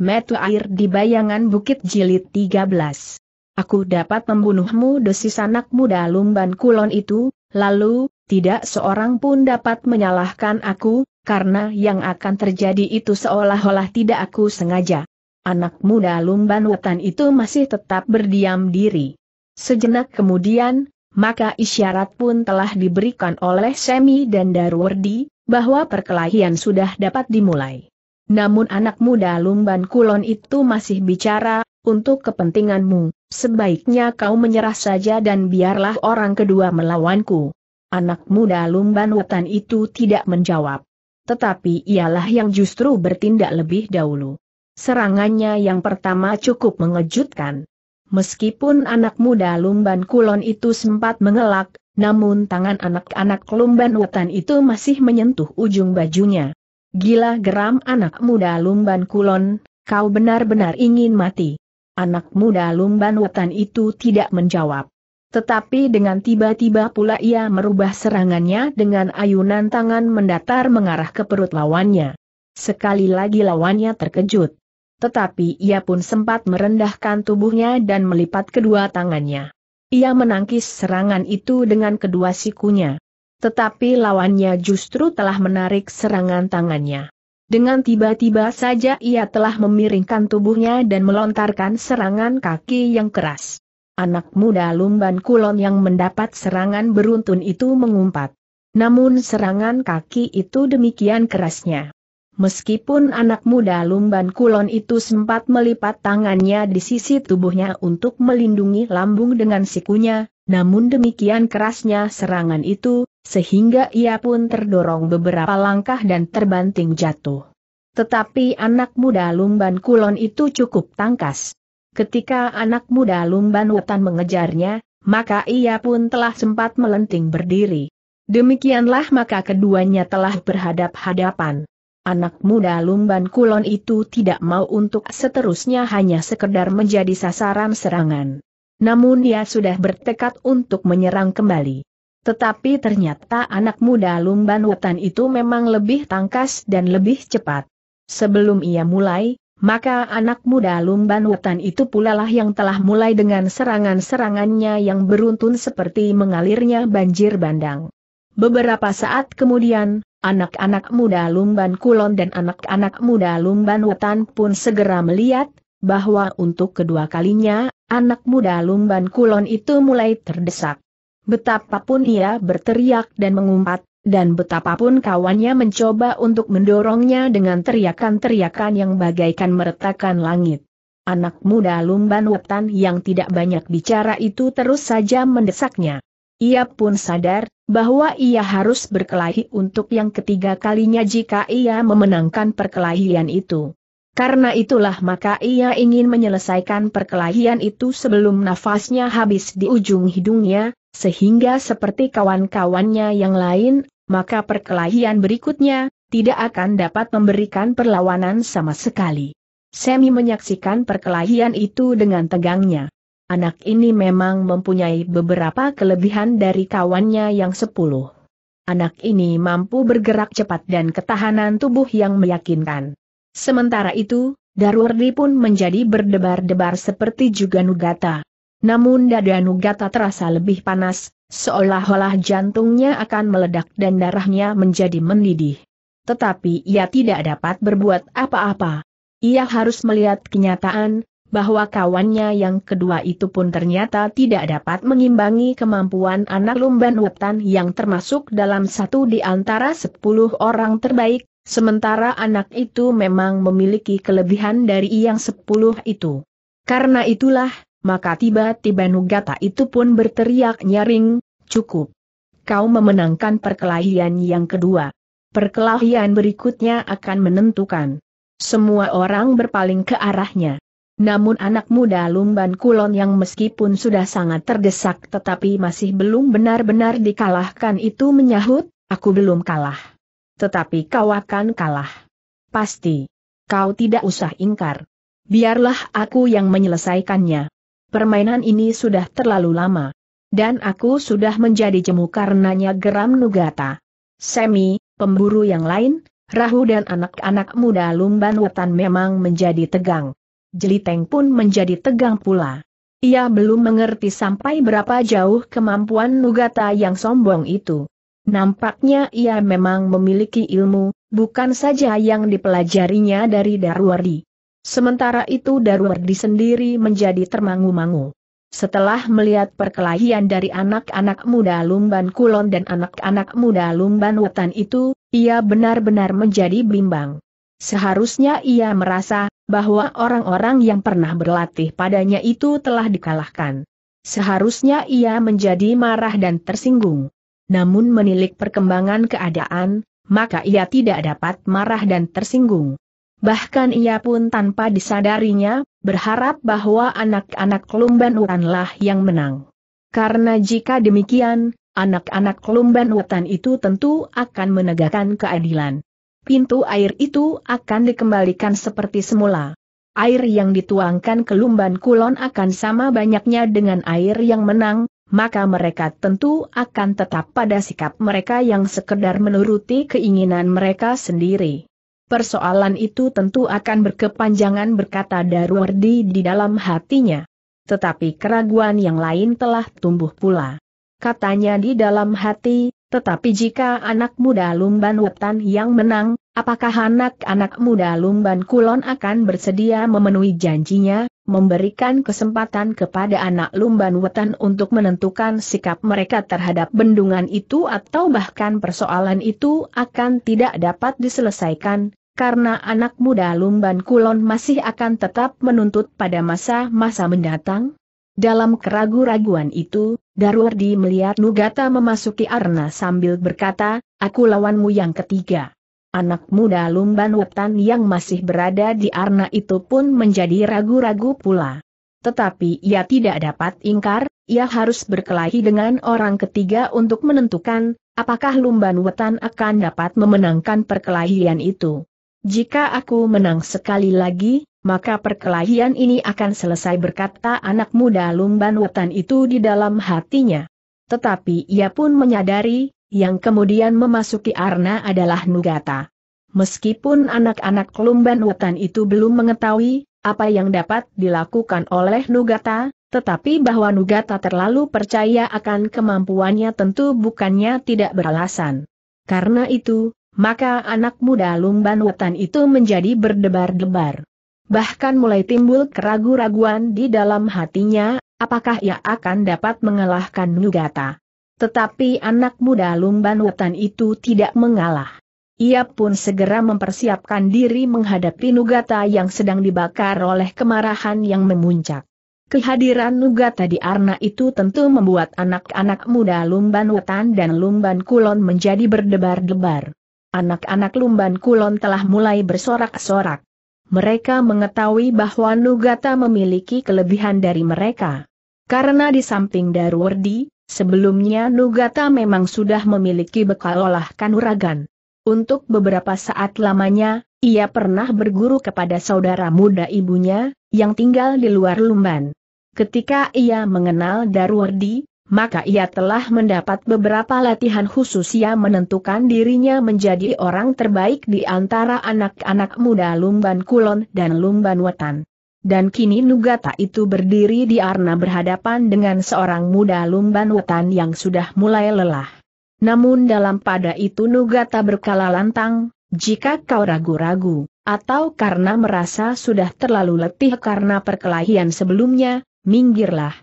metu air di bayangan bukit jilid 13. Aku dapat membunuhmu desis anak muda lumban kulon itu, lalu, tidak seorang pun dapat menyalahkan aku, karena yang akan terjadi itu seolah-olah tidak aku sengaja. Anak muda lumban wetan itu masih tetap berdiam diri. Sejenak kemudian, maka isyarat pun telah diberikan oleh Semi dan Darwardi, bahwa perkelahian sudah dapat dimulai. Namun anak muda Lumban Kulon itu masih bicara, untuk kepentinganmu, sebaiknya kau menyerah saja dan biarlah orang kedua melawanku. Anak muda Lumban Wetan itu tidak menjawab. Tetapi ialah yang justru bertindak lebih dahulu. Serangannya yang pertama cukup mengejutkan. Meskipun anak muda Lumban Kulon itu sempat mengelak, namun tangan anak-anak Lumban Wetan itu masih menyentuh ujung bajunya. Gila geram anak muda lumban kulon, kau benar-benar ingin mati. Anak muda lumban wetan itu tidak menjawab. Tetapi dengan tiba-tiba pula ia merubah serangannya dengan ayunan tangan mendatar mengarah ke perut lawannya. Sekali lagi lawannya terkejut. Tetapi ia pun sempat merendahkan tubuhnya dan melipat kedua tangannya. Ia menangkis serangan itu dengan kedua sikunya tetapi lawannya justru telah menarik serangan tangannya. Dengan tiba-tiba saja ia telah memiringkan tubuhnya dan melontarkan serangan kaki yang keras. Anak muda Lumban Kulon yang mendapat serangan beruntun itu mengumpat. Namun serangan kaki itu demikian kerasnya. Meskipun anak muda Lumban Kulon itu sempat melipat tangannya di sisi tubuhnya untuk melindungi lambung dengan sikunya, namun demikian kerasnya serangan itu, sehingga ia pun terdorong beberapa langkah dan terbanting jatuh. Tetapi anak muda Lumban Kulon itu cukup tangkas. Ketika anak muda Lumban Wetan mengejarnya, maka ia pun telah sempat melenting berdiri. Demikianlah maka keduanya telah berhadap-hadapan. Anak muda Lumban Kulon itu tidak mau untuk seterusnya hanya sekedar menjadi sasaran serangan. Namun dia sudah bertekad untuk menyerang kembali. Tetapi ternyata anak muda Lumban Wetan itu memang lebih tangkas dan lebih cepat. Sebelum ia mulai, maka anak muda Lumban Wetan itu pula lah yang telah mulai dengan serangan-serangannya yang beruntun seperti mengalirnya banjir bandang. Beberapa saat kemudian, anak-anak muda Lumban Kulon dan anak-anak muda Lumban Wetan pun segera melihat, bahwa untuk kedua kalinya, anak muda Lumban Kulon itu mulai terdesak. Betapapun ia berteriak dan mengumpat, dan betapapun kawannya mencoba untuk mendorongnya dengan teriakan-teriakan yang bagaikan meretakan langit. Anak muda Lumban Wetan yang tidak banyak bicara itu terus saja mendesaknya. Ia pun sadar, bahwa ia harus berkelahi untuk yang ketiga kalinya jika ia memenangkan perkelahian itu. Karena itulah maka ia ingin menyelesaikan perkelahian itu sebelum nafasnya habis di ujung hidungnya, sehingga seperti kawan-kawannya yang lain, maka perkelahian berikutnya tidak akan dapat memberikan perlawanan sama sekali. Semi menyaksikan perkelahian itu dengan tegangnya. Anak ini memang mempunyai beberapa kelebihan dari kawannya yang sepuluh. Anak ini mampu bergerak cepat dan ketahanan tubuh yang meyakinkan. Sementara itu, Darwardi pun menjadi berdebar-debar seperti juga Nugata. Namun dada Nugata terasa lebih panas, seolah-olah jantungnya akan meledak dan darahnya menjadi mendidih. Tetapi ia tidak dapat berbuat apa-apa. Ia harus melihat kenyataan, bahwa kawannya yang kedua itu pun ternyata tidak dapat mengimbangi kemampuan anak lumban wetan yang termasuk dalam satu di antara sepuluh orang terbaik, sementara anak itu memang memiliki kelebihan dari yang sepuluh itu. Karena itulah, maka tiba-tiba Nugata itu pun berteriak nyaring, cukup. Kau memenangkan perkelahian yang kedua. Perkelahian berikutnya akan menentukan. Semua orang berpaling ke arahnya. Namun anak muda Lumban Kulon yang meskipun sudah sangat terdesak tetapi masih belum benar-benar dikalahkan itu menyahut, aku belum kalah. Tetapi kau akan kalah. Pasti. Kau tidak usah ingkar. Biarlah aku yang menyelesaikannya. Permainan ini sudah terlalu lama. Dan aku sudah menjadi jemu karenanya geram Nugata. Semi, pemburu yang lain, Rahu dan anak-anak muda Lumban Wetan memang menjadi tegang. Jeliteng pun menjadi tegang pula. Ia belum mengerti sampai berapa jauh kemampuan Nugata yang sombong itu. Nampaknya ia memang memiliki ilmu, bukan saja yang dipelajarinya dari Darwari. Sementara itu Darwardi sendiri menjadi termangu-mangu. Setelah melihat perkelahian dari anak-anak muda Lumban Kulon dan anak-anak muda Lumban Wetan itu, ia benar-benar menjadi bimbang. Seharusnya ia merasa bahwa orang-orang yang pernah berlatih padanya itu telah dikalahkan. Seharusnya ia menjadi marah dan tersinggung. Namun menilik perkembangan keadaan, maka ia tidak dapat marah dan tersinggung. Bahkan ia pun tanpa disadarinya, berharap bahwa anak-anak Lumban Utanlah yang menang. Karena jika demikian, anak-anak Lumban Utan itu tentu akan menegakkan keadilan. Pintu air itu akan dikembalikan seperti semula. Air yang dituangkan ke Lumban Kulon akan sama banyaknya dengan air yang menang, maka mereka tentu akan tetap pada sikap mereka yang sekedar menuruti keinginan mereka sendiri. Persoalan itu tentu akan berkepanjangan berkata Darwardi di dalam hatinya. Tetapi keraguan yang lain telah tumbuh pula. Katanya di dalam hati, tetapi jika anak muda Lumban Wetan yang menang, apakah anak-anak muda Lumban Kulon akan bersedia memenuhi janjinya, memberikan kesempatan kepada anak Lumban Wetan untuk menentukan sikap mereka terhadap bendungan itu atau bahkan persoalan itu akan tidak dapat diselesaikan, karena anak muda Lumban Kulon masih akan tetap menuntut pada masa-masa mendatang? Dalam keraguan raguan itu, Darwardi melihat Nugata memasuki Arna sambil berkata, aku lawanmu yang ketiga. Anak muda Lumban Wetan yang masih berada di Arna itu pun menjadi ragu-ragu pula. Tetapi ia tidak dapat ingkar, ia harus berkelahi dengan orang ketiga untuk menentukan, apakah Lumban Wetan akan dapat memenangkan perkelahian itu. Jika aku menang sekali lagi, maka perkelahian ini akan selesai berkata anak muda lumban wetan itu di dalam hatinya. Tetapi ia pun menyadari, yang kemudian memasuki Arna adalah Nugata. Meskipun anak-anak lumban wetan itu belum mengetahui, apa yang dapat dilakukan oleh Nugata, tetapi bahwa Nugata terlalu percaya akan kemampuannya tentu bukannya tidak beralasan. Karena itu, maka anak muda Lumban Wetan itu menjadi berdebar-debar. Bahkan mulai timbul keraguan-raguan di dalam hatinya, apakah ia akan dapat mengalahkan Nugata. Tetapi anak muda Lumban Wetan itu tidak mengalah. Ia pun segera mempersiapkan diri menghadapi Nugata yang sedang dibakar oleh kemarahan yang memuncak. Kehadiran Nugata di Arna itu tentu membuat anak-anak muda Lumban Wetan dan Lumban Kulon menjadi berdebar-debar. Anak-anak Lumban Kulon telah mulai bersorak-sorak. Mereka mengetahui bahwa Nugata memiliki kelebihan dari mereka. Karena di samping Darwardi, sebelumnya Nugata memang sudah memiliki bekal olah kanuragan. Untuk beberapa saat lamanya, ia pernah berguru kepada saudara muda ibunya, yang tinggal di luar Lumban. Ketika ia mengenal Darwardi, maka ia telah mendapat beberapa latihan khusus yang menentukan dirinya menjadi orang terbaik di antara anak-anak muda Lumban Kulon dan Lumban Wetan. Dan kini Nugata itu berdiri di arna berhadapan dengan seorang muda Lumban Wetan yang sudah mulai lelah. Namun dalam pada itu Nugata berkala lantang, jika kau ragu-ragu, atau karena merasa sudah terlalu letih karena perkelahian sebelumnya, minggirlah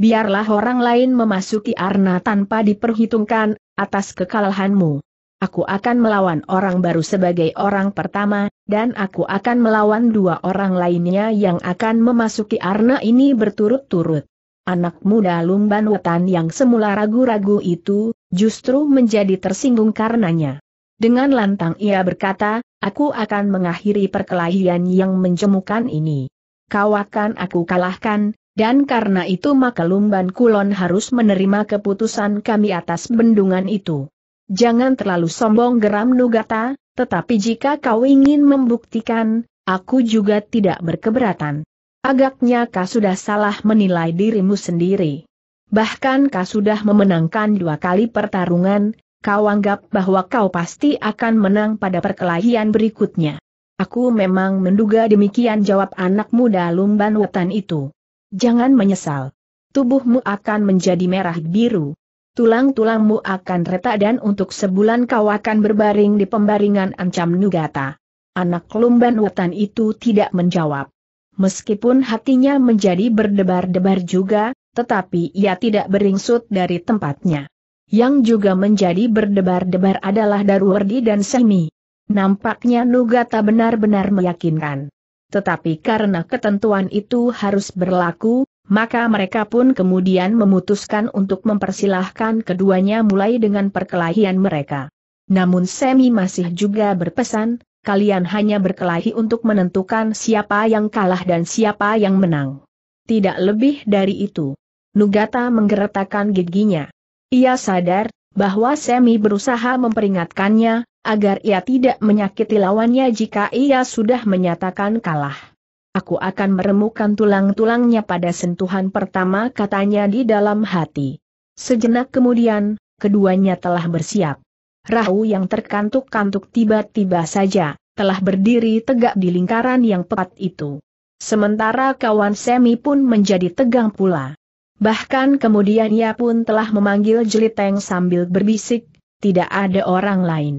biarlah orang lain memasuki arna tanpa diperhitungkan, atas kekalahanmu. Aku akan melawan orang baru sebagai orang pertama, dan aku akan melawan dua orang lainnya yang akan memasuki arna ini berturut-turut. Anak muda lumban wetan yang semula ragu-ragu itu, justru menjadi tersinggung karenanya. Dengan lantang ia berkata, aku akan mengakhiri perkelahian yang menjemukan ini. Kau akan aku kalahkan, dan karena itu maka Lumban Kulon harus menerima keputusan kami atas bendungan itu. Jangan terlalu sombong geram Nugata, tetapi jika kau ingin membuktikan, aku juga tidak berkeberatan. Agaknya kau sudah salah menilai dirimu sendiri. Bahkan kau sudah memenangkan dua kali pertarungan, kau anggap bahwa kau pasti akan menang pada perkelahian berikutnya. Aku memang menduga demikian jawab anak muda lumban wetan itu. Jangan menyesal. Tubuhmu akan menjadi merah biru. Tulang-tulangmu akan retak dan untuk sebulan kau akan berbaring di pembaringan ancam Nugata. Anak lumban wetan itu tidak menjawab. Meskipun hatinya menjadi berdebar-debar juga, tetapi ia tidak beringsut dari tempatnya. Yang juga menjadi berdebar-debar adalah Darwardi dan Semi. Nampaknya Nugata benar-benar meyakinkan tetapi karena ketentuan itu harus berlaku, maka mereka pun kemudian memutuskan untuk mempersilahkan keduanya mulai dengan perkelahian mereka. Namun Semi masih juga berpesan, kalian hanya berkelahi untuk menentukan siapa yang kalah dan siapa yang menang. Tidak lebih dari itu. Nugata menggeretakkan giginya. Ia sadar, bahwa Semi berusaha memperingatkannya, agar ia tidak menyakiti lawannya jika ia sudah menyatakan kalah. Aku akan meremukkan tulang-tulangnya pada sentuhan pertama katanya di dalam hati. Sejenak kemudian, keduanya telah bersiap. Rahu yang terkantuk-kantuk tiba-tiba saja, telah berdiri tegak di lingkaran yang pekat itu. Sementara kawan Semi pun menjadi tegang pula. Bahkan kemudian ia pun telah memanggil Jeliteng sambil berbisik, tidak ada orang lain.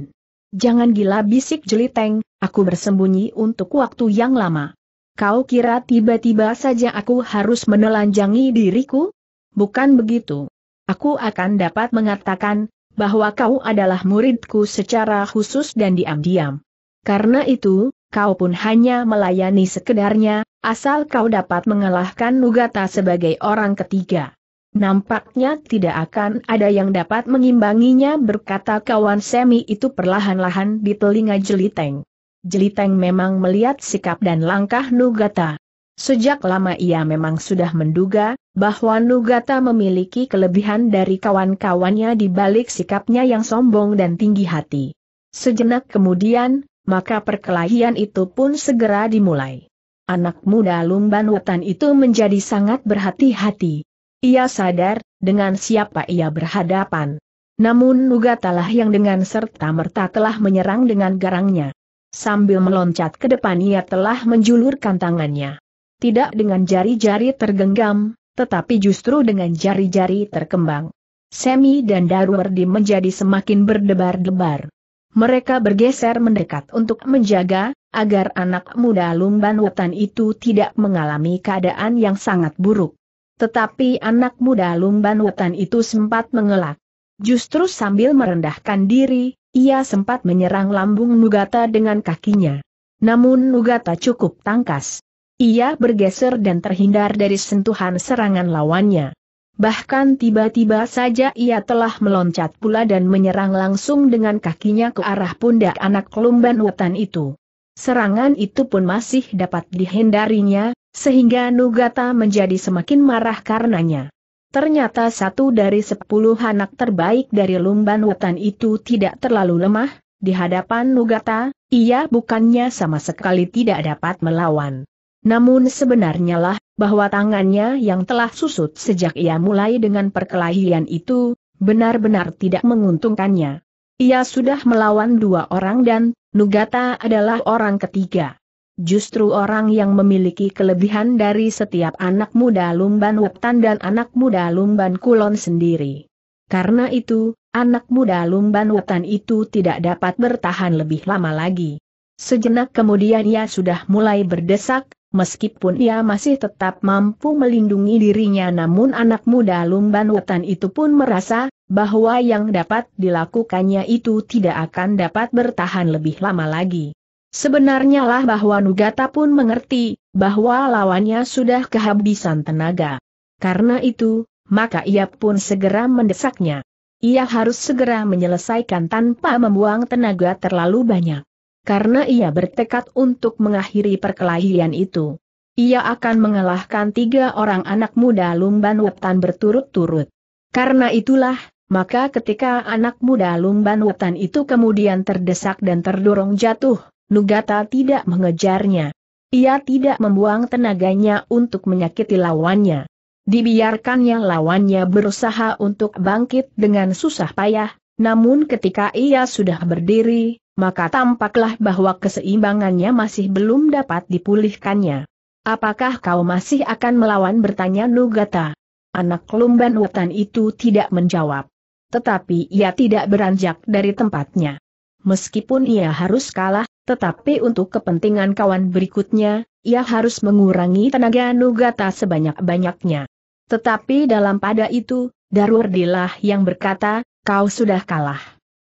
Jangan gila bisik Jeliteng, aku bersembunyi untuk waktu yang lama. Kau kira tiba-tiba saja aku harus menelanjangi diriku? Bukan begitu. Aku akan dapat mengatakan, bahwa kau adalah muridku secara khusus dan diam-diam. Karena itu, kau pun hanya melayani sekedarnya, Asal kau dapat mengalahkan Nugata sebagai orang ketiga. Nampaknya tidak akan ada yang dapat mengimbanginya berkata kawan Semi itu perlahan-lahan di telinga Jeliteng. Jeliteng memang melihat sikap dan langkah Nugata. Sejak lama ia memang sudah menduga, bahwa Nugata memiliki kelebihan dari kawan-kawannya di balik sikapnya yang sombong dan tinggi hati. Sejenak kemudian, maka perkelahian itu pun segera dimulai anak muda Lumban hutan itu menjadi sangat berhati-hati. Ia sadar, dengan siapa ia berhadapan. Namun Nugatalah yang dengan serta-merta telah menyerang dengan garangnya. Sambil meloncat ke depan ia telah menjulurkan tangannya. Tidak dengan jari-jari tergenggam, tetapi justru dengan jari-jari terkembang. Semi dan Darwardi menjadi semakin berdebar-debar. Mereka bergeser mendekat untuk menjaga, agar anak muda lumban wetan itu tidak mengalami keadaan yang sangat buruk. Tetapi anak muda lumban wetan itu sempat mengelak. Justru sambil merendahkan diri, ia sempat menyerang lambung Nugata dengan kakinya. Namun Nugata cukup tangkas. Ia bergeser dan terhindar dari sentuhan serangan lawannya. Bahkan tiba-tiba saja ia telah meloncat pula dan menyerang langsung dengan kakinya ke arah pundak anak lumban hutan itu. Serangan itu pun masih dapat dihindarinya, sehingga Nugata menjadi semakin marah karenanya. Ternyata satu dari sepuluh anak terbaik dari lumban hutan itu tidak terlalu lemah, di hadapan Nugata, ia bukannya sama sekali tidak dapat melawan. Namun sebenarnya lah, bahwa tangannya yang telah susut sejak ia mulai dengan perkelahian itu, benar-benar tidak menguntungkannya. Ia sudah melawan dua orang dan Nugata adalah orang ketiga. Justru orang yang memiliki kelebihan dari setiap anak muda Lumban Weptan dan anak muda Lumban Kulon sendiri. Karena itu, anak muda Lumban Weptan itu tidak dapat bertahan lebih lama lagi. Sejenak kemudian ia sudah mulai berdesak, Meskipun ia masih tetap mampu melindungi dirinya namun anak muda Lumban Wetan itu pun merasa bahwa yang dapat dilakukannya itu tidak akan dapat bertahan lebih lama lagi. Sebenarnya lah bahwa Nugata pun mengerti bahwa lawannya sudah kehabisan tenaga. Karena itu, maka ia pun segera mendesaknya. Ia harus segera menyelesaikan tanpa membuang tenaga terlalu banyak karena ia bertekad untuk mengakhiri perkelahian itu. Ia akan mengalahkan tiga orang anak muda Lumban Wetan berturut-turut. Karena itulah, maka ketika anak muda Lumban Wetan itu kemudian terdesak dan terdorong jatuh, Nugata tidak mengejarnya. Ia tidak membuang tenaganya untuk menyakiti lawannya. Dibiarkannya lawannya berusaha untuk bangkit dengan susah payah, namun ketika ia sudah berdiri, maka tampaklah bahwa keseimbangannya masih belum dapat dipulihkannya. Apakah kau masih akan melawan bertanya Nugata? Anak lumban hutan itu tidak menjawab. Tetapi ia tidak beranjak dari tempatnya. Meskipun ia harus kalah, tetapi untuk kepentingan kawan berikutnya, ia harus mengurangi tenaga Nugata sebanyak-banyaknya. Tetapi dalam pada itu, Darwardilah yang berkata, kau sudah kalah.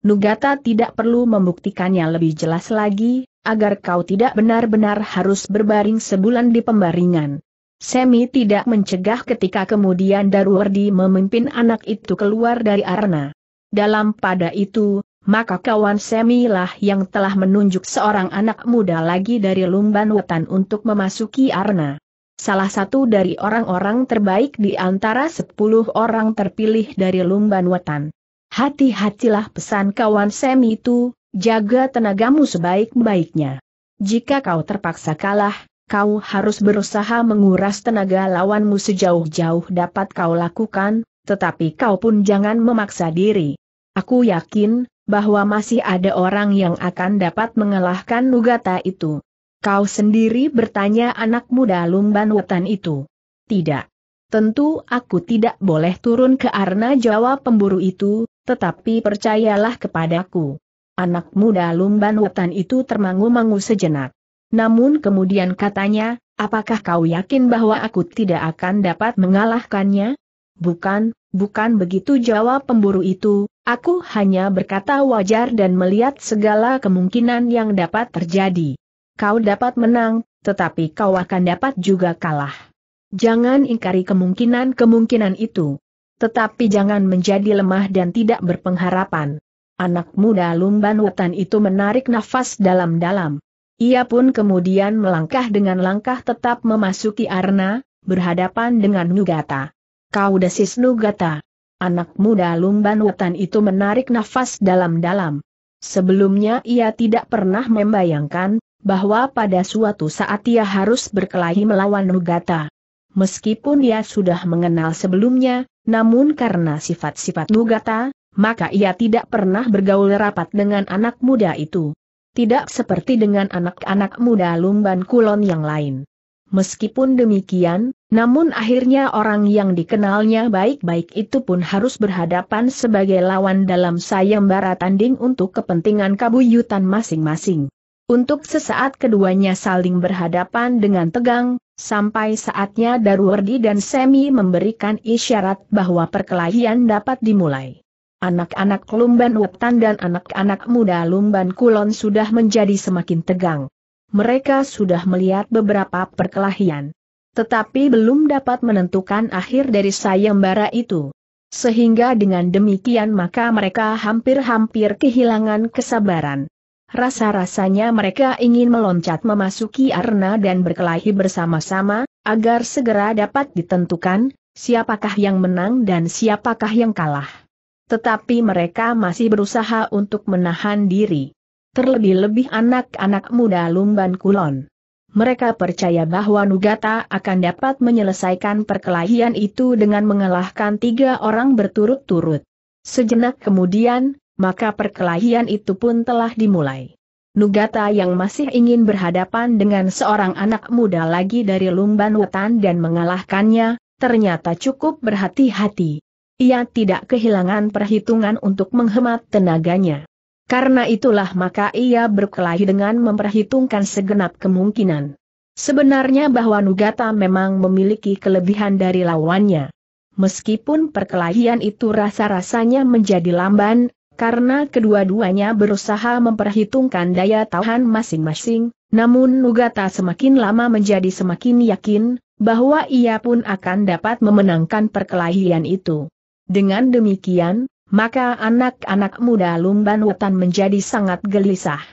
Nugata tidak perlu membuktikannya lebih jelas lagi, agar kau tidak benar-benar harus berbaring sebulan di pembaringan. Semi tidak mencegah ketika kemudian Darwardi memimpin anak itu keluar dari arena. Dalam pada itu, maka kawan Semi lah yang telah menunjuk seorang anak muda lagi dari Lumban Wetan untuk memasuki arena. Salah satu dari orang-orang terbaik di antara sepuluh orang terpilih dari Lumban Wetan. Hati-hatilah pesan kawan Sam itu, jaga tenagamu sebaik-baiknya. Jika kau terpaksa kalah, kau harus berusaha menguras tenaga lawanmu sejauh-jauh dapat kau lakukan, tetapi kau pun jangan memaksa diri. Aku yakin, bahwa masih ada orang yang akan dapat mengalahkan Nugata itu. Kau sendiri bertanya anak muda lumban wetan itu. Tidak. Tentu aku tidak boleh turun ke arna jawab pemburu itu, tetapi percayalah kepadaku. Anak muda Lumban Wetan itu termangu-mangu sejenak. Namun kemudian katanya, apakah kau yakin bahwa aku tidak akan dapat mengalahkannya? Bukan, bukan begitu jawab pemburu itu, aku hanya berkata wajar dan melihat segala kemungkinan yang dapat terjadi. Kau dapat menang, tetapi kau akan dapat juga kalah. Jangan ingkari kemungkinan-kemungkinan itu. Tetapi jangan menjadi lemah dan tidak berpengharapan. Anak muda lumban wetan itu menarik nafas dalam-dalam. Ia pun kemudian melangkah dengan langkah tetap memasuki arna, berhadapan dengan Nugata. Kau desis Nugata. Anak muda lumban wetan itu menarik nafas dalam-dalam. Sebelumnya ia tidak pernah membayangkan, bahwa pada suatu saat ia harus berkelahi melawan Nugata meskipun ia sudah mengenal sebelumnya, namun karena sifat-sifat Nugata, maka ia tidak pernah bergaul rapat dengan anak muda itu. Tidak seperti dengan anak-anak muda Lumban Kulon yang lain. Meskipun demikian, namun akhirnya orang yang dikenalnya baik-baik itu pun harus berhadapan sebagai lawan dalam sayembara tanding untuk kepentingan kabuyutan masing-masing. Untuk sesaat keduanya saling berhadapan dengan tegang, sampai saatnya Darwardi dan Semi memberikan isyarat bahwa perkelahian dapat dimulai. Anak-anak Lumban Wetan dan anak-anak muda Lumban Kulon sudah menjadi semakin tegang. Mereka sudah melihat beberapa perkelahian. Tetapi belum dapat menentukan akhir dari sayembara itu. Sehingga dengan demikian maka mereka hampir-hampir kehilangan kesabaran. Rasa-rasanya mereka ingin meloncat memasuki arena dan berkelahi bersama-sama, agar segera dapat ditentukan, siapakah yang menang dan siapakah yang kalah. Tetapi mereka masih berusaha untuk menahan diri. Terlebih-lebih anak-anak muda Lumban Kulon. Mereka percaya bahwa Nugata akan dapat menyelesaikan perkelahian itu dengan mengalahkan tiga orang berturut-turut. Sejenak kemudian, maka perkelahian itu pun telah dimulai. Nugata yang masih ingin berhadapan dengan seorang anak muda lagi dari Lumban Wetan dan mengalahkannya, ternyata cukup berhati-hati. Ia tidak kehilangan perhitungan untuk menghemat tenaganya. Karena itulah maka ia berkelahi dengan memperhitungkan segenap kemungkinan. Sebenarnya bahwa Nugata memang memiliki kelebihan dari lawannya. Meskipun perkelahian itu rasa-rasanya menjadi lamban, karena kedua-duanya berusaha memperhitungkan daya tahan masing-masing, namun Nugata semakin lama menjadi semakin yakin, bahwa ia pun akan dapat memenangkan perkelahian itu. Dengan demikian, maka anak-anak muda Lumban Wutan menjadi sangat gelisah.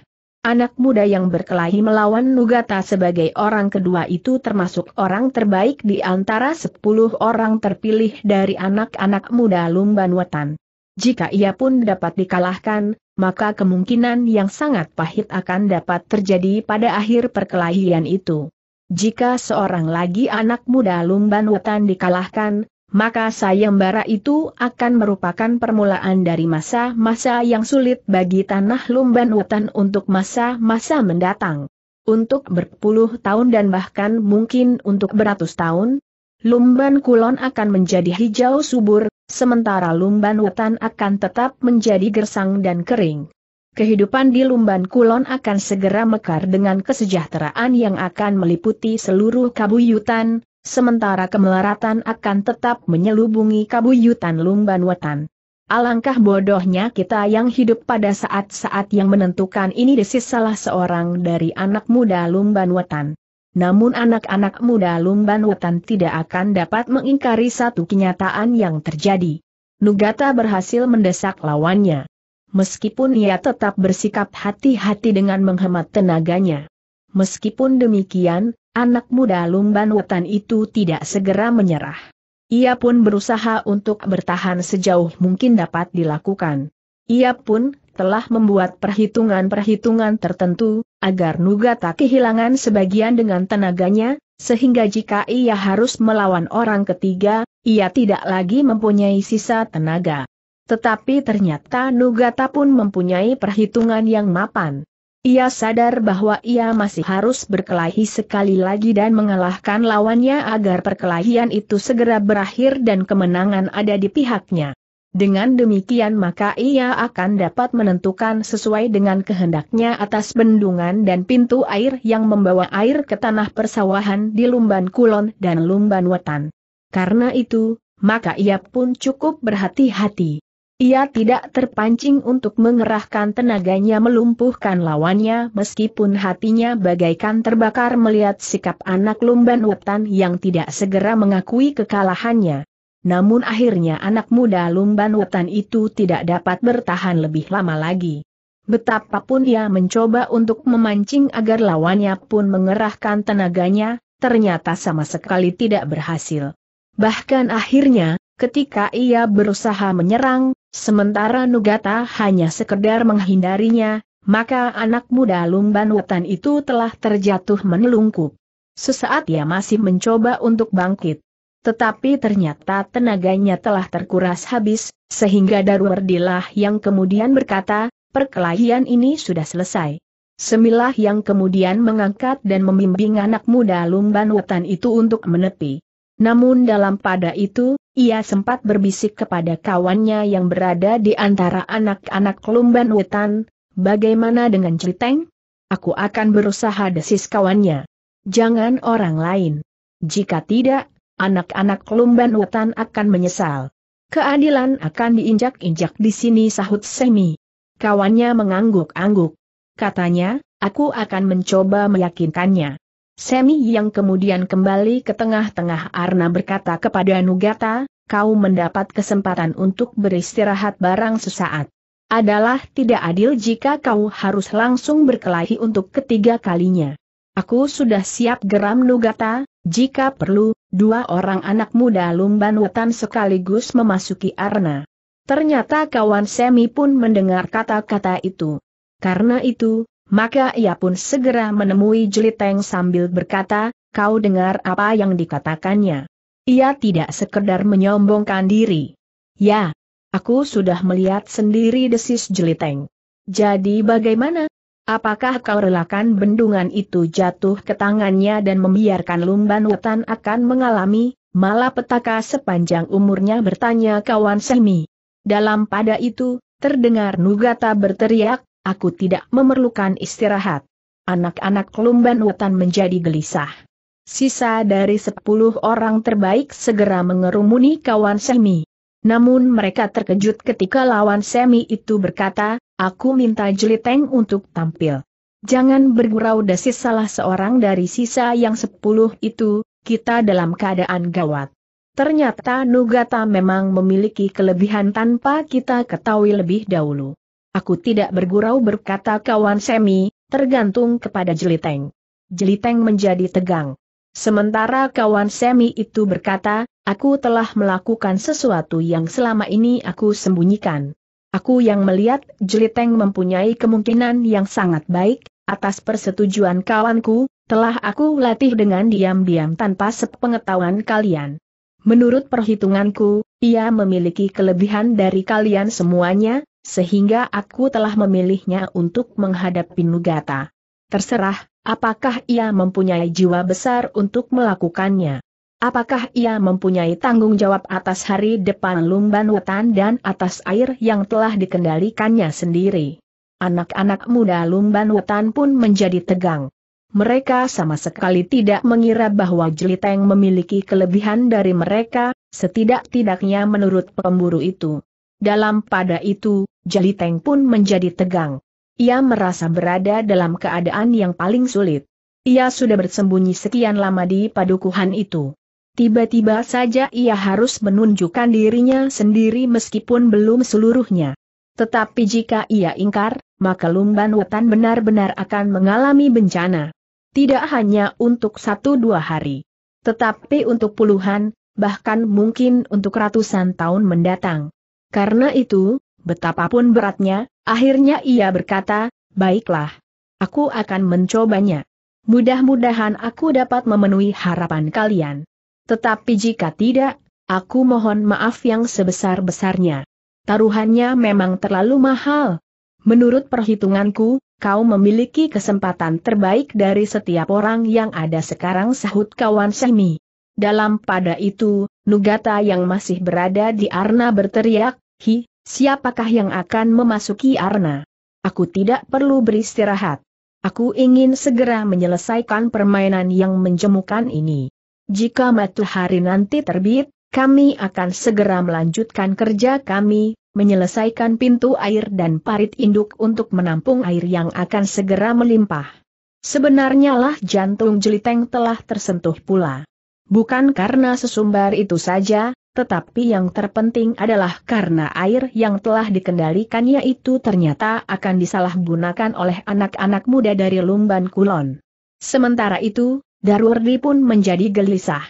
Anak muda yang berkelahi melawan Nugata sebagai orang kedua itu termasuk orang terbaik di antara 10 orang terpilih dari anak-anak muda Lumban Wetan. Jika ia pun dapat dikalahkan, maka kemungkinan yang sangat pahit akan dapat terjadi pada akhir perkelahian itu. Jika seorang lagi anak muda Lumban Wetan dikalahkan, maka sayembara itu akan merupakan permulaan dari masa-masa yang sulit bagi tanah Lumban Wetan untuk masa-masa mendatang. Untuk berpuluh tahun dan bahkan mungkin untuk beratus tahun, Lumban Kulon akan menjadi hijau subur, sementara Lumban Wetan akan tetap menjadi gersang dan kering. Kehidupan di Lumban Kulon akan segera mekar dengan kesejahteraan yang akan meliputi seluruh kabuyutan, sementara kemelaratan akan tetap menyelubungi kabuyutan Lumban Wetan. Alangkah bodohnya kita yang hidup pada saat-saat yang menentukan ini desis salah seorang dari anak muda Lumban Wetan. Namun anak-anak muda Lumban Wetan tidak akan dapat mengingkari satu kenyataan yang terjadi. Nugata berhasil mendesak lawannya. Meskipun ia tetap bersikap hati-hati dengan menghemat tenaganya. Meskipun demikian, anak muda Lumban Wetan itu tidak segera menyerah. Ia pun berusaha untuk bertahan sejauh mungkin dapat dilakukan. Ia pun, telah membuat perhitungan-perhitungan tertentu, agar Nuga tak kehilangan sebagian dengan tenaganya, sehingga jika ia harus melawan orang ketiga, ia tidak lagi mempunyai sisa tenaga. Tetapi ternyata Nugata pun mempunyai perhitungan yang mapan. Ia sadar bahwa ia masih harus berkelahi sekali lagi dan mengalahkan lawannya agar perkelahian itu segera berakhir dan kemenangan ada di pihaknya. Dengan demikian maka ia akan dapat menentukan sesuai dengan kehendaknya atas bendungan dan pintu air yang membawa air ke tanah persawahan di Lumban Kulon dan Lumban Wetan. Karena itu, maka ia pun cukup berhati-hati. Ia tidak terpancing untuk mengerahkan tenaganya melumpuhkan lawannya meskipun hatinya bagaikan terbakar melihat sikap anak Lumban Wetan yang tidak segera mengakui kekalahannya namun akhirnya anak muda Lumban Wetan itu tidak dapat bertahan lebih lama lagi. Betapapun ia mencoba untuk memancing agar lawannya pun mengerahkan tenaganya, ternyata sama sekali tidak berhasil. Bahkan akhirnya, ketika ia berusaha menyerang, sementara Nugata hanya sekedar menghindarinya, maka anak muda Lumban Wetan itu telah terjatuh menelungkup. Sesaat ia masih mencoba untuk bangkit tetapi ternyata tenaganya telah terkuras habis, sehingga Darwardilah yang kemudian berkata, perkelahian ini sudah selesai. Semilah yang kemudian mengangkat dan membimbing anak muda lumban wetan itu untuk menepi. Namun dalam pada itu, ia sempat berbisik kepada kawannya yang berada di antara anak-anak lumban wetan, bagaimana dengan ceriteng? Aku akan berusaha desis kawannya. Jangan orang lain. Jika tidak, Anak-anak Lumban hutan akan menyesal. Keadilan akan diinjak-injak di sini sahut Semi. Kawannya mengangguk-angguk. Katanya, aku akan mencoba meyakinkannya. Semi yang kemudian kembali ke tengah-tengah Arna berkata kepada Nugata, kau mendapat kesempatan untuk beristirahat barang sesaat. Adalah tidak adil jika kau harus langsung berkelahi untuk ketiga kalinya. Aku sudah siap geram Nugata, jika perlu, dua orang anak muda Lumban Wetan sekaligus memasuki arena. Ternyata kawan Semi pun mendengar kata-kata itu. Karena itu, maka ia pun segera menemui Jeliteng sambil berkata, kau dengar apa yang dikatakannya. Ia tidak sekedar menyombongkan diri. Ya, aku sudah melihat sendiri desis Jeliteng. Jadi bagaimana? Apakah kau relakan bendungan itu jatuh ke tangannya dan membiarkan Lumban Wetan akan mengalami malapetaka sepanjang umurnya bertanya kawan Semi. Dalam pada itu, terdengar Nugata berteriak, aku tidak memerlukan istirahat. Anak-anak Lumban Wetan menjadi gelisah. Sisa dari sepuluh orang terbaik segera mengerumuni kawan Semi. Namun mereka terkejut ketika lawan Semi itu berkata, Aku minta Jeliteng untuk tampil. Jangan bergurau desis salah seorang dari sisa yang sepuluh itu, kita dalam keadaan gawat. Ternyata Nugata memang memiliki kelebihan tanpa kita ketahui lebih dahulu. Aku tidak bergurau berkata kawan Semi, tergantung kepada Jeliteng. Jeliteng menjadi tegang. Sementara kawan Semi itu berkata, aku telah melakukan sesuatu yang selama ini aku sembunyikan. Aku yang melihat Jeliteng mempunyai kemungkinan yang sangat baik, atas persetujuan kawanku, telah aku latih dengan diam-diam tanpa sepengetahuan kalian. Menurut perhitunganku, ia memiliki kelebihan dari kalian semuanya, sehingga aku telah memilihnya untuk menghadapi Nugata. Terserah, apakah ia mempunyai jiwa besar untuk melakukannya. Apakah ia mempunyai tanggung jawab atas hari depan Lumban Wetan dan atas air yang telah dikendalikannya sendiri? Anak-anak muda Lumban Wetan pun menjadi tegang. Mereka sama sekali tidak mengira bahwa Jeliteng memiliki kelebihan dari mereka, setidak-tidaknya menurut pemburu itu. Dalam pada itu, Jeliteng pun menjadi tegang. Ia merasa berada dalam keadaan yang paling sulit. Ia sudah bersembunyi sekian lama di padukuhan itu. Tiba-tiba saja ia harus menunjukkan dirinya sendiri meskipun belum seluruhnya. Tetapi jika ia ingkar, maka Lumban Wetan benar-benar akan mengalami bencana. Tidak hanya untuk satu dua hari. Tetapi untuk puluhan, bahkan mungkin untuk ratusan tahun mendatang. Karena itu, betapapun beratnya, akhirnya ia berkata, baiklah. Aku akan mencobanya. Mudah-mudahan aku dapat memenuhi harapan kalian. Tetapi jika tidak, aku mohon maaf yang sebesar-besarnya. Taruhannya memang terlalu mahal. Menurut perhitunganku, kau memiliki kesempatan terbaik dari setiap orang yang ada sekarang sahut kawan Semi. Dalam pada itu, Nugata yang masih berada di Arna berteriak, Hi, siapakah yang akan memasuki Arna? Aku tidak perlu beristirahat. Aku ingin segera menyelesaikan permainan yang menjemukan ini. Jika matahari nanti terbit, kami akan segera melanjutkan kerja kami, menyelesaikan pintu air dan parit induk untuk menampung air yang akan segera melimpah. Sebenarnya lah jantung jeliteng telah tersentuh pula. Bukan karena sesumbar itu saja, tetapi yang terpenting adalah karena air yang telah dikendalikannya itu ternyata akan disalahgunakan oleh anak-anak muda dari Lumban Kulon. Sementara itu, Darwardi pun menjadi gelisah.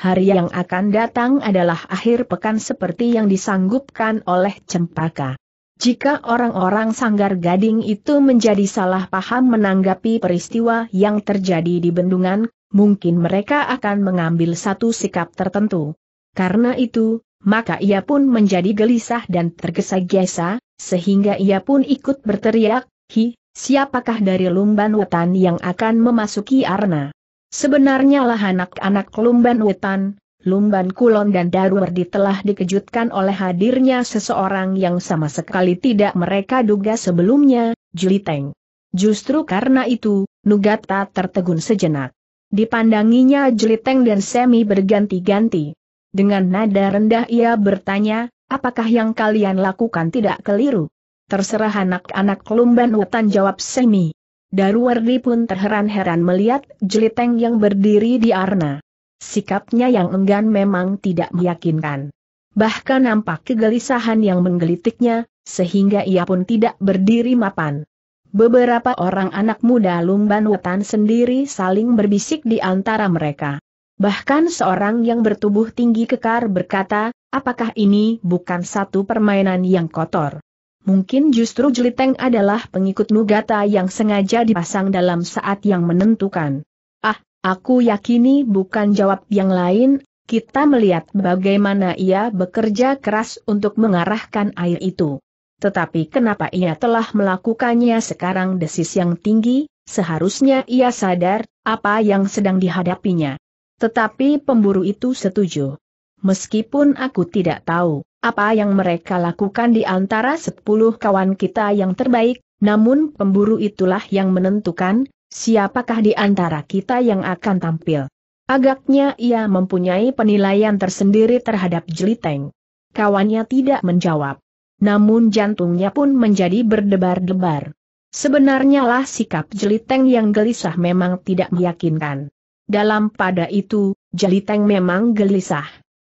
Hari yang akan datang adalah akhir pekan seperti yang disanggupkan oleh Cempaka. Jika orang-orang sanggar gading itu menjadi salah paham menanggapi peristiwa yang terjadi di bendungan, mungkin mereka akan mengambil satu sikap tertentu. Karena itu, maka ia pun menjadi gelisah dan tergesa-gesa, sehingga ia pun ikut berteriak, Hi, siapakah dari Lumban Wetan yang akan memasuki Arna? Sebenarnya lah anak-anak Lumban Wetan, Lumban Kulon dan Darwardi telah dikejutkan oleh hadirnya seseorang yang sama sekali tidak mereka duga sebelumnya, Juliteng. Justru karena itu, Nugata tertegun sejenak. Dipandanginya Juliteng dan Semi berganti-ganti. Dengan nada rendah ia bertanya, apakah yang kalian lakukan tidak keliru? Terserah anak-anak Lumban Wetan jawab Semi. Darwardi pun terheran-heran melihat jeliteng yang berdiri di arna. Sikapnya yang enggan memang tidak meyakinkan. Bahkan nampak kegelisahan yang menggelitiknya, sehingga ia pun tidak berdiri mapan. Beberapa orang anak muda Lumban Wetan sendiri saling berbisik di antara mereka. Bahkan seorang yang bertubuh tinggi kekar berkata, apakah ini bukan satu permainan yang kotor? Mungkin justru Jeliteng adalah pengikut Nugata yang sengaja dipasang dalam saat yang menentukan. Ah, aku yakini bukan jawab yang lain, kita melihat bagaimana ia bekerja keras untuk mengarahkan air itu. Tetapi kenapa ia telah melakukannya sekarang desis yang tinggi, seharusnya ia sadar apa yang sedang dihadapinya. Tetapi pemburu itu setuju. Meskipun aku tidak tahu apa yang mereka lakukan di antara sepuluh kawan kita yang terbaik, namun pemburu itulah yang menentukan, siapakah di antara kita yang akan tampil. Agaknya ia mempunyai penilaian tersendiri terhadap Jeliteng. Kawannya tidak menjawab. Namun jantungnya pun menjadi berdebar-debar. Sebenarnya lah sikap Jeliteng yang gelisah memang tidak meyakinkan. Dalam pada itu, Jeliteng memang gelisah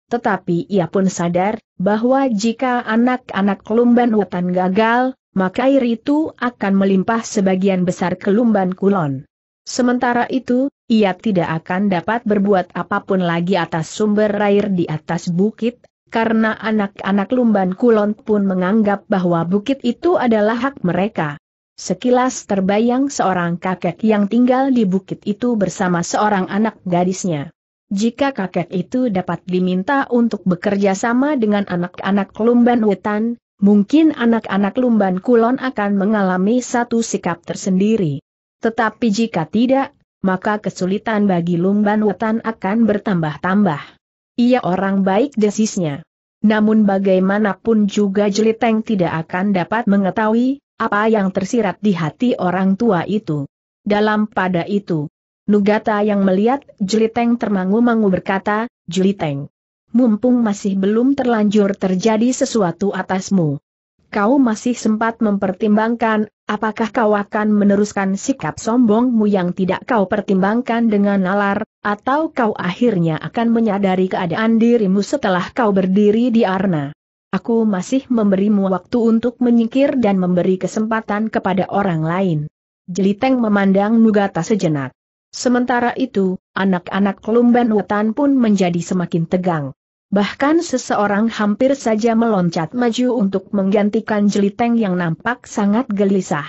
tetapi ia pun sadar bahwa jika anak-anak Lumban Wetan gagal, maka air itu akan melimpah sebagian besar ke Lumban Kulon. Sementara itu, ia tidak akan dapat berbuat apapun lagi atas sumber air di atas bukit, karena anak-anak Lumban Kulon pun menganggap bahwa bukit itu adalah hak mereka. Sekilas terbayang seorang kakek yang tinggal di bukit itu bersama seorang anak gadisnya. Jika kakek itu dapat diminta untuk bekerja sama dengan anak-anak Lumban Wetan, mungkin anak-anak Lumban Kulon akan mengalami satu sikap tersendiri. Tetapi jika tidak, maka kesulitan bagi Lumban Wetan akan bertambah-tambah. Ia orang baik desisnya. Namun bagaimanapun juga Jeliteng tidak akan dapat mengetahui apa yang tersirat di hati orang tua itu. Dalam pada itu, Nugata yang melihat Juliteng termangu-mangu berkata, Juliteng, mumpung masih belum terlanjur terjadi sesuatu atasmu. Kau masih sempat mempertimbangkan, apakah kau akan meneruskan sikap sombongmu yang tidak kau pertimbangkan dengan nalar, atau kau akhirnya akan menyadari keadaan dirimu setelah kau berdiri di arna. Aku masih memberimu waktu untuk menyingkir dan memberi kesempatan kepada orang lain. Jeliteng memandang Nugata sejenak. Sementara itu, anak-anak Lumban Wetan pun menjadi semakin tegang. Bahkan seseorang hampir saja meloncat maju untuk menggantikan jeliteng yang nampak sangat gelisah.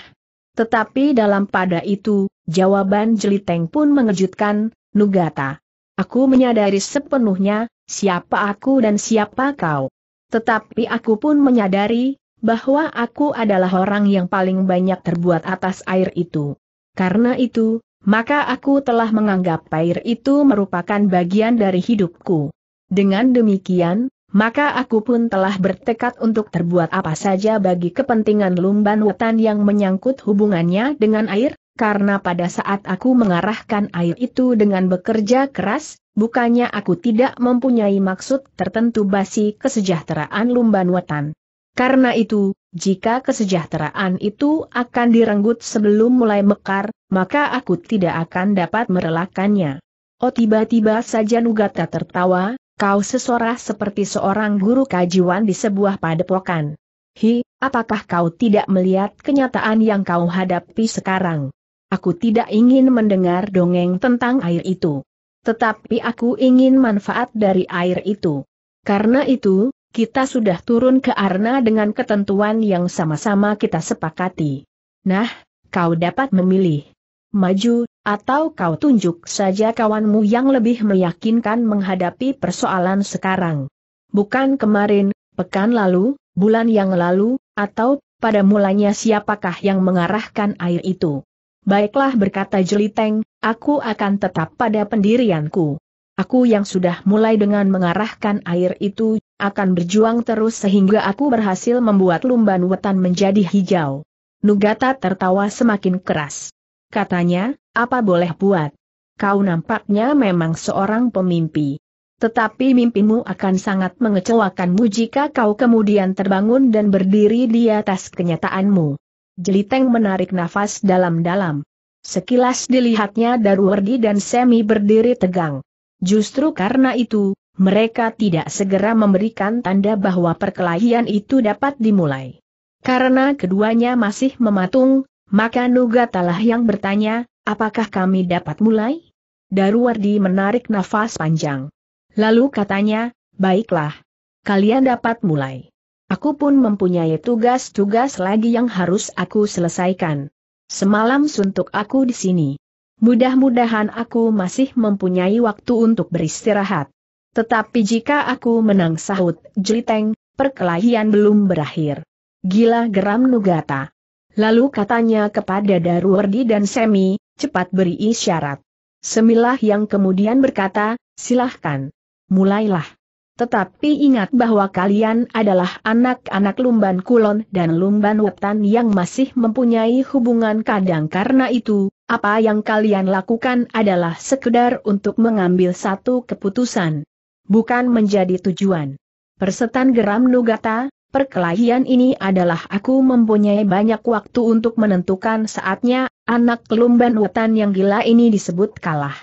Tetapi dalam pada itu, jawaban jeliteng pun mengejutkan, Nugata. Aku menyadari sepenuhnya, siapa aku dan siapa kau. Tetapi aku pun menyadari, bahwa aku adalah orang yang paling banyak terbuat atas air itu. Karena itu, maka aku telah menganggap air itu merupakan bagian dari hidupku. Dengan demikian, maka aku pun telah bertekad untuk terbuat apa saja bagi kepentingan lumban wetan yang menyangkut hubungannya dengan air, karena pada saat aku mengarahkan air itu dengan bekerja keras, bukannya aku tidak mempunyai maksud tertentu basi kesejahteraan lumban wetan. Karena itu, jika kesejahteraan itu akan direnggut sebelum mulai mekar, maka aku tidak akan dapat merelakannya. Oh tiba-tiba saja Nugata tertawa, kau sesorah seperti seorang guru kajiwan di sebuah padepokan. Hi, apakah kau tidak melihat kenyataan yang kau hadapi sekarang? Aku tidak ingin mendengar dongeng tentang air itu. Tetapi aku ingin manfaat dari air itu. Karena itu, kita sudah turun ke Arna dengan ketentuan yang sama-sama kita sepakati. Nah, kau dapat memilih. Maju, atau kau tunjuk saja kawanmu yang lebih meyakinkan menghadapi persoalan sekarang. Bukan kemarin, pekan lalu, bulan yang lalu, atau pada mulanya siapakah yang mengarahkan air itu. Baiklah berkata Jeliteng, aku akan tetap pada pendirianku. Aku yang sudah mulai dengan mengarahkan air itu, akan berjuang terus sehingga aku berhasil membuat lumban wetan menjadi hijau. Nugata tertawa semakin keras. Katanya, apa boleh buat? Kau nampaknya memang seorang pemimpi. Tetapi mimpimu akan sangat mengecewakanmu jika kau kemudian terbangun dan berdiri di atas kenyataanmu. Jeliteng menarik nafas dalam-dalam. Sekilas dilihatnya Darwardi dan Semi berdiri tegang. Justru karena itu, mereka tidak segera memberikan tanda bahwa perkelahian itu dapat dimulai. Karena keduanya masih mematung, maka Nugatalah yang bertanya, apakah kami dapat mulai? Daruwardi menarik nafas panjang. Lalu katanya, baiklah. Kalian dapat mulai. Aku pun mempunyai tugas-tugas lagi yang harus aku selesaikan. Semalam suntuk aku di sini. Mudah-mudahan aku masih mempunyai waktu untuk beristirahat. Tetapi jika aku menang sahut, jeliteng, perkelahian belum berakhir. Gila geram Nugata. Lalu katanya kepada Daruwardi dan Semi, cepat beri isyarat. Semilah yang kemudian berkata, silahkan. Mulailah. Tetapi ingat bahwa kalian adalah anak-anak Lumban Kulon dan Lumban Wetan yang masih mempunyai hubungan kadang karena itu, apa yang kalian lakukan adalah sekedar untuk mengambil satu keputusan. Bukan menjadi tujuan. Persetan geram Nugata, perkelahian ini adalah aku mempunyai banyak waktu untuk menentukan saatnya, anak lumban wetan yang gila ini disebut kalah.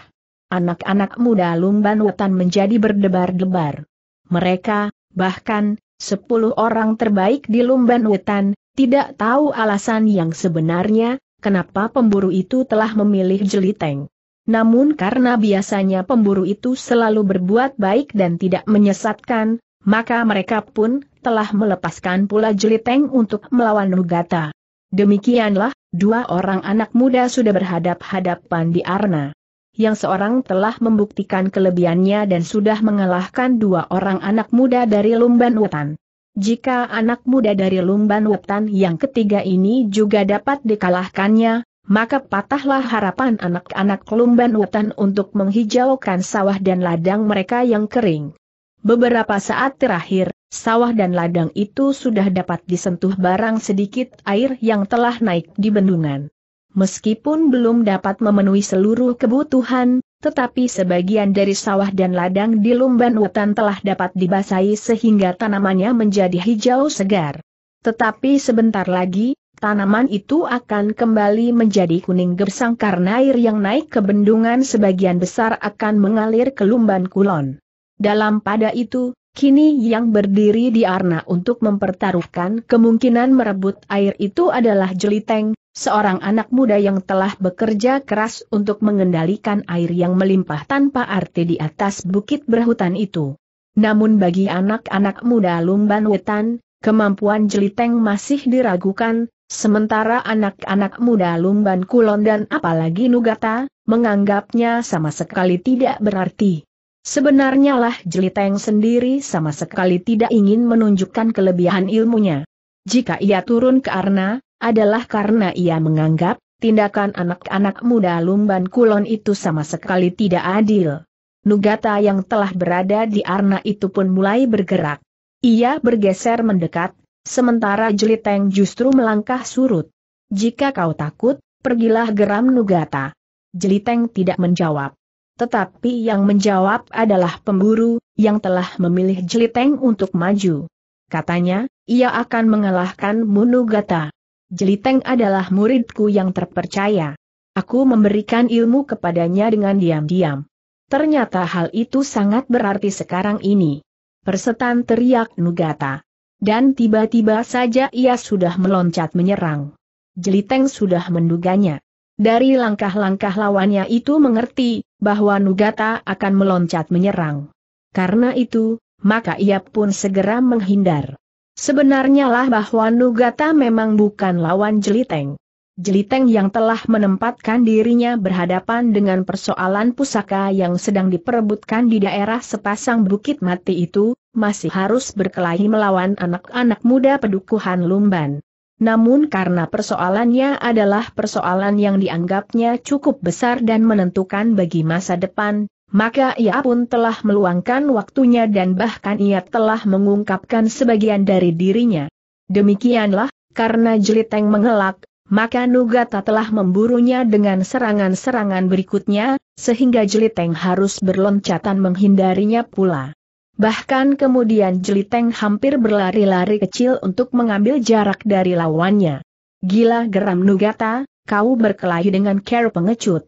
Anak-anak muda lumban wetan menjadi berdebar-debar. Mereka, bahkan, sepuluh orang terbaik di lumban wetan, tidak tahu alasan yang sebenarnya, kenapa pemburu itu telah memilih Jeliteng. Namun karena biasanya pemburu itu selalu berbuat baik dan tidak menyesatkan, maka mereka pun telah melepaskan pula Jeliteng untuk melawan Nugata. Demikianlah, dua orang anak muda sudah berhadap-hadapan di Arna. Yang seorang telah membuktikan kelebihannya dan sudah mengalahkan dua orang anak muda dari Lumban utan. Jika anak muda dari Lumban Wetan yang ketiga ini juga dapat dikalahkannya, maka patahlah harapan anak-anak Lumban Wetan untuk menghijaukan sawah dan ladang mereka yang kering. Beberapa saat terakhir, sawah dan ladang itu sudah dapat disentuh barang sedikit air yang telah naik di bendungan. Meskipun belum dapat memenuhi seluruh kebutuhan, tetapi sebagian dari sawah dan ladang di Lumban Wetan telah dapat dibasahi sehingga tanamannya menjadi hijau segar. Tetapi sebentar lagi, tanaman itu akan kembali menjadi kuning gersang karena air yang naik ke bendungan sebagian besar akan mengalir ke Lumban Kulon. Dalam pada itu, kini yang berdiri di Arna untuk mempertaruhkan kemungkinan merebut air itu adalah Jeliteng, Seorang anak muda yang telah bekerja keras untuk mengendalikan air yang melimpah tanpa arti di atas bukit berhutan itu. Namun bagi anak-anak muda Lumban Wetan, kemampuan jeliteng masih diragukan, sementara anak-anak muda Lumban Kulon dan apalagi Nugata, menganggapnya sama sekali tidak berarti. Sebenarnya lah Jeliteng sendiri sama sekali tidak ingin menunjukkan kelebihan ilmunya. Jika ia turun ke Arna, adalah karena ia menganggap tindakan anak-anak muda Lumban Kulon itu sama sekali tidak adil. Nugata yang telah berada di Arna itu pun mulai bergerak. Ia bergeser mendekat, sementara Jeliteng justru melangkah surut. Jika kau takut, pergilah geram Nugata. Jeliteng tidak menjawab. Tetapi yang menjawab adalah pemburu, yang telah memilih Jeliteng untuk maju. Katanya, ia akan mengalahkan Munugata. Jeliteng adalah muridku yang terpercaya. Aku memberikan ilmu kepadanya dengan diam-diam. Ternyata hal itu sangat berarti sekarang ini. Persetan teriak Nugata. Dan tiba-tiba saja ia sudah meloncat menyerang. Jeliteng sudah menduganya. Dari langkah-langkah lawannya itu mengerti, bahwa Nugata akan meloncat menyerang. Karena itu, maka ia pun segera menghindar. Sebenarnya lah bahwa Nugata memang bukan lawan Jeliteng. Jeliteng yang telah menempatkan dirinya berhadapan dengan persoalan pusaka yang sedang diperebutkan di daerah sepasang bukit mati itu, masih harus berkelahi melawan anak-anak muda pedukuhan Lumban. Namun karena persoalannya adalah persoalan yang dianggapnya cukup besar dan menentukan bagi masa depan, maka ia pun telah meluangkan waktunya dan bahkan ia telah mengungkapkan sebagian dari dirinya. Demikianlah, karena Jeliteng mengelak, maka Nugata telah memburunya dengan serangan-serangan berikutnya, sehingga Jeliteng harus berloncatan menghindarinya pula. Bahkan kemudian Jeliteng hampir berlari-lari kecil untuk mengambil jarak dari lawannya. Gila geram Nugata, kau berkelahi dengan care pengecut.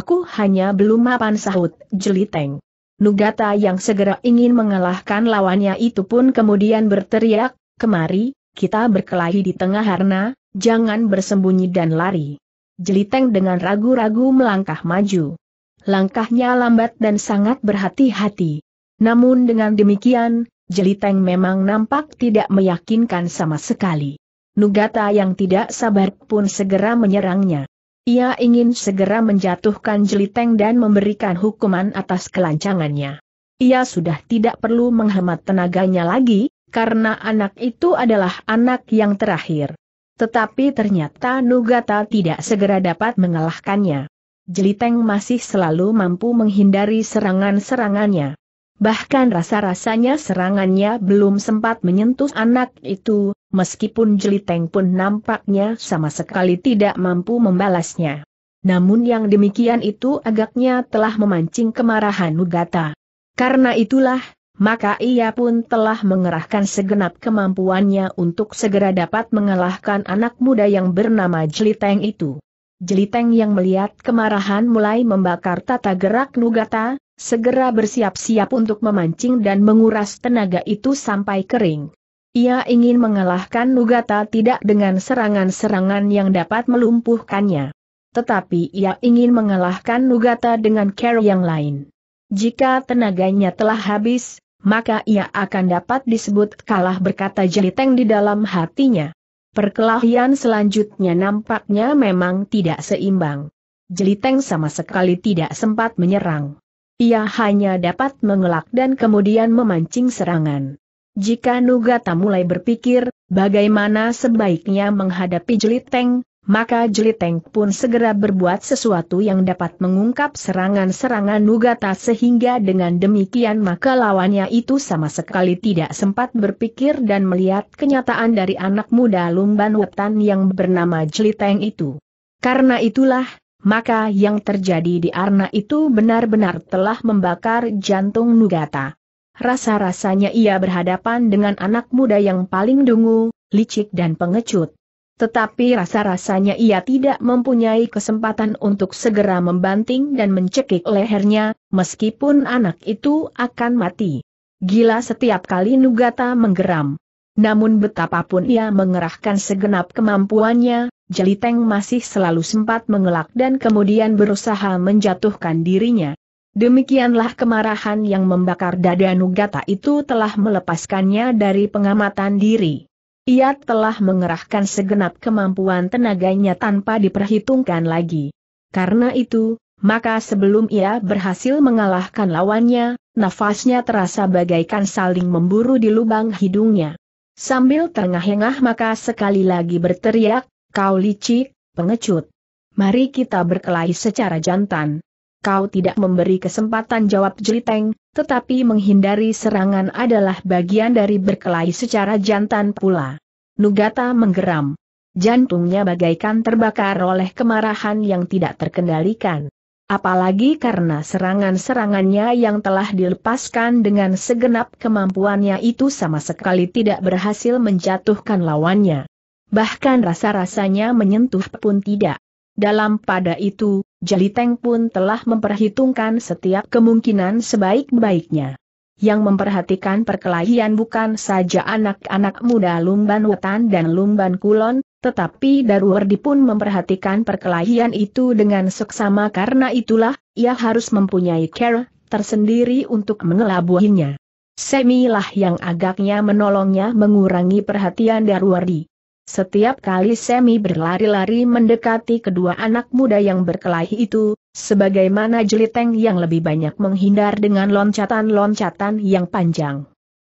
Aku hanya belum mapan sahut, jeliteng. Nugata yang segera ingin mengalahkan lawannya itu pun kemudian berteriak, kemari, kita berkelahi di tengah harna, jangan bersembunyi dan lari. Jeliteng dengan ragu-ragu melangkah maju. Langkahnya lambat dan sangat berhati-hati. Namun dengan demikian, Jeliteng memang nampak tidak meyakinkan sama sekali. Nugata yang tidak sabar pun segera menyerangnya. Ia ingin segera menjatuhkan jeliteng dan memberikan hukuman atas kelancangannya. Ia sudah tidak perlu menghemat tenaganya lagi, karena anak itu adalah anak yang terakhir. Tetapi ternyata Nugata tidak segera dapat mengalahkannya. Jeliteng masih selalu mampu menghindari serangan-serangannya. Bahkan rasa-rasanya serangannya belum sempat menyentuh anak itu, meskipun Jeliteng pun nampaknya sama sekali tidak mampu membalasnya. Namun yang demikian itu agaknya telah memancing kemarahan Nugata. Karena itulah, maka ia pun telah mengerahkan segenap kemampuannya untuk segera dapat mengalahkan anak muda yang bernama Jeliteng itu. Jeliteng yang melihat kemarahan mulai membakar tata gerak Nugata, segera bersiap-siap untuk memancing dan menguras tenaga itu sampai kering. Ia ingin mengalahkan Nugata tidak dengan serangan-serangan yang dapat melumpuhkannya. Tetapi ia ingin mengalahkan Nugata dengan cara yang lain. Jika tenaganya telah habis, maka ia akan dapat disebut kalah berkata jeliteng di dalam hatinya. Perkelahian selanjutnya nampaknya memang tidak seimbang. Jeliteng sama sekali tidak sempat menyerang. Ia hanya dapat mengelak dan kemudian memancing serangan. Jika Nugata mulai berpikir, bagaimana sebaiknya menghadapi Jeliteng, maka Jeliteng pun segera berbuat sesuatu yang dapat mengungkap serangan-serangan Nugata sehingga dengan demikian maka lawannya itu sama sekali tidak sempat berpikir dan melihat kenyataan dari anak muda Lumban Wetan yang bernama Jeliteng itu. Karena itulah, maka yang terjadi di Arna itu benar-benar telah membakar jantung Nugata. Rasa-rasanya ia berhadapan dengan anak muda yang paling dungu, licik dan pengecut. Tetapi rasa-rasanya ia tidak mempunyai kesempatan untuk segera membanting dan mencekik lehernya, meskipun anak itu akan mati. Gila setiap kali Nugata menggeram. Namun betapapun ia mengerahkan segenap kemampuannya, Jeliteng masih selalu sempat mengelak dan kemudian berusaha menjatuhkan dirinya. Demikianlah kemarahan yang membakar dada Nugata itu telah melepaskannya dari pengamatan diri. Ia telah mengerahkan segenap kemampuan tenaganya tanpa diperhitungkan lagi. Karena itu, maka sebelum ia berhasil mengalahkan lawannya, nafasnya terasa bagaikan saling memburu di lubang hidungnya. Sambil terengah-engah maka sekali lagi berteriak, kau licik, pengecut. Mari kita berkelahi secara jantan. Kau tidak memberi kesempatan jawab Jeliteng, tetapi menghindari serangan adalah bagian dari berkelahi secara jantan pula. Nugata menggeram. Jantungnya bagaikan terbakar oleh kemarahan yang tidak terkendalikan. Apalagi karena serangan-serangannya yang telah dilepaskan dengan segenap kemampuannya itu sama sekali tidak berhasil menjatuhkan lawannya. Bahkan rasa-rasanya menyentuh pun tidak. Dalam pada itu, Jaliteng pun telah memperhitungkan setiap kemungkinan sebaik-baiknya. Yang memperhatikan perkelahian bukan saja anak-anak muda Lumban Wetan dan Lumban Kulon, tetapi Darwardi pun memperhatikan perkelahian itu dengan seksama karena itulah, ia harus mempunyai care tersendiri untuk mengelabuhinya. Semilah yang agaknya menolongnya mengurangi perhatian Darwardi. Setiap kali Semi berlari-lari mendekati kedua anak muda yang berkelahi itu, sebagaimana jeliteng yang lebih banyak menghindar dengan loncatan-loncatan yang panjang.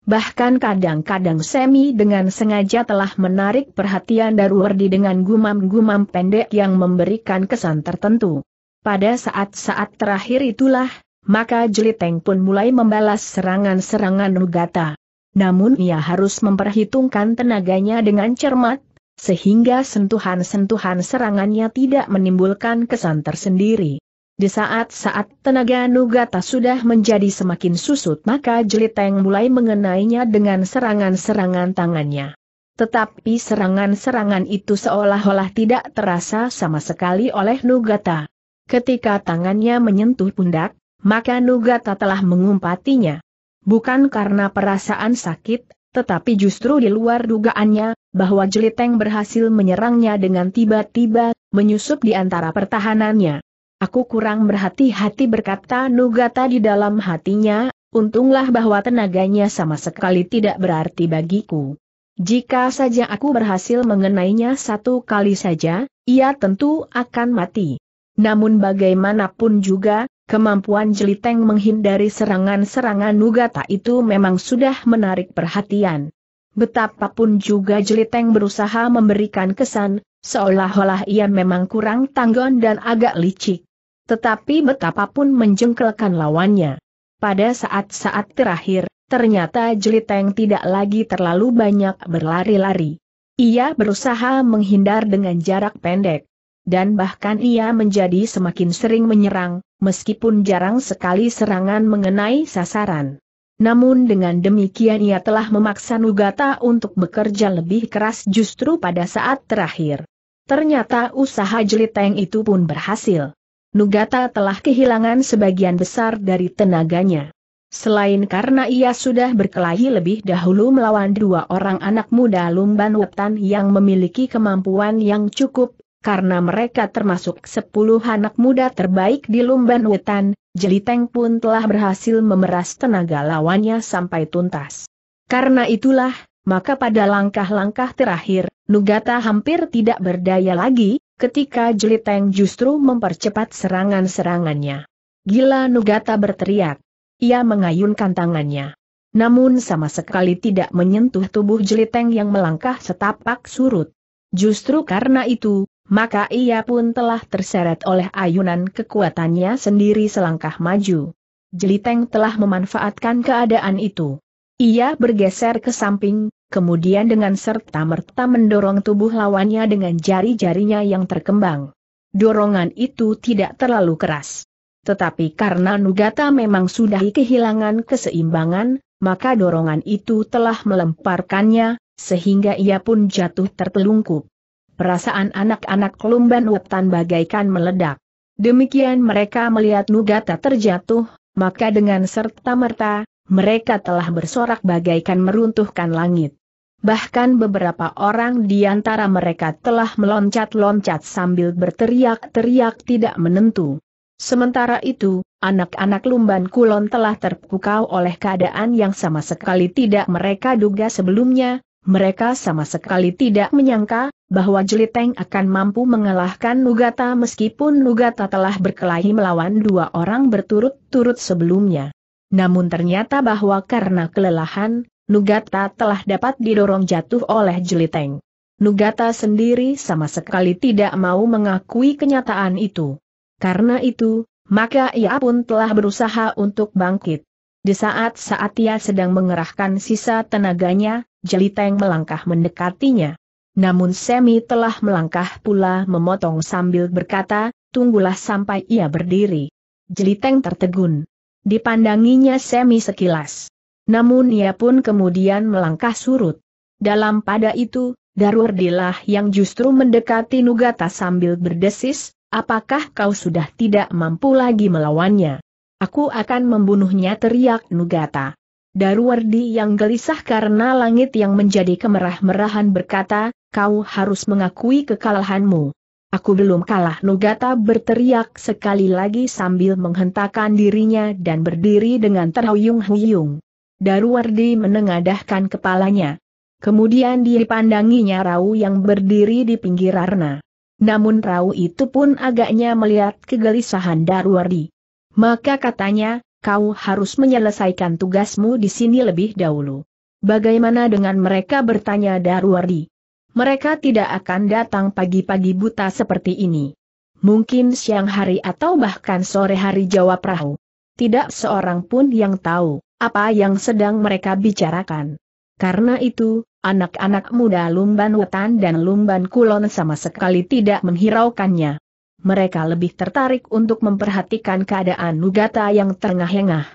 Bahkan kadang-kadang Semi dengan sengaja telah menarik perhatian Daruwerdi dengan gumam-gumam pendek yang memberikan kesan tertentu. Pada saat-saat terakhir itulah, maka Jeliteng pun mulai membalas serangan-serangan Nugata. Namun ia harus memperhitungkan tenaganya dengan cermat, sehingga sentuhan-sentuhan serangannya tidak menimbulkan kesan tersendiri. Di saat-saat tenaga Nugata sudah menjadi semakin susut maka Jeliteng mulai mengenainya dengan serangan-serangan tangannya. Tetapi serangan-serangan itu seolah-olah tidak terasa sama sekali oleh Nugata. Ketika tangannya menyentuh pundak, maka Nugata telah mengumpatinya. Bukan karena perasaan sakit, tetapi justru di luar dugaannya, bahwa Jeliteng berhasil menyerangnya dengan tiba-tiba, menyusup di antara pertahanannya. Aku kurang berhati-hati berkata Nugata di dalam hatinya, untunglah bahwa tenaganya sama sekali tidak berarti bagiku. Jika saja aku berhasil mengenainya satu kali saja, ia tentu akan mati. Namun bagaimanapun juga, kemampuan Jeliteng menghindari serangan-serangan Nugata itu memang sudah menarik perhatian. Betapapun juga Jeliteng berusaha memberikan kesan, seolah-olah ia memang kurang tanggon dan agak licik. Tetapi betapapun menjengkelkan lawannya. Pada saat-saat terakhir, ternyata Jeliteng tidak lagi terlalu banyak berlari-lari. Ia berusaha menghindar dengan jarak pendek. Dan bahkan ia menjadi semakin sering menyerang, meskipun jarang sekali serangan mengenai sasaran. Namun dengan demikian ia telah memaksa Nugata untuk bekerja lebih keras justru pada saat terakhir. Ternyata usaha jeliteng itu pun berhasil. Nugata telah kehilangan sebagian besar dari tenaganya. Selain karena ia sudah berkelahi lebih dahulu melawan dua orang anak muda Lumban Wetan yang memiliki kemampuan yang cukup, karena mereka termasuk sepuluh anak muda terbaik di Lumban Wetan, Jeliteng pun telah berhasil memeras tenaga lawannya sampai tuntas. Karena itulah, maka pada langkah-langkah terakhir, Nugata hampir tidak berdaya lagi, ketika Jeliteng justru mempercepat serangan-serangannya. Gila Nugata berteriak. Ia mengayunkan tangannya. Namun sama sekali tidak menyentuh tubuh Jeliteng yang melangkah setapak surut. Justru karena itu, maka ia pun telah terseret oleh ayunan kekuatannya sendiri selangkah maju. Jeliteng telah memanfaatkan keadaan itu. Ia bergeser ke samping, kemudian dengan serta-merta mendorong tubuh lawannya dengan jari-jarinya yang terkembang. Dorongan itu tidak terlalu keras. Tetapi karena Nugata memang sudah kehilangan keseimbangan, maka dorongan itu telah melemparkannya, sehingga ia pun jatuh tertelungkup. Perasaan anak-anak Lumban Wetan bagaikan meledak. Demikian mereka melihat Nugata terjatuh, maka dengan serta-merta, mereka telah bersorak bagaikan meruntuhkan langit. Bahkan beberapa orang di antara mereka telah meloncat-loncat sambil berteriak-teriak tidak menentu. Sementara itu, anak-anak Lumban Kulon telah terpukau oleh keadaan yang sama sekali tidak mereka duga sebelumnya, mereka sama sekali tidak menyangka, bahwa Jeliteng akan mampu mengalahkan Nugata meskipun Nugata telah berkelahi melawan dua orang berturut-turut sebelumnya. Namun ternyata bahwa karena kelelahan, Nugata telah dapat didorong jatuh oleh Jeliteng. Nugata sendiri sama sekali tidak mau mengakui kenyataan itu. Karena itu, maka ia pun telah berusaha untuk bangkit. Di saat-saat ia sedang mengerahkan sisa tenaganya, Jeliteng melangkah mendekatinya. Namun Semi telah melangkah pula memotong sambil berkata, tunggulah sampai ia berdiri. Jeliteng tertegun dipandanginya semi sekilas. Namun ia pun kemudian melangkah surut. Dalam pada itu, Darwardilah yang justru mendekati Nugata sambil berdesis, apakah kau sudah tidak mampu lagi melawannya? Aku akan membunuhnya teriak Nugata. Darwardi yang gelisah karena langit yang menjadi kemerah-merahan berkata, kau harus mengakui kekalahanmu. Aku belum kalah Nugata berteriak sekali lagi sambil menghentakkan dirinya dan berdiri dengan terhuyung-huyung. Darwardi menengadahkan kepalanya. Kemudian dipandanginya Rau yang berdiri di pinggir arna. Namun Rau itu pun agaknya melihat kegelisahan Darwardi. Maka katanya, kau harus menyelesaikan tugasmu di sini lebih dahulu. Bagaimana dengan mereka bertanya Darwardi? mereka tidak akan datang pagi-pagi buta seperti ini. Mungkin siang hari atau bahkan sore hari jawab perahu. Tidak seorang pun yang tahu apa yang sedang mereka bicarakan. Karena itu, anak-anak muda Lumban Wetan dan Lumban Kulon sama sekali tidak menghiraukannya. Mereka lebih tertarik untuk memperhatikan keadaan Nugata yang terengah-engah.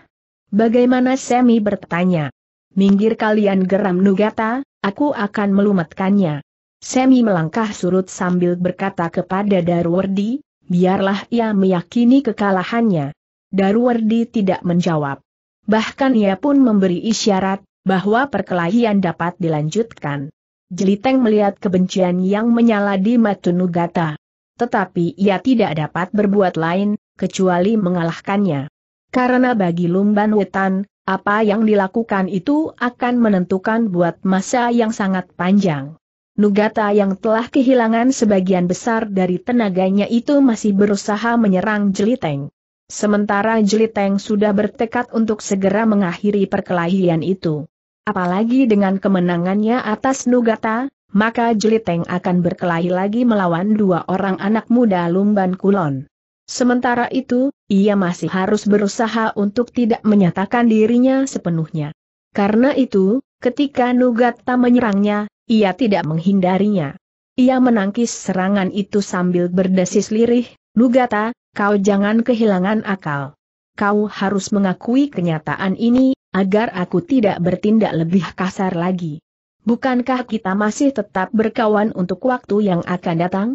Bagaimana Semi bertanya? Minggir kalian geram Nugata, aku akan melumatkannya. Semi melangkah surut sambil berkata kepada Darwardi, biarlah ia meyakini kekalahannya. Darwardi tidak menjawab. Bahkan ia pun memberi isyarat, bahwa perkelahian dapat dilanjutkan. Jeliteng melihat kebencian yang menyala di Matunugata. Tetapi ia tidak dapat berbuat lain, kecuali mengalahkannya. Karena bagi Lumban Wetan, apa yang dilakukan itu akan menentukan buat masa yang sangat panjang. Nugata yang telah kehilangan sebagian besar dari tenaganya itu masih berusaha menyerang Jeliteng. Sementara Jeliteng sudah bertekad untuk segera mengakhiri perkelahian itu. Apalagi dengan kemenangannya atas Nugata, maka Jeliteng akan berkelahi lagi melawan dua orang anak muda Lumban Kulon. Sementara itu, ia masih harus berusaha untuk tidak menyatakan dirinya sepenuhnya. Karena itu, ketika Nugata menyerangnya, ia tidak menghindarinya. Ia menangkis serangan itu sambil berdesis lirih, Nugata, kau jangan kehilangan akal. Kau harus mengakui kenyataan ini, agar aku tidak bertindak lebih kasar lagi. Bukankah kita masih tetap berkawan untuk waktu yang akan datang?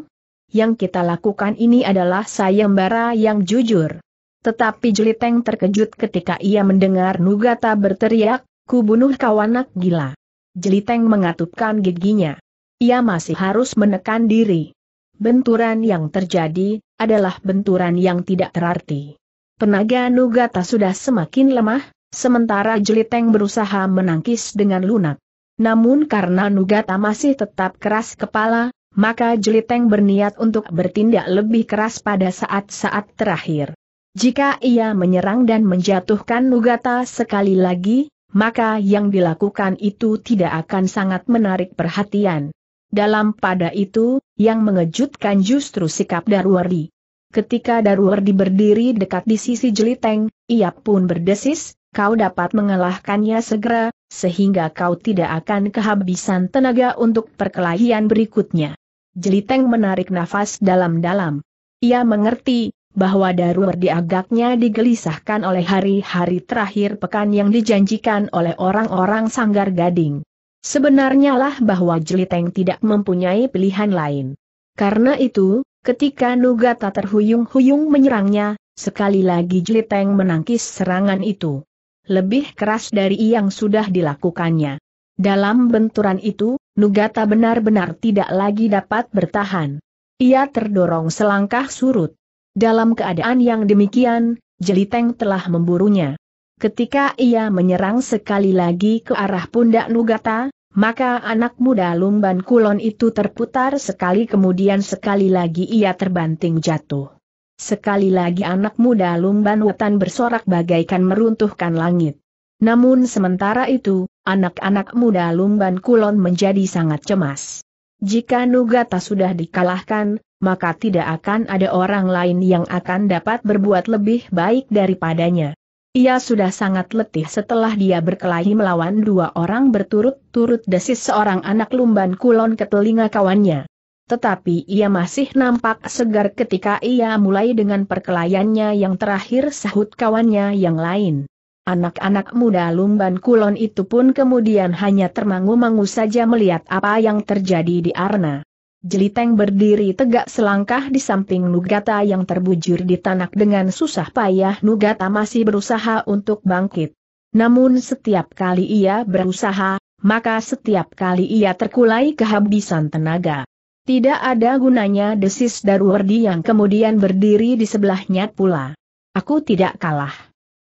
Yang kita lakukan ini adalah sayembara yang jujur. Tetapi Juliteng terkejut ketika ia mendengar Nugata berteriak, "Kubunuh bunuh kawanak gila. Jeliteng mengatupkan giginya. Ia masih harus menekan diri. Benturan yang terjadi, adalah benturan yang tidak terarti. Tenaga Nugata sudah semakin lemah, sementara Jeliteng berusaha menangkis dengan lunak. Namun karena Nugata masih tetap keras kepala, maka Jeliteng berniat untuk bertindak lebih keras pada saat-saat terakhir. Jika ia menyerang dan menjatuhkan Nugata sekali lagi, maka yang dilakukan itu tidak akan sangat menarik perhatian. Dalam pada itu, yang mengejutkan justru sikap Darwardi. Ketika Darwardi berdiri dekat di sisi Jeliteng, ia pun berdesis, kau dapat mengalahkannya segera, sehingga kau tidak akan kehabisan tenaga untuk perkelahian berikutnya. Jeliteng menarik nafas dalam-dalam. Ia mengerti, bahwa Darur diagaknya digelisahkan oleh hari-hari terakhir pekan yang dijanjikan oleh orang-orang sanggar gading. Sebenarnya lah bahwa Jeliteng tidak mempunyai pilihan lain. Karena itu, ketika Nugata terhuyung-huyung menyerangnya, sekali lagi Jeliteng menangkis serangan itu. Lebih keras dari yang sudah dilakukannya. Dalam benturan itu, Nugata benar-benar tidak lagi dapat bertahan. Ia terdorong selangkah surut. Dalam keadaan yang demikian, Jeliteng telah memburunya. Ketika ia menyerang sekali lagi ke arah pundak Nugata, maka anak muda lumban kulon itu terputar sekali kemudian sekali lagi ia terbanting jatuh. Sekali lagi anak muda lumban wetan bersorak bagaikan meruntuhkan langit. Namun sementara itu, anak-anak muda lumban kulon menjadi sangat cemas. Jika Nugata sudah dikalahkan, maka tidak akan ada orang lain yang akan dapat berbuat lebih baik daripadanya. Ia sudah sangat letih setelah dia berkelahi melawan dua orang berturut-turut desis seorang anak lumban kulon ke telinga kawannya. Tetapi ia masih nampak segar ketika ia mulai dengan perkelahiannya yang terakhir sahut kawannya yang lain. Anak-anak muda lumban kulon itu pun kemudian hanya termangu-mangu saja melihat apa yang terjadi di Arna. Jeliteng berdiri tegak selangkah di samping Nugata yang terbujur di tanah dengan susah payah Nugata masih berusaha untuk bangkit. Namun setiap kali ia berusaha, maka setiap kali ia terkulai kehabisan tenaga. Tidak ada gunanya desis Darwardi yang kemudian berdiri di sebelahnya pula. Aku tidak kalah.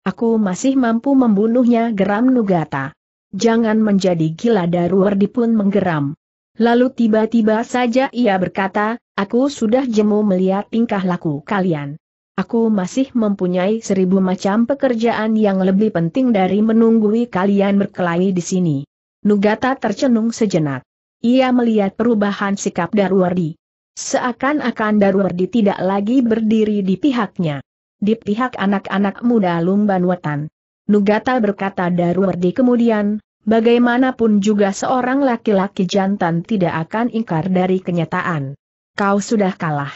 Aku masih mampu membunuhnya geram Nugata. Jangan menjadi gila Darwardi pun menggeram. Lalu tiba-tiba saja ia berkata, aku sudah jemu melihat tingkah laku kalian. Aku masih mempunyai seribu macam pekerjaan yang lebih penting dari menunggui kalian berkelahi di sini. Nugata tercenung sejenak. Ia melihat perubahan sikap Darwardi. Seakan-akan Darwardi tidak lagi berdiri di pihaknya. Di pihak anak-anak muda Lumban Wetan. Nugata berkata Darwardi kemudian, Bagaimanapun juga seorang laki-laki jantan tidak akan ingkar dari kenyataan. Kau sudah kalah.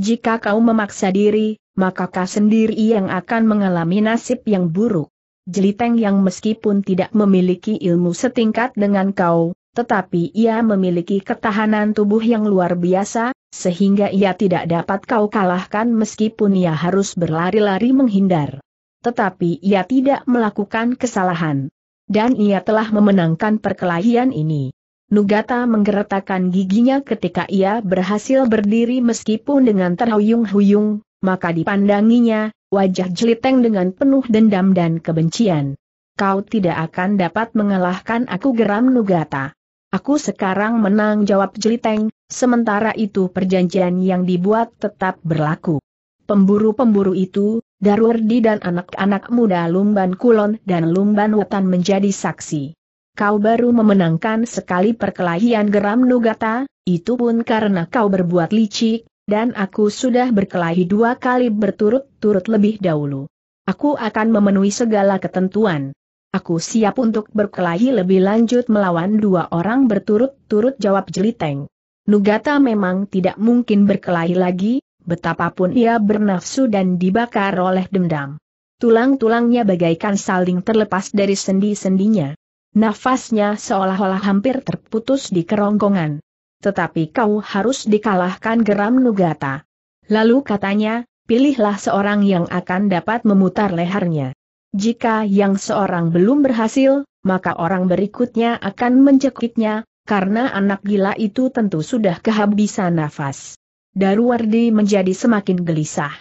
Jika kau memaksa diri, maka kau sendiri yang akan mengalami nasib yang buruk. Jeliteng yang meskipun tidak memiliki ilmu setingkat dengan kau, tetapi ia memiliki ketahanan tubuh yang luar biasa, sehingga ia tidak dapat kau kalahkan meskipun ia harus berlari-lari menghindar. Tetapi ia tidak melakukan kesalahan dan ia telah memenangkan perkelahian ini. Nugata menggeretakkan giginya ketika ia berhasil berdiri meskipun dengan terhuyung-huyung, maka dipandanginya, wajah jeliteng dengan penuh dendam dan kebencian. Kau tidak akan dapat mengalahkan aku geram Nugata. Aku sekarang menang jawab jeliteng, sementara itu perjanjian yang dibuat tetap berlaku. Pemburu-pemburu itu, Darwardi dan anak-anak muda Lumban Kulon dan Lumban Wetan menjadi saksi. Kau baru memenangkan sekali perkelahian geram Nugata, itu pun karena kau berbuat licik, dan aku sudah berkelahi dua kali berturut-turut lebih dahulu. Aku akan memenuhi segala ketentuan. Aku siap untuk berkelahi lebih lanjut melawan dua orang berturut-turut jawab Jeliteng. Nugata memang tidak mungkin berkelahi lagi, betapapun ia bernafsu dan dibakar oleh dendam. Tulang-tulangnya bagaikan saling terlepas dari sendi-sendinya. Nafasnya seolah-olah hampir terputus di kerongkongan. Tetapi kau harus dikalahkan geram Nugata. Lalu katanya, pilihlah seorang yang akan dapat memutar lehernya. Jika yang seorang belum berhasil, maka orang berikutnya akan mencekiknya, karena anak gila itu tentu sudah kehabisan nafas. Daruwardi menjadi semakin gelisah.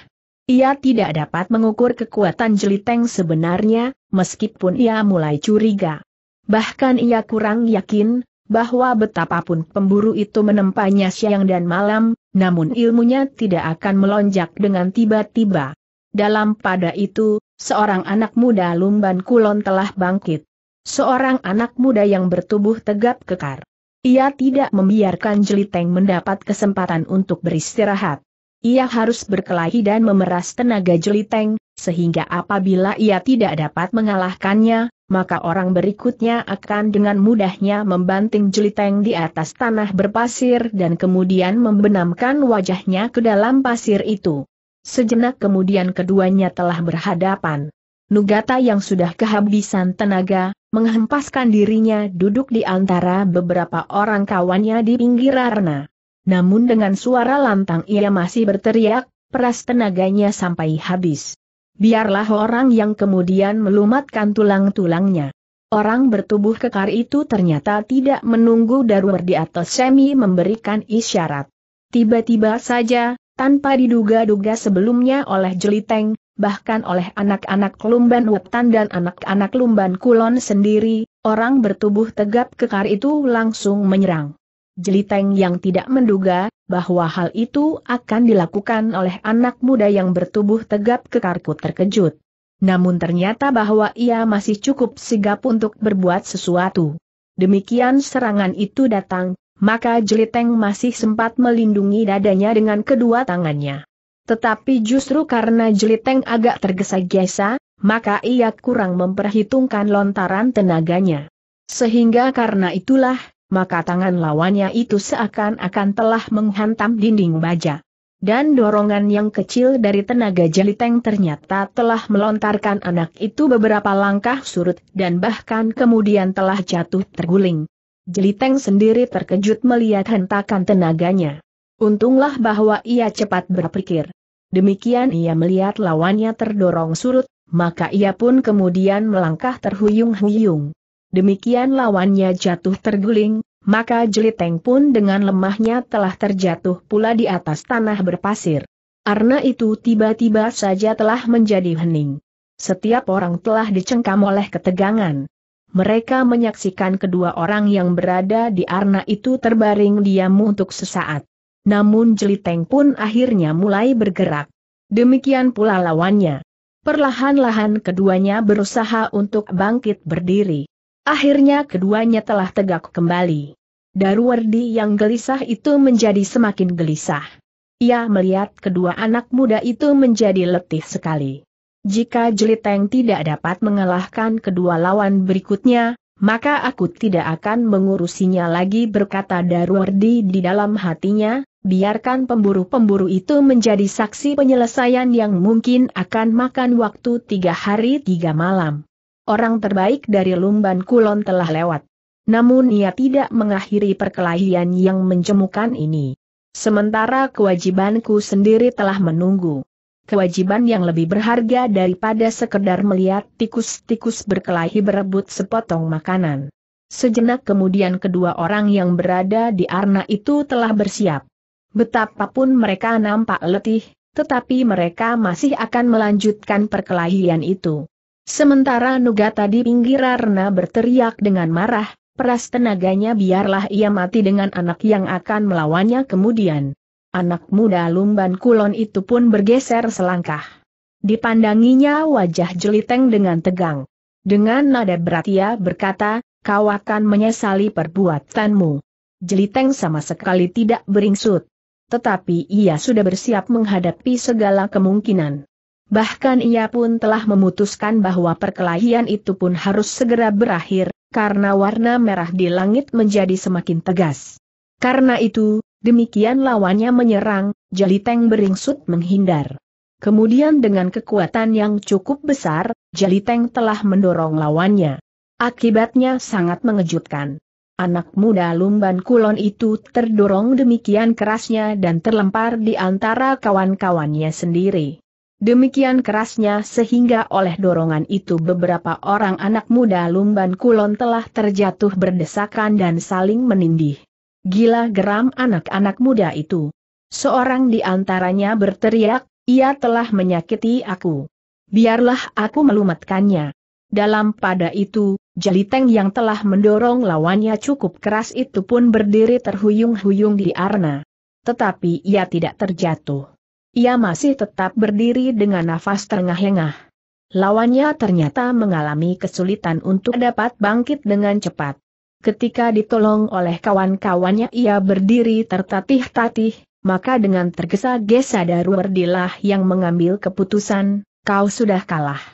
Ia tidak dapat mengukur kekuatan jeliteng sebenarnya, meskipun ia mulai curiga. Bahkan ia kurang yakin, bahwa betapapun pemburu itu menempanya siang dan malam, namun ilmunya tidak akan melonjak dengan tiba-tiba. Dalam pada itu, seorang anak muda lumban kulon telah bangkit. Seorang anak muda yang bertubuh tegap kekar. Ia tidak membiarkan Jeliteng mendapat kesempatan untuk beristirahat. Ia harus berkelahi dan memeras tenaga Jeliteng, sehingga apabila ia tidak dapat mengalahkannya, maka orang berikutnya akan dengan mudahnya membanting Jeliteng di atas tanah berpasir dan kemudian membenamkan wajahnya ke dalam pasir itu. Sejenak kemudian keduanya telah berhadapan. Nugata yang sudah kehabisan tenaga, menghempaskan dirinya duduk di antara beberapa orang kawannya di pinggir arena. Namun dengan suara lantang ia masih berteriak, peras tenaganya sampai habis. Biarlah orang yang kemudian melumatkan tulang-tulangnya. Orang bertubuh kekar itu ternyata tidak menunggu darur di atas semi memberikan isyarat. Tiba-tiba saja, tanpa diduga-duga sebelumnya oleh Jeliteng, bahkan oleh anak-anak Lumban Wetan dan anak-anak Lumban Kulon sendiri, orang bertubuh tegap kekar itu langsung menyerang. Jeliteng yang tidak menduga, bahwa hal itu akan dilakukan oleh anak muda yang bertubuh tegap kekarku terkejut. Namun ternyata bahwa ia masih cukup sigap untuk berbuat sesuatu. Demikian serangan itu datang, maka Jeliteng masih sempat melindungi dadanya dengan kedua tangannya. Tetapi justru karena jeliteng agak tergesa-gesa, maka ia kurang memperhitungkan lontaran tenaganya. Sehingga karena itulah, maka tangan lawannya itu seakan-akan telah menghantam dinding baja. Dan dorongan yang kecil dari tenaga jeliteng ternyata telah melontarkan anak itu beberapa langkah surut dan bahkan kemudian telah jatuh terguling. Jeliteng sendiri terkejut melihat hentakan tenaganya. Untunglah bahwa ia cepat berpikir. Demikian ia melihat lawannya terdorong surut, maka ia pun kemudian melangkah terhuyung-huyung. Demikian lawannya jatuh terguling, maka Jeliteng pun dengan lemahnya telah terjatuh pula di atas tanah berpasir. Arna itu tiba-tiba saja telah menjadi hening. Setiap orang telah dicengkam oleh ketegangan. Mereka menyaksikan kedua orang yang berada di Arna itu terbaring diam untuk sesaat namun Jeliteng pun akhirnya mulai bergerak. Demikian pula lawannya. Perlahan-lahan keduanya berusaha untuk bangkit berdiri. Akhirnya keduanya telah tegak kembali. Darwardi yang gelisah itu menjadi semakin gelisah. Ia melihat kedua anak muda itu menjadi letih sekali. Jika Jeliteng tidak dapat mengalahkan kedua lawan berikutnya, maka aku tidak akan mengurusinya lagi berkata Darwardi di dalam hatinya, biarkan pemburu-pemburu itu menjadi saksi penyelesaian yang mungkin akan makan waktu tiga hari tiga malam. Orang terbaik dari Lumban Kulon telah lewat. Namun ia tidak mengakhiri perkelahian yang mencemukan ini. Sementara kewajibanku sendiri telah menunggu. Kewajiban yang lebih berharga daripada sekedar melihat tikus-tikus berkelahi berebut sepotong makanan. Sejenak kemudian kedua orang yang berada di arna itu telah bersiap. Betapapun mereka nampak letih, tetapi mereka masih akan melanjutkan perkelahian itu. Sementara Nugata di pinggir arena berteriak dengan marah, peras tenaganya biarlah ia mati dengan anak yang akan melawannya kemudian. Anak muda lumban kulon itu pun bergeser selangkah. Dipandanginya wajah jeliteng dengan tegang. Dengan nada berat ia berkata, kau akan menyesali perbuatanmu. Jeliteng sama sekali tidak beringsut tetapi ia sudah bersiap menghadapi segala kemungkinan. Bahkan ia pun telah memutuskan bahwa perkelahian itu pun harus segera berakhir, karena warna merah di langit menjadi semakin tegas. Karena itu, demikian lawannya menyerang, Jaliteng beringsut menghindar. Kemudian dengan kekuatan yang cukup besar, Jaliteng telah mendorong lawannya. Akibatnya sangat mengejutkan. Anak muda lumban kulon itu terdorong demikian kerasnya dan terlempar di antara kawan-kawannya sendiri. Demikian kerasnya sehingga oleh dorongan itu beberapa orang anak muda Lumban Kulon telah terjatuh berdesakan dan saling menindih. Gila geram anak-anak muda itu. Seorang di antaranya berteriak, ia telah menyakiti aku. Biarlah aku melumatkannya. Dalam pada itu, Jaliteng yang telah mendorong lawannya cukup keras itu pun berdiri terhuyung-huyung di arena. Tetapi ia tidak terjatuh. Ia masih tetap berdiri dengan nafas terengah-engah. Lawannya ternyata mengalami kesulitan untuk dapat bangkit dengan cepat. Ketika ditolong oleh kawan-kawannya ia berdiri tertatih-tatih, maka dengan tergesa-gesa Daruwerdilah yang mengambil keputusan, kau sudah kalah.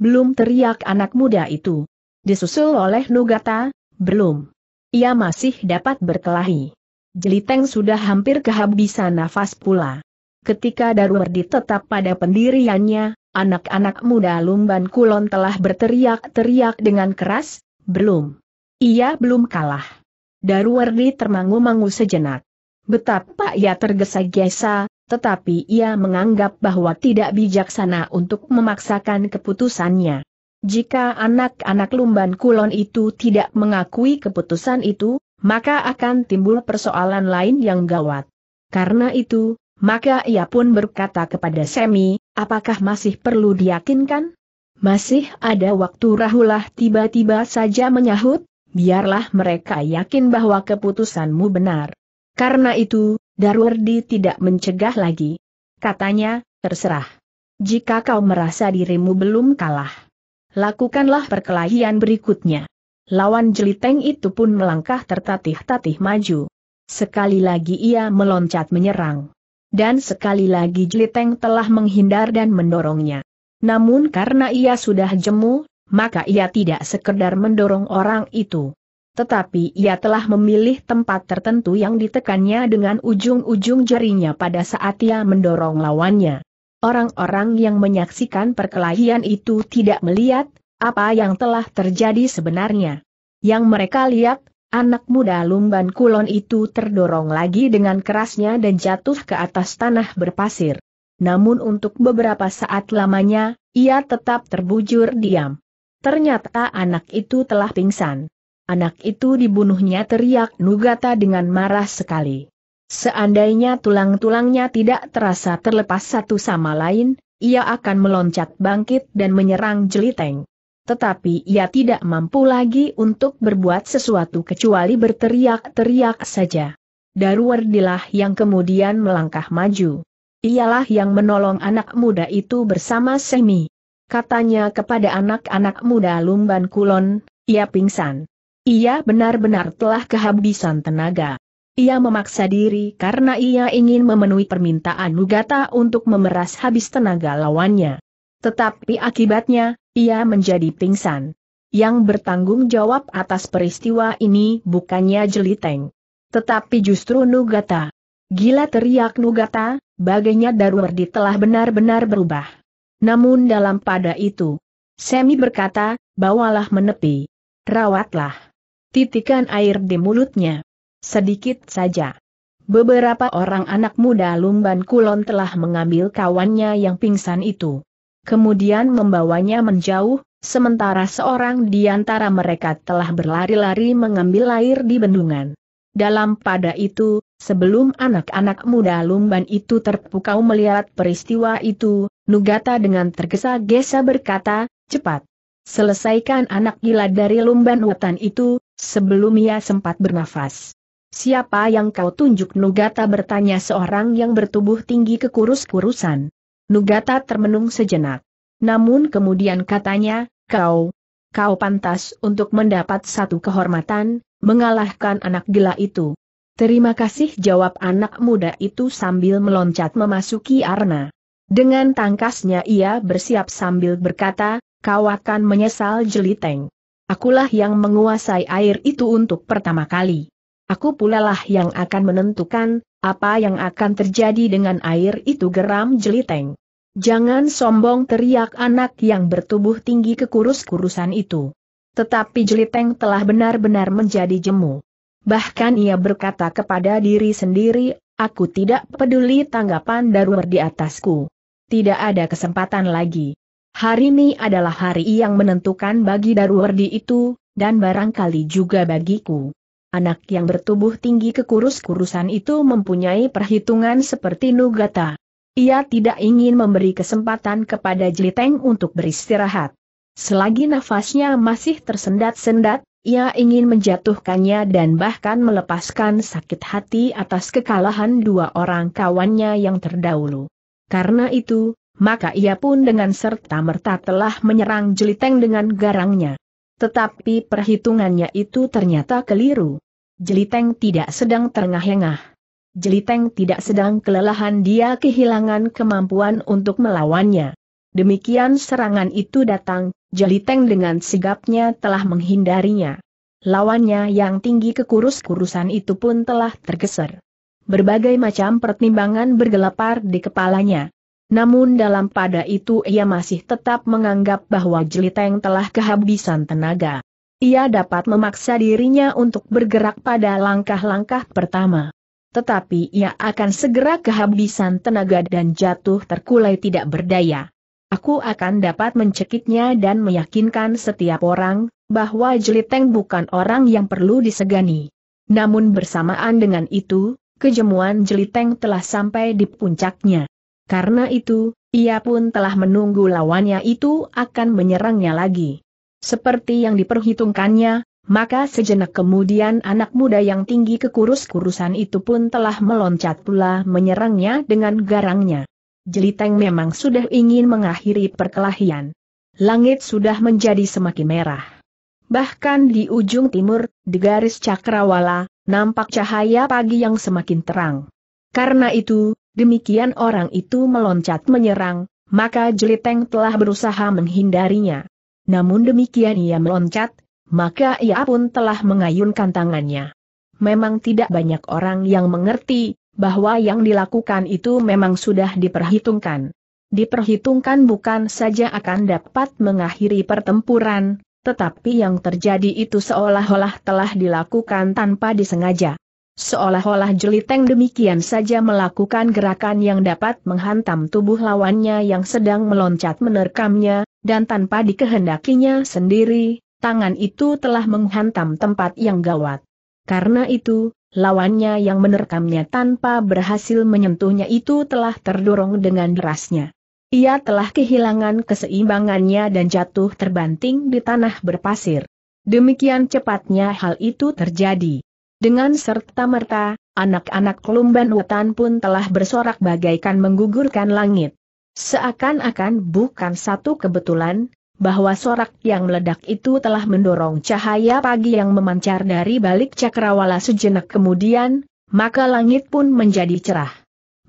Belum teriak anak muda itu, disusul oleh Nugata, belum. Ia masih dapat berkelahi. Jeliteng sudah hampir kehabisan nafas pula. Ketika Darwardi tetap pada pendiriannya, anak-anak muda Lumban Kulon telah berteriak-teriak dengan keras, belum. Ia belum kalah. Darwardi termangu-mangu sejenak. Betapa ia tergesa-gesa, tetapi ia menganggap bahwa tidak bijaksana untuk memaksakan keputusannya. Jika anak-anak Lumban Kulon itu tidak mengakui keputusan itu, maka akan timbul persoalan lain yang gawat. Karena itu, maka ia pun berkata kepada Semi, apakah masih perlu diyakinkan? Masih ada waktu Rahulah tiba-tiba saja menyahut, biarlah mereka yakin bahwa keputusanmu benar. Karena itu, Darwardi tidak mencegah lagi. Katanya, terserah. Jika kau merasa dirimu belum kalah lakukanlah perkelahian berikutnya. Lawan jeliteng itu pun melangkah tertatih-tatih maju. Sekali lagi ia meloncat menyerang. Dan sekali lagi jeliteng telah menghindar dan mendorongnya. Namun karena ia sudah jemu, maka ia tidak sekedar mendorong orang itu. Tetapi ia telah memilih tempat tertentu yang ditekannya dengan ujung-ujung jarinya pada saat ia mendorong lawannya. Orang-orang yang menyaksikan perkelahian itu tidak melihat apa yang telah terjadi sebenarnya. Yang mereka lihat, anak muda lumban kulon itu terdorong lagi dengan kerasnya dan jatuh ke atas tanah berpasir. Namun untuk beberapa saat lamanya, ia tetap terbujur diam. Ternyata anak itu telah pingsan. Anak itu dibunuhnya teriak Nugata dengan marah sekali. Seandainya tulang-tulangnya tidak terasa terlepas satu sama lain, ia akan meloncat bangkit dan menyerang jeliteng. Tetapi ia tidak mampu lagi untuk berbuat sesuatu kecuali berteriak-teriak saja. Darwardilah yang kemudian melangkah maju. Ialah yang menolong anak muda itu bersama Semi. Katanya kepada anak-anak muda Lumban Kulon, ia pingsan. Ia benar-benar telah kehabisan tenaga. Ia memaksa diri karena ia ingin memenuhi permintaan Nugata untuk memeras habis tenaga lawannya. Tetapi akibatnya, ia menjadi pingsan. Yang bertanggung jawab atas peristiwa ini bukannya Jeliteng. Tetapi justru Nugata. Gila teriak Nugata, bagainya Darwardi telah benar-benar berubah. Namun dalam pada itu, Semi berkata, bawalah menepi. Rawatlah. Titikan air di mulutnya. Sedikit saja. Beberapa orang anak muda Lumban Kulon telah mengambil kawannya yang pingsan itu. Kemudian membawanya menjauh, sementara seorang di antara mereka telah berlari-lari mengambil air di bendungan. Dalam pada itu, sebelum anak-anak muda Lumban itu terpukau melihat peristiwa itu, Nugata dengan tergesa-gesa berkata, cepat. Selesaikan anak gila dari Lumban Wetan itu, sebelum ia sempat bernafas. Siapa yang kau tunjuk Nugata bertanya seorang yang bertubuh tinggi kekurus-kurusan. Nugata termenung sejenak. Namun kemudian katanya, kau, kau pantas untuk mendapat satu kehormatan, mengalahkan anak gila itu. Terima kasih jawab anak muda itu sambil meloncat memasuki arna. Dengan tangkasnya ia bersiap sambil berkata, kau akan menyesal jeliteng. Akulah yang menguasai air itu untuk pertama kali. Aku pulalah yang akan menentukan, apa yang akan terjadi dengan air itu geram jeliteng. Jangan sombong teriak anak yang bertubuh tinggi kekurus-kurusan itu. Tetapi jeliteng telah benar-benar menjadi jemu. Bahkan ia berkata kepada diri sendiri, aku tidak peduli tanggapan darur di atasku. Tidak ada kesempatan lagi. Hari ini adalah hari yang menentukan bagi Darwardi itu, dan barangkali juga bagiku. Anak yang bertubuh tinggi kekurus-kurusan itu mempunyai perhitungan seperti Nugata. Ia tidak ingin memberi kesempatan kepada Jeliteng untuk beristirahat. Selagi nafasnya masih tersendat-sendat, ia ingin menjatuhkannya dan bahkan melepaskan sakit hati atas kekalahan dua orang kawannya yang terdahulu. Karena itu, maka ia pun dengan serta merta telah menyerang Jeliteng dengan garangnya. Tetapi perhitungannya itu ternyata keliru. Jeliteng tidak sedang terengah-engah. Jeliteng tidak sedang kelelahan dia kehilangan kemampuan untuk melawannya. Demikian serangan itu datang, Jeliteng dengan sigapnya telah menghindarinya. Lawannya yang tinggi kekurus-kurusan itu pun telah tergeser. Berbagai macam pertimbangan bergelapar di kepalanya. Namun dalam pada itu ia masih tetap menganggap bahwa Jeliteng telah kehabisan tenaga. Ia dapat memaksa dirinya untuk bergerak pada langkah-langkah pertama. Tetapi ia akan segera kehabisan tenaga dan jatuh terkulai tidak berdaya. Aku akan dapat mencekiknya dan meyakinkan setiap orang, bahwa Jeliteng bukan orang yang perlu disegani. Namun bersamaan dengan itu, kejemuan Jeliteng telah sampai di puncaknya. Karena itu, ia pun telah menunggu lawannya itu akan menyerangnya lagi. Seperti yang diperhitungkannya, maka sejenak kemudian anak muda yang tinggi kekurus-kurusan itu pun telah meloncat pula menyerangnya dengan garangnya. Jeliteng memang sudah ingin mengakhiri perkelahian. Langit sudah menjadi semakin merah. Bahkan di ujung timur, di garis cakrawala, nampak cahaya pagi yang semakin terang. Karena itu, demikian orang itu meloncat menyerang, maka Jeliteng telah berusaha menghindarinya. Namun demikian ia meloncat, maka ia pun telah mengayunkan tangannya. Memang tidak banyak orang yang mengerti, bahwa yang dilakukan itu memang sudah diperhitungkan. Diperhitungkan bukan saja akan dapat mengakhiri pertempuran, tetapi yang terjadi itu seolah-olah telah dilakukan tanpa disengaja. Seolah-olah jeliteng demikian saja melakukan gerakan yang dapat menghantam tubuh lawannya yang sedang meloncat menerkamnya, dan tanpa dikehendakinya sendiri, tangan itu telah menghantam tempat yang gawat. Karena itu, lawannya yang menerkamnya tanpa berhasil menyentuhnya itu telah terdorong dengan derasnya. Ia telah kehilangan keseimbangannya dan jatuh terbanting di tanah berpasir. Demikian cepatnya hal itu terjadi. Dengan serta-merta, anak-anak Lumban Hutan pun telah bersorak bagaikan menggugurkan langit. Seakan-akan bukan satu kebetulan, bahwa sorak yang meledak itu telah mendorong cahaya pagi yang memancar dari balik cakrawala sejenak kemudian, maka langit pun menjadi cerah.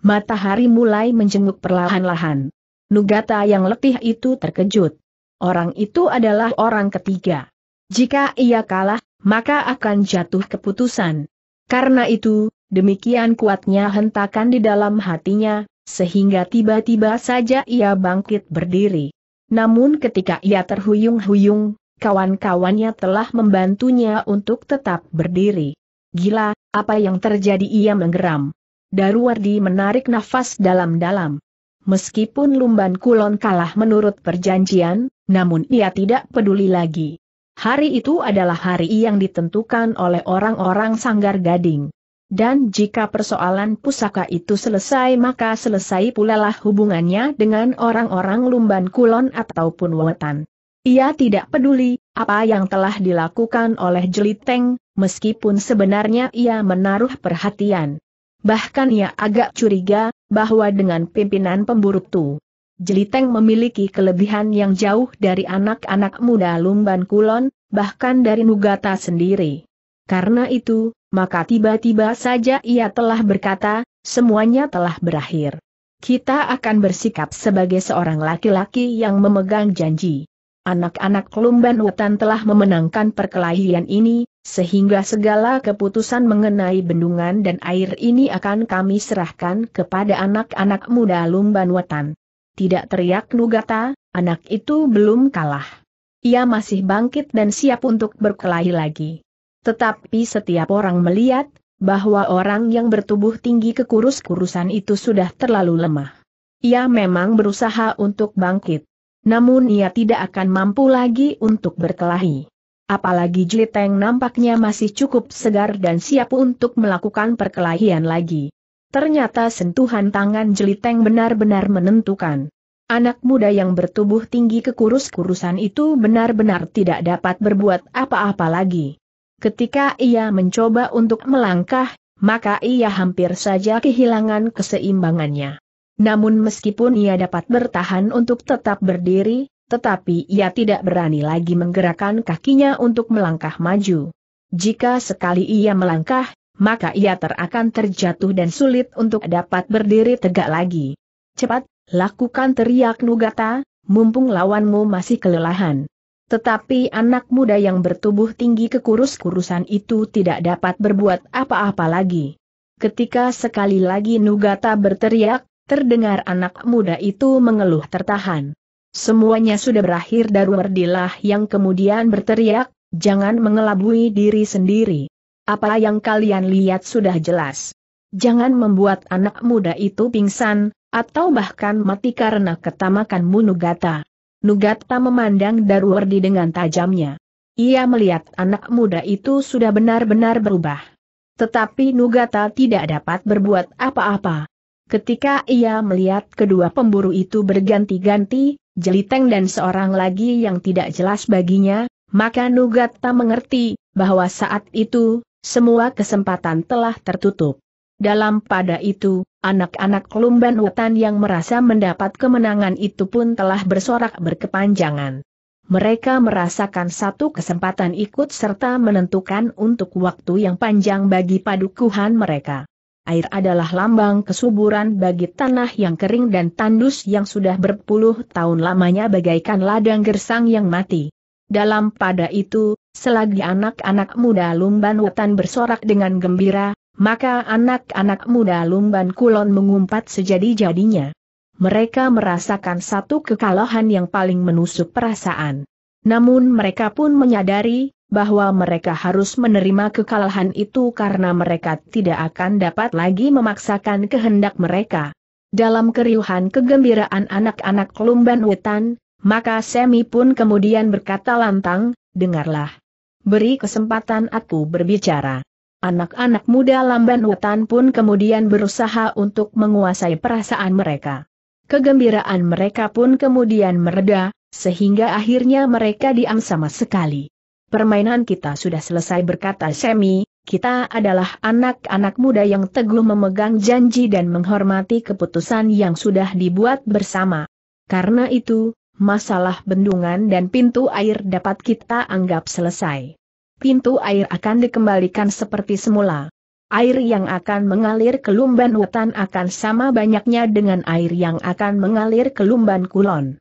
Matahari mulai menjenguk perlahan-lahan. Nugata yang letih itu terkejut. Orang itu adalah orang ketiga. Jika ia kalah, maka akan jatuh keputusan. Karena itu, demikian kuatnya hentakan di dalam hatinya, sehingga tiba-tiba saja ia bangkit berdiri. Namun ketika ia terhuyung-huyung, kawan-kawannya telah membantunya untuk tetap berdiri. Gila, apa yang terjadi ia menggeram. Daruwardi menarik nafas dalam-dalam. Meskipun Lumban Kulon kalah menurut perjanjian, namun ia tidak peduli lagi. Hari itu adalah hari yang ditentukan oleh orang-orang Sanggar Gading. Dan jika persoalan pusaka itu selesai maka selesai pula lah hubungannya dengan orang-orang Lumban Kulon ataupun Wetan. Ia tidak peduli apa yang telah dilakukan oleh Jeliteng, meskipun sebenarnya ia menaruh perhatian. Bahkan ia agak curiga bahwa dengan pimpinan pemburu itu. Jeliteng memiliki kelebihan yang jauh dari anak-anak muda Lumban Kulon, bahkan dari Nugata sendiri. Karena itu, maka tiba-tiba saja ia telah berkata, semuanya telah berakhir. Kita akan bersikap sebagai seorang laki-laki yang memegang janji. Anak-anak Lumban Wetan telah memenangkan perkelahian ini, sehingga segala keputusan mengenai bendungan dan air ini akan kami serahkan kepada anak-anak muda Lumban Wetan tidak teriak Nugata, anak itu belum kalah. Ia masih bangkit dan siap untuk berkelahi lagi. Tetapi setiap orang melihat, bahwa orang yang bertubuh tinggi kekurus-kurusan itu sudah terlalu lemah. Ia memang berusaha untuk bangkit. Namun ia tidak akan mampu lagi untuk berkelahi. Apalagi Jiliteng nampaknya masih cukup segar dan siap untuk melakukan perkelahian lagi. Ternyata sentuhan tangan jeliteng benar-benar menentukan. Anak muda yang bertubuh tinggi kekurus-kurusan itu benar-benar tidak dapat berbuat apa-apa lagi. Ketika ia mencoba untuk melangkah, maka ia hampir saja kehilangan keseimbangannya. Namun meskipun ia dapat bertahan untuk tetap berdiri, tetapi ia tidak berani lagi menggerakkan kakinya untuk melangkah maju. Jika sekali ia melangkah, maka ia terakan terjatuh dan sulit untuk dapat berdiri tegak lagi. Cepat, lakukan teriak Nugata, mumpung lawanmu masih kelelahan. Tetapi anak muda yang bertubuh tinggi kekurus-kurusan itu tidak dapat berbuat apa-apa lagi. Ketika sekali lagi Nugata berteriak, terdengar anak muda itu mengeluh tertahan. Semuanya sudah berakhir Darwardilah yang kemudian berteriak, jangan mengelabui diri sendiri. Apa yang kalian lihat sudah jelas. Jangan membuat anak muda itu pingsan, atau bahkan mati karena ketamakan Nugata. Nugata memandang Darwardi dengan tajamnya. Ia melihat anak muda itu sudah benar-benar berubah. Tetapi Nugata tidak dapat berbuat apa-apa. Ketika ia melihat kedua pemburu itu berganti-ganti, Jeliteng dan seorang lagi yang tidak jelas baginya, maka Nugata mengerti bahwa saat itu semua kesempatan telah tertutup. Dalam pada itu, anak-anak Lumban Wetan yang merasa mendapat kemenangan itu pun telah bersorak berkepanjangan. Mereka merasakan satu kesempatan ikut serta menentukan untuk waktu yang panjang bagi padukuhan mereka. Air adalah lambang kesuburan bagi tanah yang kering dan tandus yang sudah berpuluh tahun lamanya bagaikan ladang gersang yang mati. Dalam pada itu, Selagi anak-anak muda Lumban Wetan bersorak dengan gembira, maka anak-anak muda Lumban Kulon mengumpat sejadi-jadinya. Mereka merasakan satu kekalahan yang paling menusuk perasaan. Namun mereka pun menyadari, bahwa mereka harus menerima kekalahan itu karena mereka tidak akan dapat lagi memaksakan kehendak mereka. Dalam keriuhan kegembiraan anak-anak Lumban Wetan, maka Semi pun kemudian berkata lantang, dengarlah. Beri kesempatan aku berbicara. Anak-anak muda Lamban hutan pun kemudian berusaha untuk menguasai perasaan mereka. Kegembiraan mereka pun kemudian mereda, sehingga akhirnya mereka diam sama sekali. Permainan kita sudah selesai berkata Semi, kita adalah anak-anak muda yang teguh memegang janji dan menghormati keputusan yang sudah dibuat bersama. Karena itu, masalah bendungan dan pintu air dapat kita anggap selesai. Pintu air akan dikembalikan seperti semula. Air yang akan mengalir ke Lumban hutan akan sama banyaknya dengan air yang akan mengalir ke Lumban Kulon.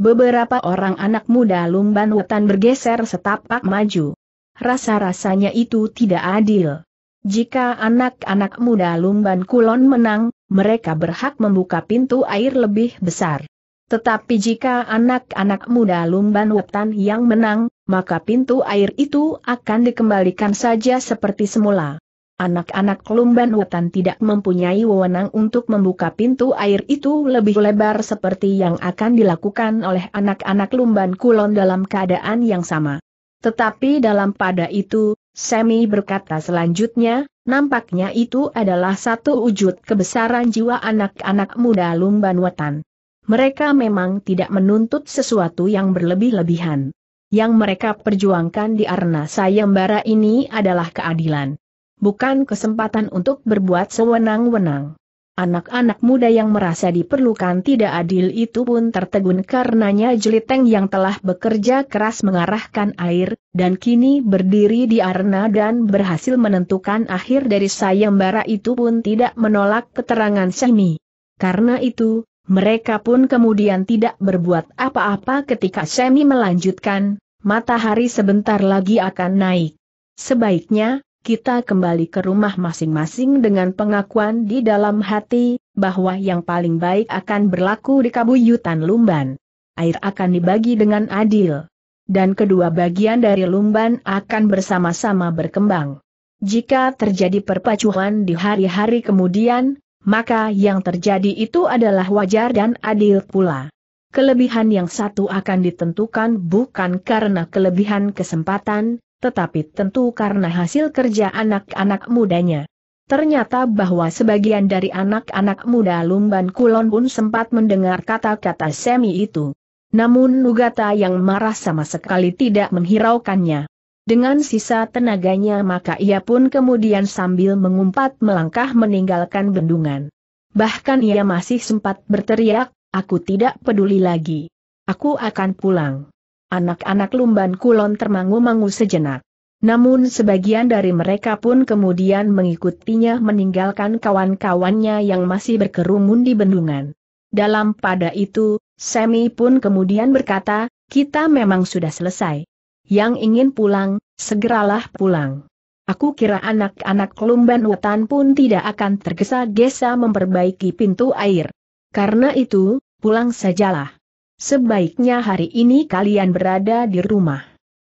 Beberapa orang anak muda Lumban hutan bergeser setapak maju. Rasa-rasanya itu tidak adil. Jika anak-anak muda Lumban Kulon menang, mereka berhak membuka pintu air lebih besar. Tetapi jika anak-anak muda Lumban Wetan yang menang, maka pintu air itu akan dikembalikan saja seperti semula. Anak-anak Lumban Wetan tidak mempunyai wewenang untuk membuka pintu air itu lebih lebar seperti yang akan dilakukan oleh anak-anak Lumban Kulon dalam keadaan yang sama. Tetapi dalam pada itu, Semi berkata selanjutnya, nampaknya itu adalah satu wujud kebesaran jiwa anak-anak muda Lumban Wetan. Mereka memang tidak menuntut sesuatu yang berlebih-lebihan. Yang mereka perjuangkan di arena sayembara ini adalah keadilan. Bukan kesempatan untuk berbuat sewenang-wenang. Anak-anak muda yang merasa diperlukan tidak adil itu pun tertegun karenanya Jeliteng yang telah bekerja keras mengarahkan air, dan kini berdiri di arena dan berhasil menentukan akhir dari sayembara itu pun tidak menolak keterangan Syahmi. Karena itu, mereka pun kemudian tidak berbuat apa-apa ketika Semi melanjutkan, matahari sebentar lagi akan naik. Sebaiknya, kita kembali ke rumah masing-masing dengan pengakuan di dalam hati, bahwa yang paling baik akan berlaku di kabuyutan Lumban. Air akan dibagi dengan adil. Dan kedua bagian dari Lumban akan bersama-sama berkembang. Jika terjadi perpacuan di hari-hari kemudian, maka yang terjadi itu adalah wajar dan adil pula. Kelebihan yang satu akan ditentukan bukan karena kelebihan kesempatan, tetapi tentu karena hasil kerja anak-anak mudanya. Ternyata bahwa sebagian dari anak-anak muda Lumban Kulon pun sempat mendengar kata-kata Semi itu. Namun Nugata yang marah sama sekali tidak menghiraukannya. Dengan sisa tenaganya maka ia pun kemudian sambil mengumpat melangkah meninggalkan bendungan. Bahkan ia masih sempat berteriak, aku tidak peduli lagi. Aku akan pulang. Anak-anak lumban kulon termangu-mangu sejenak. Namun sebagian dari mereka pun kemudian mengikutinya meninggalkan kawan-kawannya yang masih berkerumun di bendungan. Dalam pada itu, Semi pun kemudian berkata, kita memang sudah selesai yang ingin pulang, segeralah pulang. Aku kira anak-anak lumban wetan pun tidak akan tergesa-gesa memperbaiki pintu air. Karena itu, pulang sajalah. Sebaiknya hari ini kalian berada di rumah.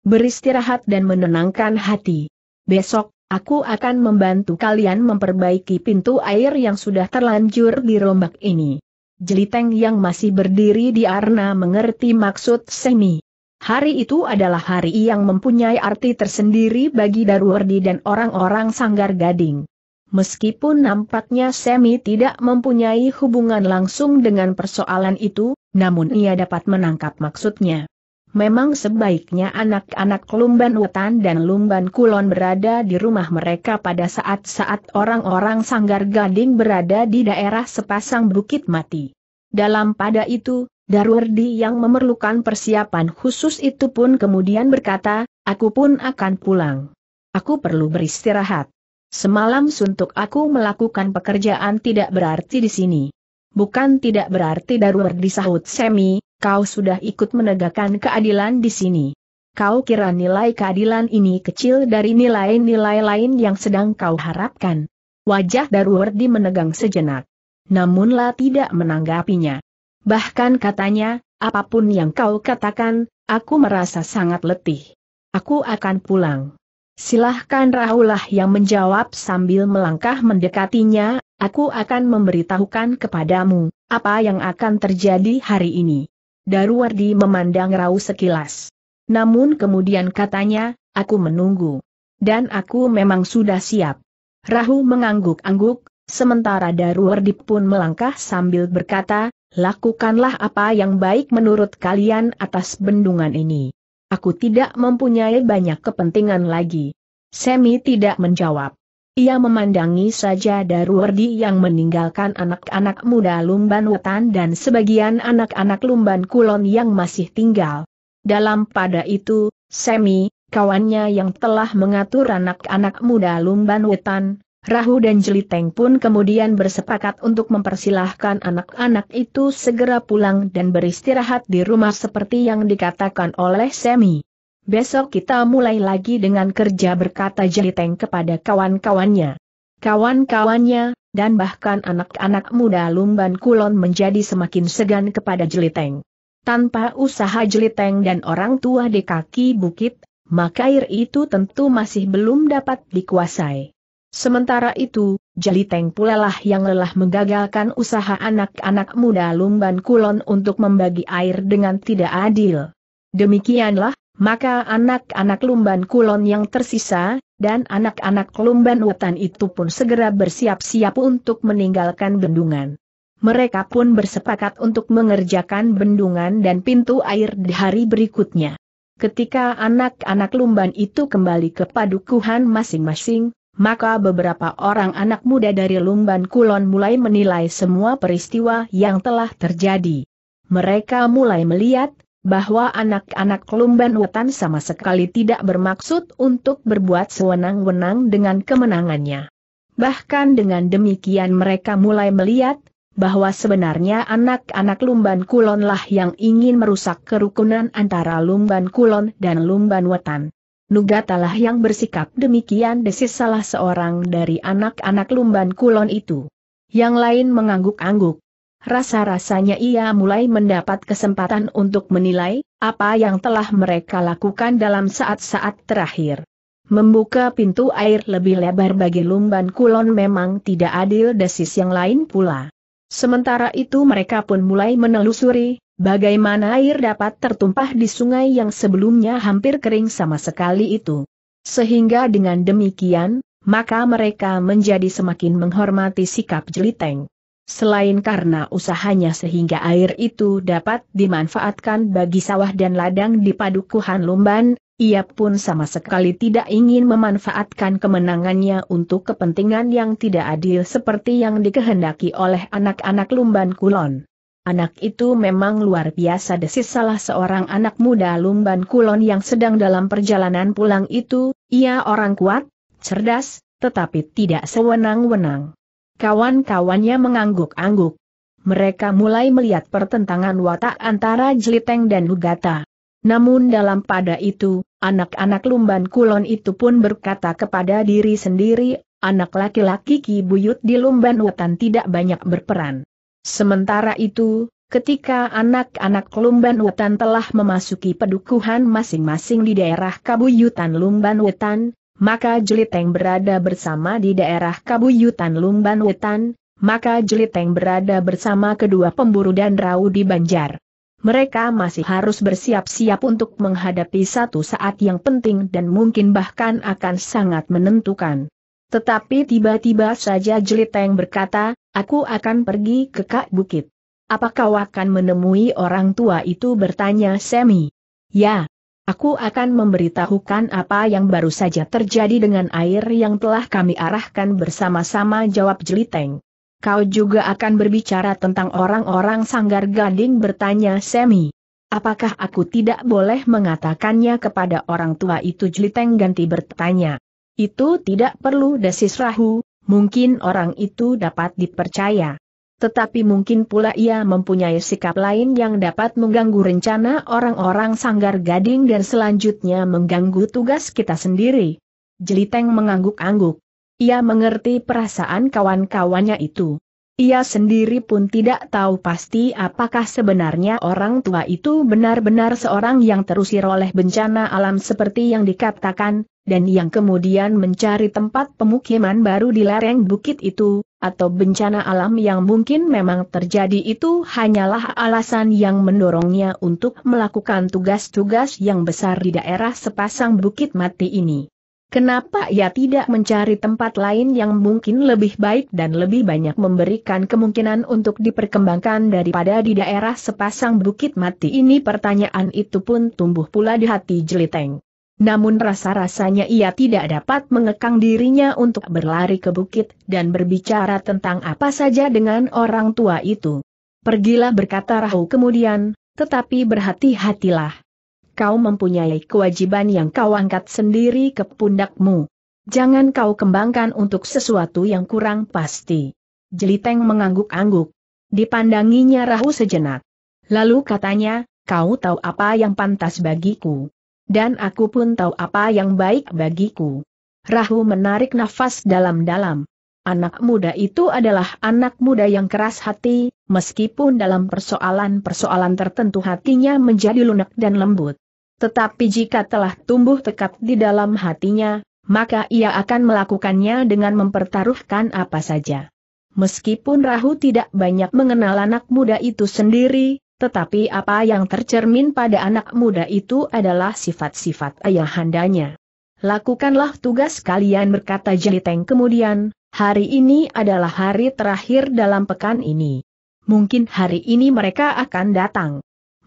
Beristirahat dan menenangkan hati. Besok, aku akan membantu kalian memperbaiki pintu air yang sudah terlanjur dirombak ini. Jeliteng yang masih berdiri di Arna mengerti maksud Semi. Hari itu adalah hari yang mempunyai arti tersendiri bagi Darwardi dan orang-orang Sanggar Gading. Meskipun nampaknya Semi tidak mempunyai hubungan langsung dengan persoalan itu, namun ia dapat menangkap maksudnya. Memang sebaiknya anak-anak Lumban Wetan dan Lumban Kulon berada di rumah mereka pada saat-saat orang-orang Sanggar Gading berada di daerah sepasang bukit mati. Dalam pada itu, Darwardi yang memerlukan persiapan khusus itu pun kemudian berkata, aku pun akan pulang. Aku perlu beristirahat. Semalam suntuk aku melakukan pekerjaan tidak berarti di sini. Bukan tidak berarti Darwardi sahut Semi, kau sudah ikut menegakkan keadilan di sini. Kau kira nilai keadilan ini kecil dari nilai-nilai lain yang sedang kau harapkan. Wajah Darwardi menegang sejenak. Namunlah tidak menanggapinya. Bahkan katanya, apapun yang kau katakan, aku merasa sangat letih. Aku akan pulang. Silahkan Rahulah yang menjawab sambil melangkah mendekatinya, aku akan memberitahukan kepadamu, apa yang akan terjadi hari ini. Daruwardi memandang Rau sekilas. Namun kemudian katanya, aku menunggu. Dan aku memang sudah siap. Rahu mengangguk-angguk, sementara Daruwardi pun melangkah sambil berkata, Lakukanlah apa yang baik menurut kalian atas bendungan ini. Aku tidak mempunyai banyak kepentingan lagi. Semi tidak menjawab. Ia memandangi saja Darwardi yang meninggalkan anak-anak muda Lumban Wetan dan sebagian anak-anak Lumban Kulon yang masih tinggal. Dalam pada itu, Semi, kawannya yang telah mengatur anak-anak muda Lumban Wetan, Rahu dan Jeliteng pun kemudian bersepakat untuk mempersilahkan anak-anak itu segera pulang dan beristirahat di rumah seperti yang dikatakan oleh Semi. Besok kita mulai lagi dengan kerja berkata Jeliteng kepada kawan-kawannya. Kawan-kawannya, dan bahkan anak-anak muda Lumban Kulon menjadi semakin segan kepada Jeliteng. Tanpa usaha Jeliteng dan orang tua di kaki bukit, maka air itu tentu masih belum dapat dikuasai. Sementara itu, Jaliteng pulalah yang lelah menggagalkan usaha anak-anak muda Lumban Kulon untuk membagi air dengan tidak adil. Demikianlah, maka anak-anak Lumban Kulon yang tersisa, dan anak-anak Lumban Wetan itu pun segera bersiap-siap untuk meninggalkan bendungan. Mereka pun bersepakat untuk mengerjakan bendungan dan pintu air di hari berikutnya. Ketika anak-anak Lumban itu kembali ke padukuhan masing-masing, maka beberapa orang anak muda dari Lumban Kulon mulai menilai semua peristiwa yang telah terjadi. Mereka mulai melihat bahwa anak-anak Lumban Wetan sama sekali tidak bermaksud untuk berbuat sewenang-wenang dengan kemenangannya. Bahkan dengan demikian mereka mulai melihat bahwa sebenarnya anak-anak Lumban Kulonlah yang ingin merusak kerukunan antara Lumban Kulon dan Lumban Wetan. Nugatalah yang bersikap demikian desis salah seorang dari anak-anak lumban kulon itu. Yang lain mengangguk-angguk. Rasa-rasanya ia mulai mendapat kesempatan untuk menilai apa yang telah mereka lakukan dalam saat-saat terakhir. Membuka pintu air lebih lebar bagi lumban kulon memang tidak adil desis yang lain pula. Sementara itu mereka pun mulai menelusuri, Bagaimana air dapat tertumpah di sungai yang sebelumnya hampir kering sama sekali itu? Sehingga dengan demikian, maka mereka menjadi semakin menghormati sikap Jeliteng. Selain karena usahanya sehingga air itu dapat dimanfaatkan bagi sawah dan ladang di padukuhan Lumban, ia pun sama sekali tidak ingin memanfaatkan kemenangannya untuk kepentingan yang tidak adil seperti yang dikehendaki oleh anak-anak Lumban Kulon. Anak itu memang luar biasa desis salah seorang anak muda Lumban Kulon yang sedang dalam perjalanan pulang itu, ia orang kuat, cerdas, tetapi tidak sewenang-wenang. Kawan-kawannya mengangguk-angguk. Mereka mulai melihat pertentangan watak antara Jeliteng dan Lugata. Namun dalam pada itu, anak-anak Lumban Kulon itu pun berkata kepada diri sendiri, anak laki-laki Ki Buyut di Lumban Wetan tidak banyak berperan. Sementara itu, ketika anak-anak Lumban Wetan telah memasuki pedukuhan masing-masing di daerah Kabuyutan Lumban Wetan, maka Jeliteng berada bersama di daerah Kabuyutan Lumban Wetan, maka Jeliteng berada bersama kedua pemburu dan rau di Banjar. Mereka masih harus bersiap-siap untuk menghadapi satu saat yang penting dan mungkin bahkan akan sangat menentukan. Tetapi tiba-tiba saja Jeliteng berkata, aku akan pergi ke Kak Bukit. Apakah kau akan menemui orang tua itu bertanya Semi? Ya, aku akan memberitahukan apa yang baru saja terjadi dengan air yang telah kami arahkan bersama-sama jawab Jeliteng. Kau juga akan berbicara tentang orang-orang sanggar gading bertanya Semi. Apakah aku tidak boleh mengatakannya kepada orang tua itu Jeliteng ganti bertanya. Itu tidak perlu desis rahu, mungkin orang itu dapat dipercaya. Tetapi mungkin pula ia mempunyai sikap lain yang dapat mengganggu rencana orang-orang sanggar gading dan selanjutnya mengganggu tugas kita sendiri. Jeliteng mengangguk-angguk. Ia mengerti perasaan kawan-kawannya itu. Ia sendiri pun tidak tahu pasti apakah sebenarnya orang tua itu benar-benar seorang yang terusir oleh bencana alam seperti yang dikatakan, dan yang kemudian mencari tempat pemukiman baru di lereng bukit itu, atau bencana alam yang mungkin memang terjadi itu hanyalah alasan yang mendorongnya untuk melakukan tugas-tugas yang besar di daerah sepasang bukit mati ini. Kenapa ia tidak mencari tempat lain yang mungkin lebih baik dan lebih banyak memberikan kemungkinan untuk diperkembangkan daripada di daerah sepasang bukit mati ini? Pertanyaan itu pun tumbuh pula di hati Jeliteng. Namun rasa-rasanya ia tidak dapat mengekang dirinya untuk berlari ke bukit dan berbicara tentang apa saja dengan orang tua itu. Pergilah berkata Rahu kemudian, tetapi berhati-hatilah. Kau mempunyai kewajiban yang kau angkat sendiri ke pundakmu. Jangan kau kembangkan untuk sesuatu yang kurang pasti. Jeliteng mengangguk-angguk. Dipandanginya Rahu sejenak. Lalu katanya, kau tahu apa yang pantas bagiku dan aku pun tahu apa yang baik bagiku. Rahu menarik nafas dalam-dalam. Anak muda itu adalah anak muda yang keras hati, meskipun dalam persoalan-persoalan tertentu hatinya menjadi lunak dan lembut. Tetapi jika telah tumbuh tekad di dalam hatinya, maka ia akan melakukannya dengan mempertaruhkan apa saja. Meskipun Rahu tidak banyak mengenal anak muda itu sendiri, tetapi apa yang tercermin pada anak muda itu adalah sifat-sifat ayahandanya. Lakukanlah tugas kalian berkata Jeliteng kemudian, hari ini adalah hari terakhir dalam pekan ini. Mungkin hari ini mereka akan datang.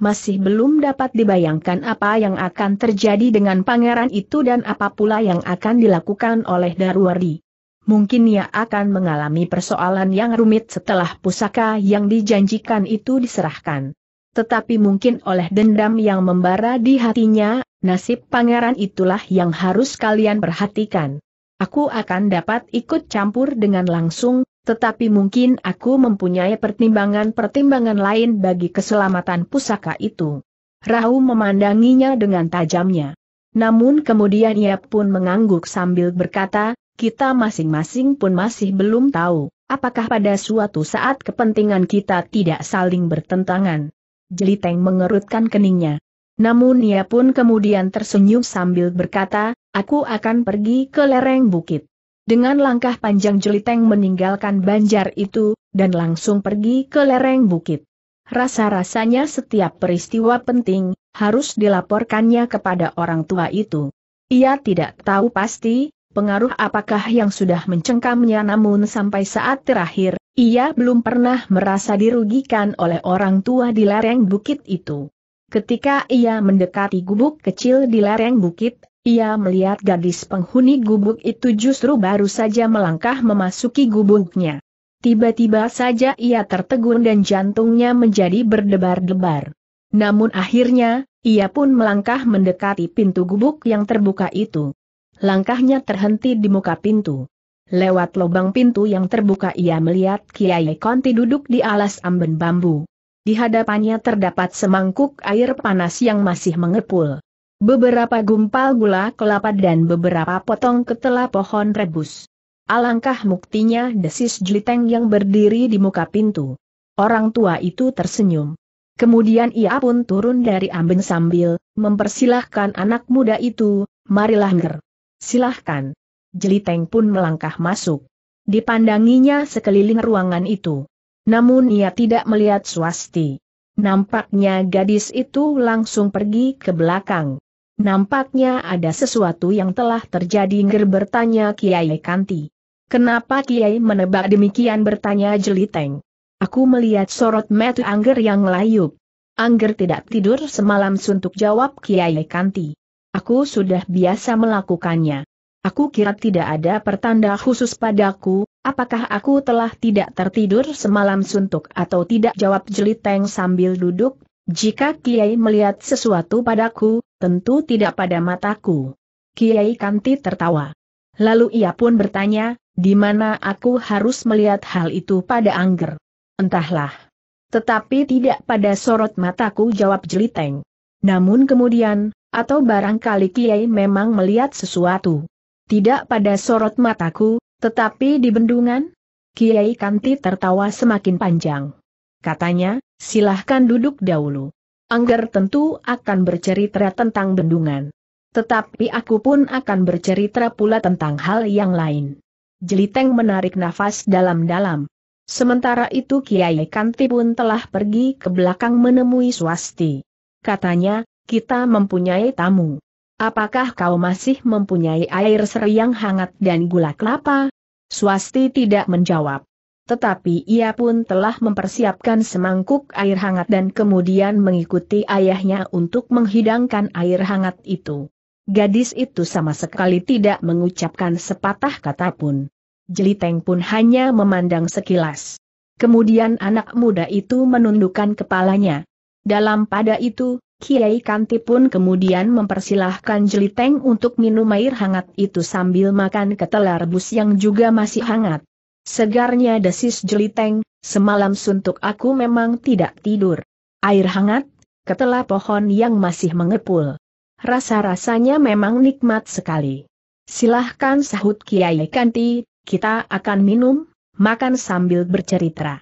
Masih belum dapat dibayangkan apa yang akan terjadi dengan pangeran itu dan apa pula yang akan dilakukan oleh Darwari. Mungkin ia akan mengalami persoalan yang rumit setelah pusaka yang dijanjikan itu diserahkan tetapi mungkin oleh dendam yang membara di hatinya, nasib pangeran itulah yang harus kalian perhatikan. Aku akan dapat ikut campur dengan langsung, tetapi mungkin aku mempunyai pertimbangan-pertimbangan lain bagi keselamatan pusaka itu. Rahu memandanginya dengan tajamnya. Namun kemudian ia pun mengangguk sambil berkata, kita masing-masing pun masih belum tahu, apakah pada suatu saat kepentingan kita tidak saling bertentangan. Jeliteng mengerutkan keningnya. Namun ia pun kemudian tersenyum sambil berkata, aku akan pergi ke lereng bukit. Dengan langkah panjang Jeliteng meninggalkan banjar itu, dan langsung pergi ke lereng bukit. Rasa-rasanya setiap peristiwa penting, harus dilaporkannya kepada orang tua itu. Ia tidak tahu pasti, pengaruh apakah yang sudah mencengkamnya namun sampai saat terakhir, ia belum pernah merasa dirugikan oleh orang tua di lereng bukit itu. Ketika ia mendekati gubuk kecil di lereng bukit, ia melihat gadis penghuni gubuk itu justru baru saja melangkah memasuki gubuknya. Tiba-tiba saja ia tertegun dan jantungnya menjadi berdebar-debar. Namun akhirnya, ia pun melangkah mendekati pintu gubuk yang terbuka itu. Langkahnya terhenti di muka pintu. Lewat lubang pintu yang terbuka ia melihat Kiai Konti duduk di alas amben bambu. Di hadapannya terdapat semangkuk air panas yang masih mengepul. Beberapa gumpal gula kelapa dan beberapa potong ketela pohon rebus. Alangkah muktinya desis jeliteng yang berdiri di muka pintu. Orang tua itu tersenyum. Kemudian ia pun turun dari amben sambil mempersilahkan anak muda itu, marilah ger, Silahkan. Jeliteng pun melangkah masuk. Dipandanginya sekeliling ruangan itu. Namun ia tidak melihat swasti. Nampaknya gadis itu langsung pergi ke belakang. Nampaknya ada sesuatu yang telah terjadi ngger bertanya Kiai Kanti. Kenapa Kiai menebak demikian bertanya Jeliteng. Aku melihat sorot mata Angger yang layup. Angger tidak tidur semalam suntuk jawab Kiai Kanti. Aku sudah biasa melakukannya. Aku kira tidak ada pertanda khusus padaku, apakah aku telah tidak tertidur semalam suntuk atau tidak jawab jeliteng sambil duduk, jika Kiai melihat sesuatu padaku, tentu tidak pada mataku. Kiai Kanti tertawa. Lalu ia pun bertanya, di mana aku harus melihat hal itu pada Angger? Entahlah. Tetapi tidak pada sorot mataku jawab jeliteng. Namun kemudian, atau barangkali Kiai memang melihat sesuatu. Tidak pada sorot mataku, tetapi di bendungan? Kiai Kanti tertawa semakin panjang. Katanya, silahkan duduk dahulu. Angger tentu akan bercerita tentang bendungan. Tetapi aku pun akan bercerita pula tentang hal yang lain. Jeliteng menarik nafas dalam-dalam. Sementara itu Kiai Kanti pun telah pergi ke belakang menemui Swasti. Katanya, kita mempunyai tamu. Apakah kau masih mempunyai air seri yang hangat dan gula kelapa? Swasti tidak menjawab. Tetapi ia pun telah mempersiapkan semangkuk air hangat dan kemudian mengikuti ayahnya untuk menghidangkan air hangat itu. Gadis itu sama sekali tidak mengucapkan sepatah kata pun. Jeliteng pun hanya memandang sekilas. Kemudian anak muda itu menundukkan kepalanya. Dalam pada itu, Kiai Kanti pun kemudian mempersilahkan Jeliteng untuk minum air hangat itu sambil makan ketela rebus yang juga masih hangat. Segarnya desis Jeliteng, semalam suntuk aku memang tidak tidur. Air hangat, ketela pohon yang masih mengepul. Rasa-rasanya memang nikmat sekali. Silahkan sahut Kiai Kanti, kita akan minum, makan sambil bercerita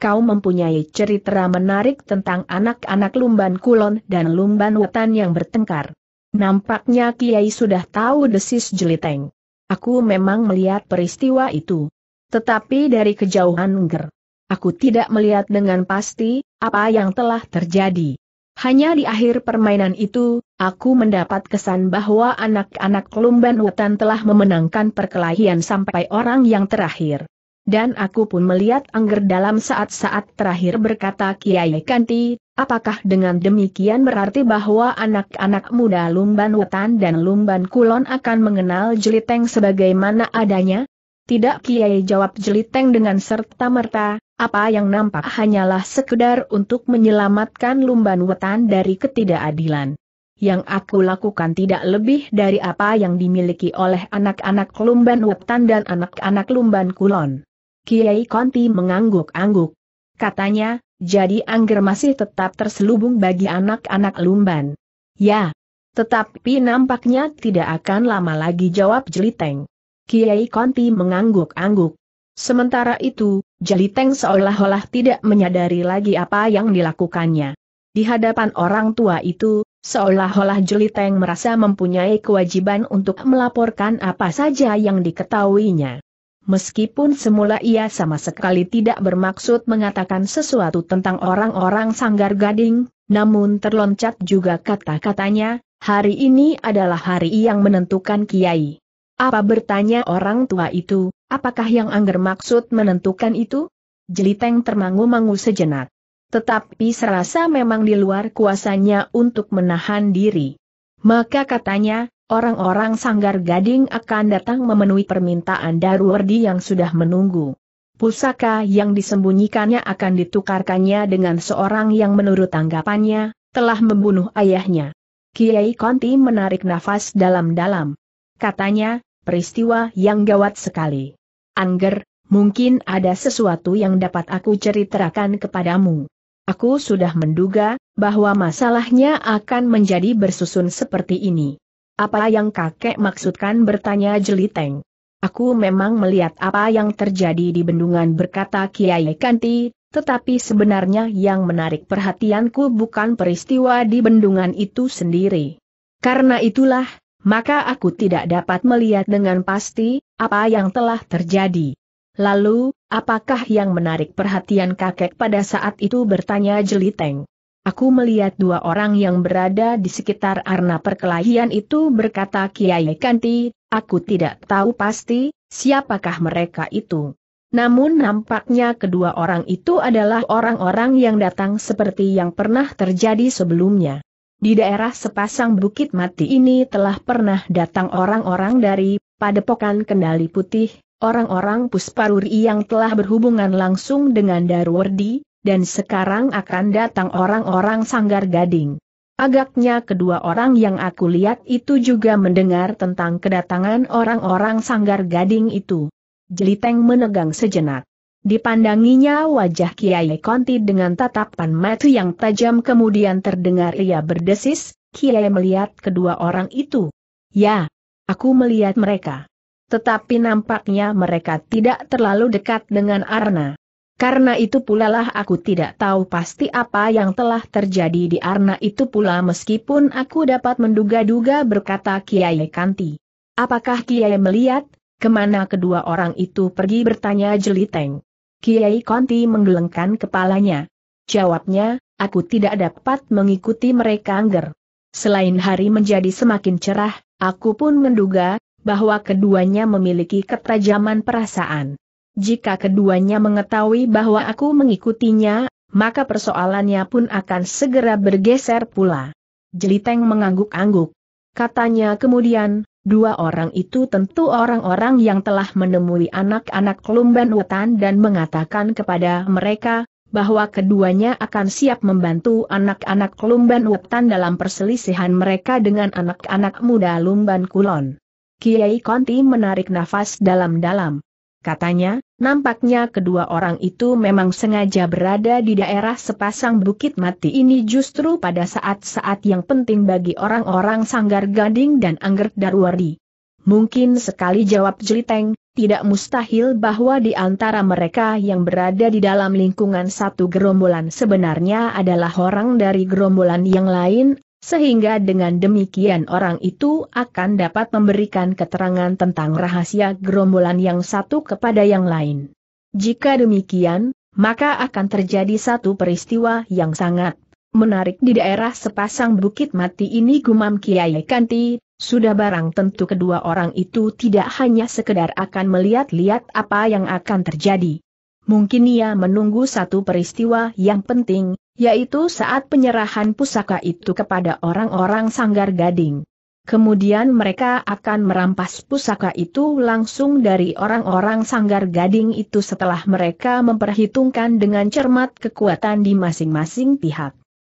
kau mempunyai cerita menarik tentang anak-anak Lumban Kulon dan Lumban Wetan yang bertengkar. Nampaknya Kiai sudah tahu desis jeliteng. Aku memang melihat peristiwa itu. Tetapi dari kejauhan ger. Aku tidak melihat dengan pasti, apa yang telah terjadi. Hanya di akhir permainan itu, aku mendapat kesan bahwa anak-anak Lumban Wetan telah memenangkan perkelahian sampai orang yang terakhir. Dan aku pun melihat Angger dalam saat-saat terakhir berkata Kiai Kanti, apakah dengan demikian berarti bahwa anak-anak muda Lumban Wetan dan Lumban Kulon akan mengenal Jeliteng sebagaimana adanya? Tidak Kiai jawab Jeliteng dengan serta-merta, apa yang nampak hanyalah sekedar untuk menyelamatkan Lumban Wetan dari ketidakadilan. Yang aku lakukan tidak lebih dari apa yang dimiliki oleh anak-anak Lumban Wetan dan anak-anak Lumban Kulon. Kiai Konti mengangguk-angguk. Katanya, jadi angger masih tetap terselubung bagi anak-anak lumban. Ya. Tetapi nampaknya tidak akan lama lagi jawab Jeliteng. Kiai Konti mengangguk-angguk. Sementara itu, Jeliteng seolah-olah tidak menyadari lagi apa yang dilakukannya. Di hadapan orang tua itu, seolah-olah Jeliteng merasa mempunyai kewajiban untuk melaporkan apa saja yang diketahuinya. Meskipun semula ia sama sekali tidak bermaksud mengatakan sesuatu tentang orang-orang sanggar gading, namun terloncat juga kata-katanya, hari ini adalah hari yang menentukan kiai. Apa bertanya orang tua itu, apakah yang Angger maksud menentukan itu? Jeliteng termangu-mangu sejenak. Tetapi serasa memang di luar kuasanya untuk menahan diri. Maka katanya, Orang-orang Sanggar Gading akan datang memenuhi permintaan Darwardi yang sudah menunggu. Pusaka yang disembunyikannya akan ditukarkannya dengan seorang yang menurut tanggapannya, telah membunuh ayahnya. Kiai Konti menarik nafas dalam-dalam. Katanya, peristiwa yang gawat sekali. Angger, mungkin ada sesuatu yang dapat aku ceritakan kepadamu. Aku sudah menduga, bahwa masalahnya akan menjadi bersusun seperti ini. Apa yang kakek maksudkan bertanya Jeliteng. Aku memang melihat apa yang terjadi di bendungan berkata Kiai Kanti, tetapi sebenarnya yang menarik perhatianku bukan peristiwa di bendungan itu sendiri. Karena itulah, maka aku tidak dapat melihat dengan pasti, apa yang telah terjadi. Lalu, apakah yang menarik perhatian kakek pada saat itu bertanya Jeliteng? Aku melihat dua orang yang berada di sekitar arna perkelahian itu berkata Kiai Kanti, aku tidak tahu pasti, siapakah mereka itu. Namun nampaknya kedua orang itu adalah orang-orang yang datang seperti yang pernah terjadi sebelumnya. Di daerah sepasang bukit mati ini telah pernah datang orang-orang dari Padepokan Kendali Putih, orang-orang Pusparuri yang telah berhubungan langsung dengan Darwardi, dan sekarang akan datang orang-orang sanggar gading. Agaknya kedua orang yang aku lihat itu juga mendengar tentang kedatangan orang-orang sanggar gading itu. Jeliteng menegang sejenak. Dipandanginya wajah Kiai Konti dengan tatapan mata yang tajam kemudian terdengar ia berdesis, Kiai melihat kedua orang itu. Ya, aku melihat mereka. Tetapi nampaknya mereka tidak terlalu dekat dengan Arna. Karena itu pula lah aku tidak tahu pasti apa yang telah terjadi di Arna itu pula meskipun aku dapat menduga-duga berkata Kiai Kanti. Apakah Kiai melihat, kemana kedua orang itu pergi bertanya Jeliteng? Kiai Kanti menggelengkan kepalanya. Jawabnya, aku tidak dapat mengikuti mereka angger. Selain hari menjadi semakin cerah, aku pun menduga, bahwa keduanya memiliki ketajaman perasaan. Jika keduanya mengetahui bahwa aku mengikutinya, maka persoalannya pun akan segera bergeser pula. Jeliteng mengangguk-angguk. Katanya kemudian, dua orang itu tentu orang-orang yang telah menemui anak-anak Lumban Wetan dan mengatakan kepada mereka, bahwa keduanya akan siap membantu anak-anak Lumban Wetan dalam perselisihan mereka dengan anak-anak muda Lumban Kulon. Kiai Konti menarik nafas dalam-dalam. Katanya, nampaknya kedua orang itu memang sengaja berada di daerah sepasang bukit mati ini justru pada saat-saat yang penting bagi orang-orang Sanggar Gading dan Angger Darwari. Mungkin sekali jawab Jeliteng, tidak mustahil bahwa di antara mereka yang berada di dalam lingkungan satu gerombolan sebenarnya adalah orang dari gerombolan yang lain, sehingga dengan demikian orang itu akan dapat memberikan keterangan tentang rahasia gerombolan yang satu kepada yang lain. Jika demikian, maka akan terjadi satu peristiwa yang sangat menarik di daerah sepasang bukit mati ini gumam Kiai Kanti, sudah barang tentu kedua orang itu tidak hanya sekedar akan melihat-lihat apa yang akan terjadi, Mungkin ia menunggu satu peristiwa yang penting, yaitu saat penyerahan pusaka itu kepada orang-orang sanggar gading. Kemudian mereka akan merampas pusaka itu langsung dari orang-orang sanggar gading itu setelah mereka memperhitungkan dengan cermat kekuatan di masing-masing pihak.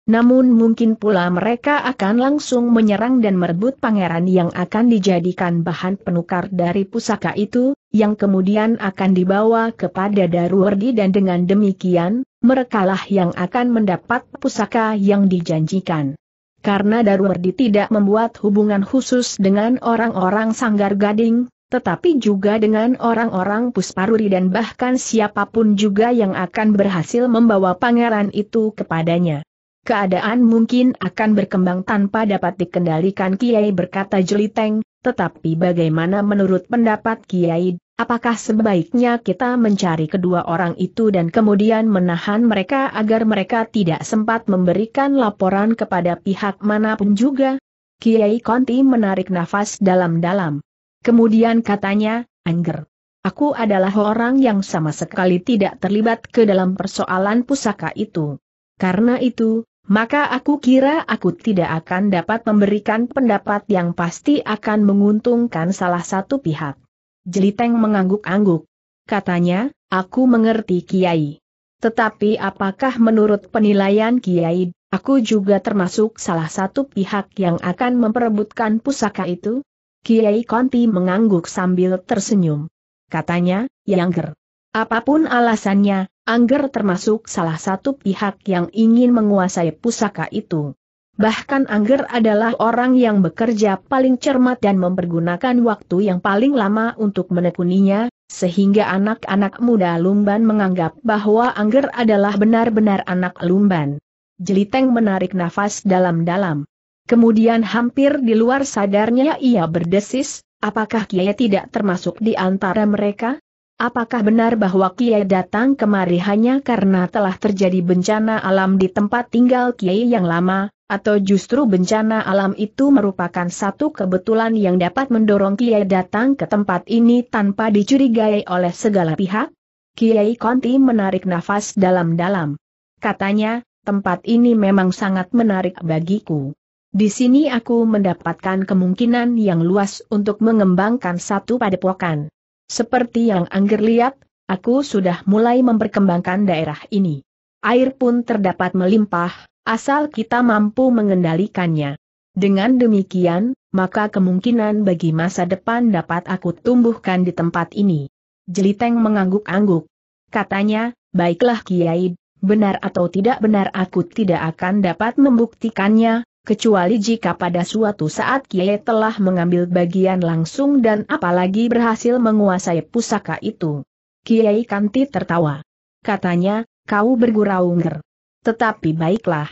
Namun mungkin pula mereka akan langsung menyerang dan merebut pangeran yang akan dijadikan bahan penukar dari pusaka itu, yang kemudian akan dibawa kepada Darwardi dan dengan demikian, merekalah yang akan mendapat pusaka yang dijanjikan. Karena Darwardi tidak membuat hubungan khusus dengan orang-orang Sanggar Gading, tetapi juga dengan orang-orang Pusparuri dan bahkan siapapun juga yang akan berhasil membawa pangeran itu kepadanya. Keadaan mungkin akan berkembang tanpa dapat dikendalikan Kiai berkata Jeliteng, tetapi bagaimana menurut pendapat Kiai, apakah sebaiknya kita mencari kedua orang itu dan kemudian menahan mereka agar mereka tidak sempat memberikan laporan kepada pihak manapun juga? Kiai Konti menarik nafas dalam-dalam. Kemudian katanya, Angger. Aku adalah orang yang sama sekali tidak terlibat ke dalam persoalan pusaka itu. Karena itu, maka aku kira aku tidak akan dapat memberikan pendapat yang pasti akan menguntungkan salah satu pihak. Jeliteng mengangguk-angguk. Katanya, aku mengerti Kiai. Tetapi apakah menurut penilaian Kiai, aku juga termasuk salah satu pihak yang akan memperebutkan pusaka itu? Kiai Konti mengangguk sambil tersenyum. Katanya, Yangger. Apapun alasannya, Angger termasuk salah satu pihak yang ingin menguasai pusaka itu. Bahkan Angger adalah orang yang bekerja paling cermat dan mempergunakan waktu yang paling lama untuk menekuninya, sehingga anak-anak muda Lumban menganggap bahwa Angger adalah benar-benar anak Lumban. Jeliteng menarik nafas dalam-dalam. Kemudian hampir di luar sadarnya ia berdesis, apakah Kiai tidak termasuk di antara mereka? Apakah benar bahwa Kiai datang kemari hanya karena telah terjadi bencana alam di tempat tinggal Kiai yang lama, atau justru bencana alam itu merupakan satu kebetulan yang dapat mendorong Kiai datang ke tempat ini tanpa dicurigai oleh segala pihak? Kiai Konti menarik nafas dalam-dalam. Katanya, tempat ini memang sangat menarik bagiku. Di sini aku mendapatkan kemungkinan yang luas untuk mengembangkan satu padepokan. Seperti yang Angger lihat, aku sudah mulai memperkembangkan daerah ini. Air pun terdapat melimpah, asal kita mampu mengendalikannya. Dengan demikian, maka kemungkinan bagi masa depan dapat aku tumbuhkan di tempat ini. Jeliteng mengangguk-angguk. Katanya, baiklah Kiai, benar atau tidak benar aku tidak akan dapat membuktikannya, kecuali jika pada suatu saat Kiai telah mengambil bagian langsung dan apalagi berhasil menguasai pusaka itu. Kiai Kanti tertawa. Katanya, kau bergurau nger. Tetapi baiklah.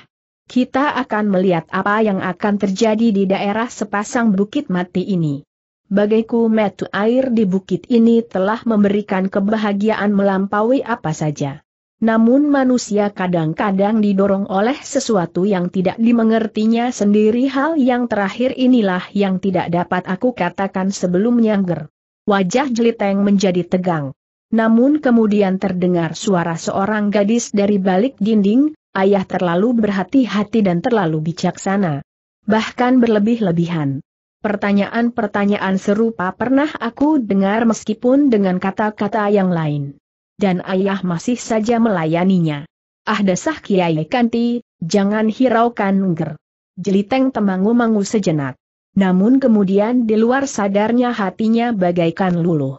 Kita akan melihat apa yang akan terjadi di daerah sepasang bukit mati ini. Bagaiku metu air di bukit ini telah memberikan kebahagiaan melampaui apa saja. Namun manusia kadang-kadang didorong oleh sesuatu yang tidak dimengertinya sendiri hal yang terakhir inilah yang tidak dapat aku katakan sebelum nyangger. Wajah Jeliteng menjadi tegang. Namun kemudian terdengar suara seorang gadis dari balik dinding, ayah terlalu berhati-hati dan terlalu bijaksana. Bahkan berlebih-lebihan. Pertanyaan-pertanyaan serupa pernah aku dengar meskipun dengan kata-kata yang lain dan ayah masih saja melayaninya. Ah desah Kiai Kanti, jangan hiraukan Nger. Jeliteng temangu-mangu sejenak. Namun kemudian di luar sadarnya hatinya bagaikan luluh.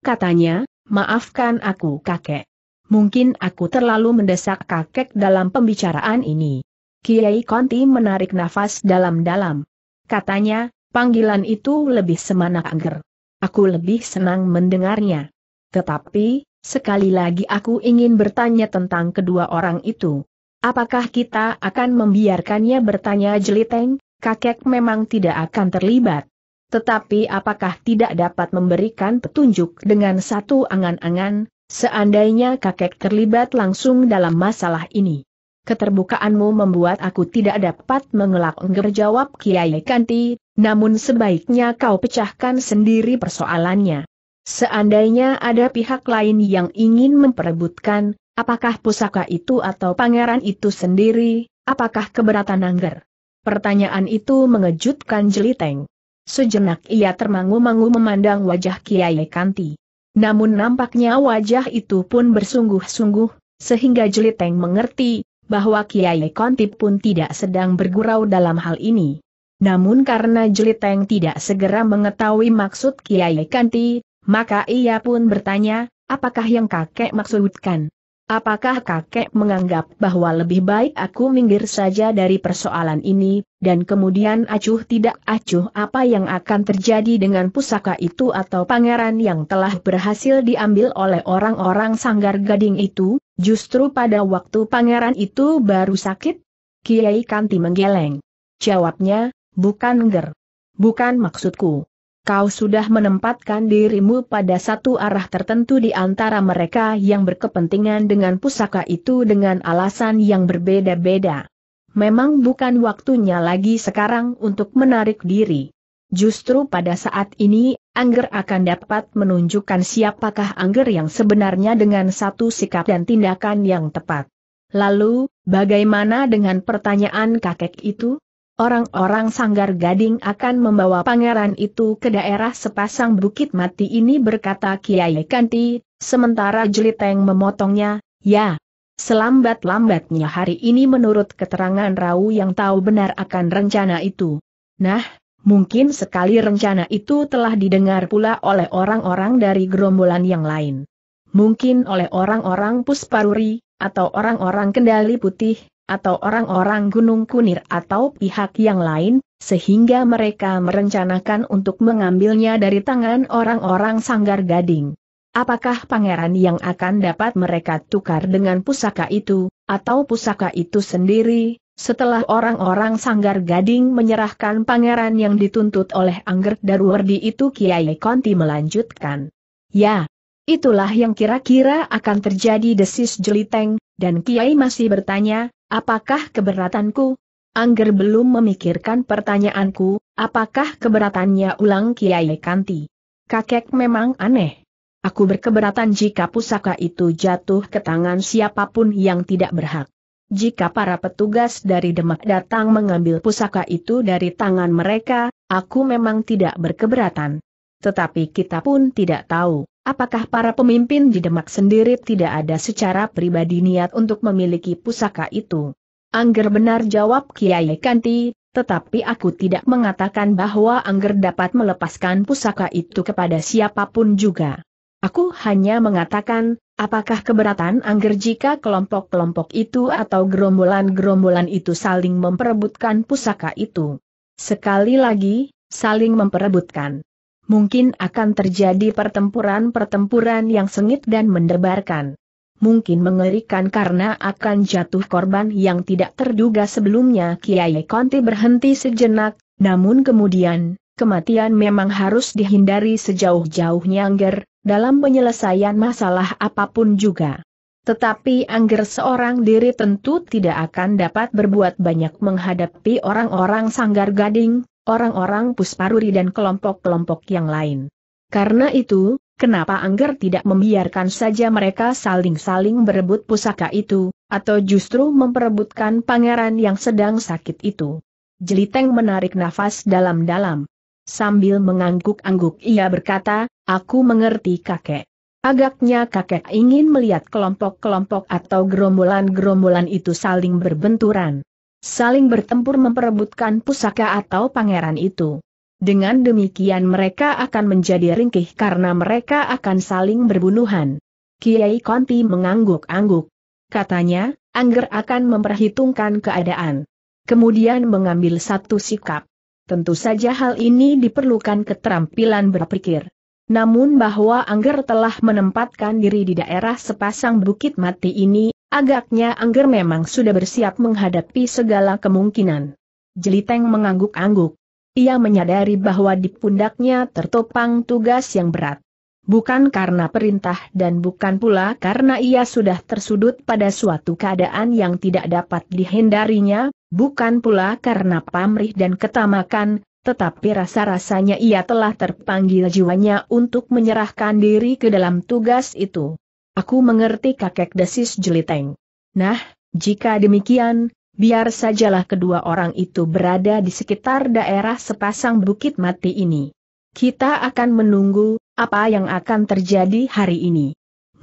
Katanya, maafkan aku kakek. Mungkin aku terlalu mendesak kakek dalam pembicaraan ini. Kiai Kanti menarik nafas dalam-dalam. Katanya, panggilan itu lebih semanak angger. Aku lebih senang mendengarnya. Tetapi, Sekali lagi aku ingin bertanya tentang kedua orang itu. Apakah kita akan membiarkannya bertanya jeliteng, kakek memang tidak akan terlibat. Tetapi apakah tidak dapat memberikan petunjuk dengan satu angan-angan, seandainya kakek terlibat langsung dalam masalah ini? Keterbukaanmu membuat aku tidak dapat mengelak engger jawab Kiai Kanti, namun sebaiknya kau pecahkan sendiri persoalannya. Seandainya ada pihak lain yang ingin memperebutkan, apakah pusaka itu atau pangeran itu sendiri, apakah keberatan Angger? Pertanyaan itu mengejutkan Jeliteng. Sejenak ia termangu-mangu memandang wajah Kiai Kanti. Namun nampaknya wajah itu pun bersungguh-sungguh, sehingga Jeliteng mengerti, bahwa Kiai Kanti pun tidak sedang bergurau dalam hal ini. Namun karena Jeliteng tidak segera mengetahui maksud Kiai Kanti, maka ia pun bertanya, apakah yang kakek maksudkan? Apakah kakek menganggap bahwa lebih baik aku minggir saja dari persoalan ini, dan kemudian acuh tidak acuh apa yang akan terjadi dengan pusaka itu atau pangeran yang telah berhasil diambil oleh orang-orang sanggar gading itu, justru pada waktu pangeran itu baru sakit? Kiai Kanti menggeleng. Jawabnya, bukan ger. Bukan maksudku kau sudah menempatkan dirimu pada satu arah tertentu di antara mereka yang berkepentingan dengan pusaka itu dengan alasan yang berbeda-beda. Memang bukan waktunya lagi sekarang untuk menarik diri. Justru pada saat ini, Angger akan dapat menunjukkan siapakah Angger yang sebenarnya dengan satu sikap dan tindakan yang tepat. Lalu, bagaimana dengan pertanyaan kakek itu? Orang-orang sanggar gading akan membawa pangeran itu ke daerah sepasang bukit mati ini berkata Kiai Kanti, sementara Jeliteng memotongnya, ya. Selambat-lambatnya hari ini menurut keterangan Rau yang tahu benar akan rencana itu. Nah, mungkin sekali rencana itu telah didengar pula oleh orang-orang dari gerombolan yang lain. Mungkin oleh orang-orang Pusparuri, atau orang-orang kendali putih, atau orang-orang Gunung Kunir atau pihak yang lain, sehingga mereka merencanakan untuk mengambilnya dari tangan orang-orang Sanggar Gading. Apakah pangeran yang akan dapat mereka tukar dengan pusaka itu, atau pusaka itu sendiri, setelah orang-orang Sanggar Gading menyerahkan pangeran yang dituntut oleh Angger Darwardi itu Kiai Konti melanjutkan. Ya, itulah yang kira-kira akan terjadi desis jeliteng, dan Kiai masih bertanya, Apakah keberatanku? Angger belum memikirkan pertanyaanku, apakah keberatannya ulang Kiai Kanti? Kakek memang aneh. Aku berkeberatan jika pusaka itu jatuh ke tangan siapapun yang tidak berhak. Jika para petugas dari Demak datang mengambil pusaka itu dari tangan mereka, aku memang tidak berkeberatan. Tetapi kita pun tidak tahu, apakah para pemimpin di Demak sendiri tidak ada secara pribadi niat untuk memiliki pusaka itu. Angger benar jawab Kiai Kanti, tetapi aku tidak mengatakan bahwa Angger dapat melepaskan pusaka itu kepada siapapun juga. Aku hanya mengatakan, apakah keberatan Angger jika kelompok-kelompok itu atau gerombolan-gerombolan itu saling memperebutkan pusaka itu? Sekali lagi, saling memperebutkan mungkin akan terjadi pertempuran-pertempuran yang sengit dan mendebarkan. Mungkin mengerikan karena akan jatuh korban yang tidak terduga sebelumnya Kiai Konti berhenti sejenak, namun kemudian, kematian memang harus dihindari sejauh-jauhnya Angger, dalam penyelesaian masalah apapun juga. Tetapi Angger seorang diri tentu tidak akan dapat berbuat banyak menghadapi orang-orang sanggar gading, orang-orang Pusparuri dan kelompok-kelompok yang lain. Karena itu, kenapa Angger tidak membiarkan saja mereka saling-saling berebut pusaka itu, atau justru memperebutkan pangeran yang sedang sakit itu? Jeliteng menarik nafas dalam-dalam. Sambil mengangguk-angguk ia berkata, aku mengerti kakek. Agaknya kakek ingin melihat kelompok-kelompok atau gerombolan-gerombolan itu saling berbenturan saling bertempur memperebutkan pusaka atau pangeran itu. Dengan demikian mereka akan menjadi ringkih karena mereka akan saling berbunuhan. Kiai Konti mengangguk-angguk. Katanya, Angger akan memperhitungkan keadaan. Kemudian mengambil satu sikap. Tentu saja hal ini diperlukan keterampilan berpikir. Namun bahwa Angger telah menempatkan diri di daerah sepasang bukit mati ini Agaknya Angger memang sudah bersiap menghadapi segala kemungkinan. Jeliteng mengangguk-angguk. Ia menyadari bahwa di pundaknya tertopang tugas yang berat. Bukan karena perintah dan bukan pula karena ia sudah tersudut pada suatu keadaan yang tidak dapat dihindarinya, bukan pula karena pamrih dan ketamakan, tetapi rasa-rasanya ia telah terpanggil jiwanya untuk menyerahkan diri ke dalam tugas itu. Aku mengerti kakek desis jeliteng. Nah, jika demikian, biar sajalah kedua orang itu berada di sekitar daerah sepasang bukit mati ini. Kita akan menunggu, apa yang akan terjadi hari ini.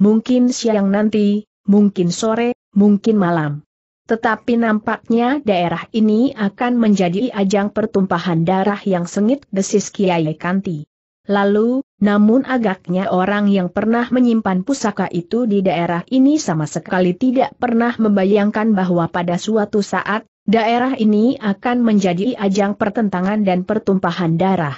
Mungkin siang nanti, mungkin sore, mungkin malam. Tetapi nampaknya daerah ini akan menjadi ajang pertumpahan darah yang sengit desis Kiai Kanti. Lalu, namun agaknya orang yang pernah menyimpan pusaka itu di daerah ini sama sekali tidak pernah membayangkan bahwa pada suatu saat, daerah ini akan menjadi ajang pertentangan dan pertumpahan darah.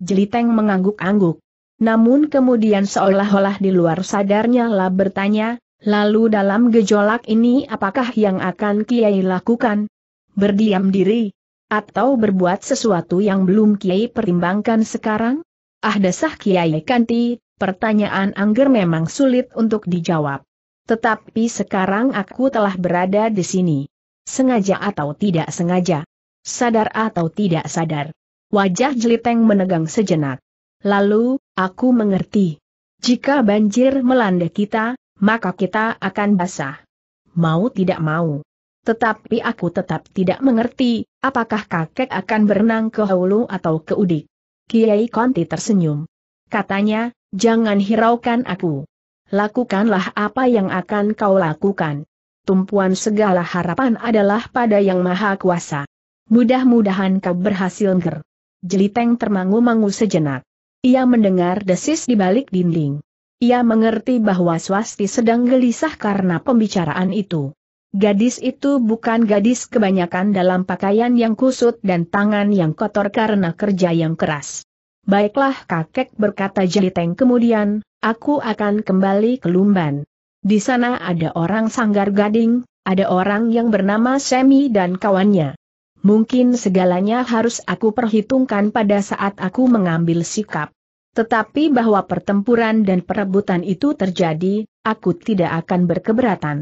Jeliteng mengangguk-angguk. Namun kemudian seolah-olah di luar sadarnya lah bertanya, lalu dalam gejolak ini apakah yang akan Kiai lakukan? Berdiam diri? Atau berbuat sesuatu yang belum Kiai pertimbangkan sekarang? Ah dasah Kiai Kanti, pertanyaan Angger memang sulit untuk dijawab. Tetapi sekarang aku telah berada di sini. Sengaja atau tidak sengaja. Sadar atau tidak sadar. Wajah Jeliteng menegang sejenak. Lalu, aku mengerti. Jika banjir melanda kita, maka kita akan basah. Mau tidak mau. Tetapi aku tetap tidak mengerti, apakah kakek akan berenang ke Hulu atau ke Udik. Kiai Konti tersenyum. Katanya, jangan hiraukan aku. Lakukanlah apa yang akan kau lakukan. Tumpuan segala harapan adalah pada yang maha kuasa. Mudah-mudahan kau berhasil ger. Jeliteng termangu-mangu sejenak. Ia mendengar desis di balik dinding. Ia mengerti bahwa swasti sedang gelisah karena pembicaraan itu. Gadis itu bukan gadis kebanyakan dalam pakaian yang kusut dan tangan yang kotor karena kerja yang keras. Baiklah kakek berkata Jeliteng kemudian, aku akan kembali ke Lumban. Di sana ada orang sanggar gading, ada orang yang bernama Semi dan kawannya. Mungkin segalanya harus aku perhitungkan pada saat aku mengambil sikap. Tetapi bahwa pertempuran dan perebutan itu terjadi, aku tidak akan berkeberatan.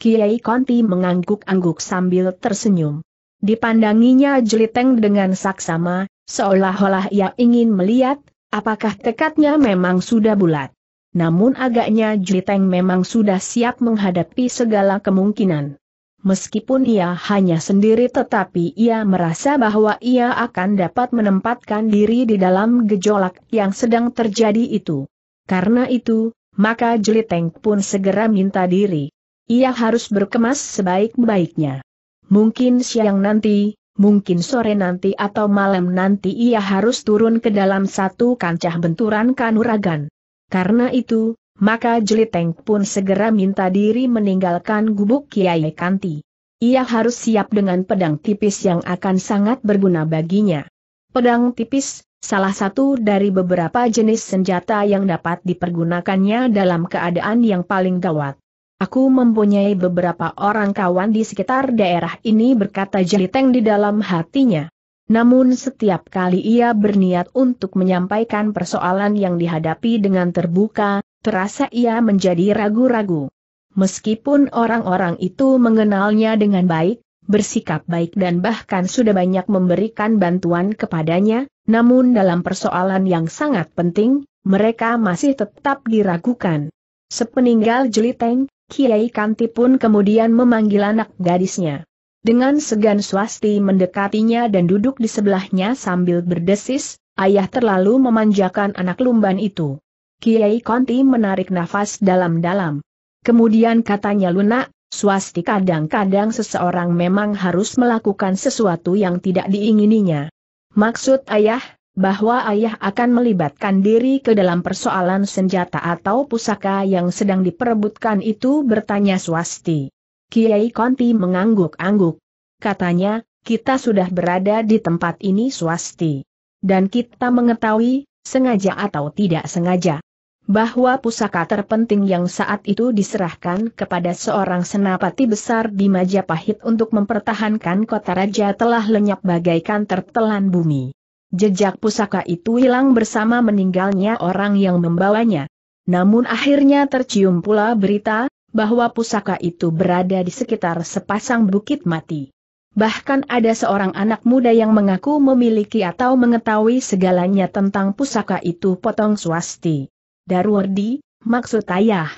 Kiai Konti mengangguk-angguk sambil tersenyum. Dipandanginya jeliteng dengan saksama, seolah-olah ia ingin melihat, apakah tekadnya memang sudah bulat. Namun agaknya Jeliteng memang sudah siap menghadapi segala kemungkinan. Meskipun ia hanya sendiri tetapi ia merasa bahwa ia akan dapat menempatkan diri di dalam gejolak yang sedang terjadi itu. Karena itu, maka Jeliteng pun segera minta diri. Ia harus berkemas sebaik-baiknya. Mungkin siang nanti, mungkin sore nanti atau malam nanti ia harus turun ke dalam satu kancah benturan kanuragan. Karena itu, maka Jeliteng pun segera minta diri meninggalkan gubuk Kiai Kanti. Ia harus siap dengan pedang tipis yang akan sangat berguna baginya. Pedang tipis, salah satu dari beberapa jenis senjata yang dapat dipergunakannya dalam keadaan yang paling gawat. Aku mempunyai beberapa orang kawan di sekitar daerah ini berkata Jeliteng di dalam hatinya. Namun setiap kali ia berniat untuk menyampaikan persoalan yang dihadapi dengan terbuka, terasa ia menjadi ragu-ragu. Meskipun orang-orang itu mengenalnya dengan baik, bersikap baik dan bahkan sudah banyak memberikan bantuan kepadanya, namun dalam persoalan yang sangat penting, mereka masih tetap diragukan. Sepeninggal Jeliteng, Kiai Kanti pun kemudian memanggil anak gadisnya. Dengan segan swasti mendekatinya dan duduk di sebelahnya sambil berdesis, ayah terlalu memanjakan anak lumban itu. Kiai Kanti menarik nafas dalam-dalam. Kemudian katanya lunak, swasti kadang-kadang seseorang memang harus melakukan sesuatu yang tidak diingininya. Maksud ayah, bahwa ayah akan melibatkan diri ke dalam persoalan senjata atau pusaka yang sedang diperebutkan itu bertanya Swasti. Kiai Konti mengangguk-angguk. Katanya, kita sudah berada di tempat ini Swasti. Dan kita mengetahui, sengaja atau tidak sengaja, bahwa pusaka terpenting yang saat itu diserahkan kepada seorang senapati besar di Majapahit untuk mempertahankan kota raja telah lenyap bagaikan tertelan bumi. Jejak pusaka itu hilang bersama meninggalnya orang yang membawanya. Namun akhirnya tercium pula berita, bahwa pusaka itu berada di sekitar sepasang bukit mati. Bahkan ada seorang anak muda yang mengaku memiliki atau mengetahui segalanya tentang pusaka itu potong swasti. Darwardi, maksud ayah.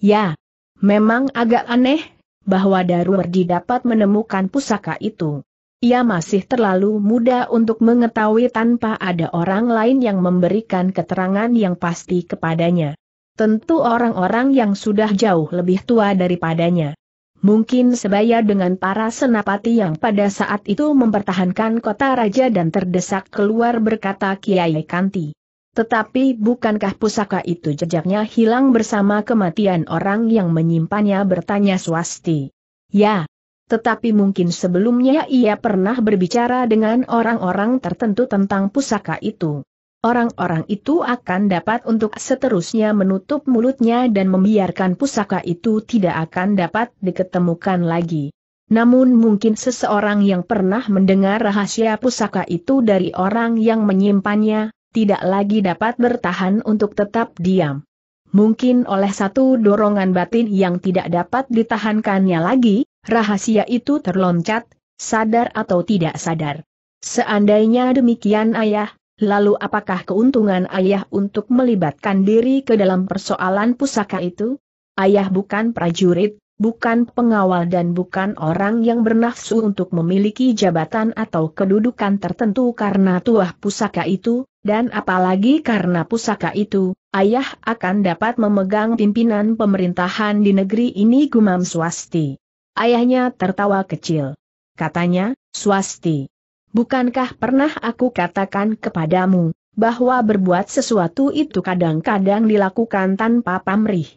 Ya, memang agak aneh, bahwa Darwardi dapat menemukan pusaka itu. Ia masih terlalu muda untuk mengetahui tanpa ada orang lain yang memberikan keterangan yang pasti kepadanya. Tentu orang-orang yang sudah jauh lebih tua daripadanya. Mungkin sebaya dengan para senapati yang pada saat itu mempertahankan kota raja dan terdesak keluar berkata Kiai Kanti. Tetapi bukankah pusaka itu jejaknya hilang bersama kematian orang yang menyimpannya bertanya swasti. Ya, tetapi mungkin sebelumnya ia pernah berbicara dengan orang-orang tertentu tentang pusaka itu. Orang-orang itu akan dapat untuk seterusnya menutup mulutnya dan membiarkan pusaka itu tidak akan dapat diketemukan lagi. Namun mungkin seseorang yang pernah mendengar rahasia pusaka itu dari orang yang menyimpannya, tidak lagi dapat bertahan untuk tetap diam. Mungkin oleh satu dorongan batin yang tidak dapat ditahankannya lagi, Rahasia itu terloncat, sadar atau tidak sadar. Seandainya demikian ayah, lalu apakah keuntungan ayah untuk melibatkan diri ke dalam persoalan pusaka itu? Ayah bukan prajurit, bukan pengawal dan bukan orang yang bernafsu untuk memiliki jabatan atau kedudukan tertentu karena tuah pusaka itu, dan apalagi karena pusaka itu, ayah akan dapat memegang pimpinan pemerintahan di negeri ini gumam swasti. Ayahnya tertawa kecil. Katanya, swasti. Bukankah pernah aku katakan kepadamu, bahwa berbuat sesuatu itu kadang-kadang dilakukan tanpa pamrih?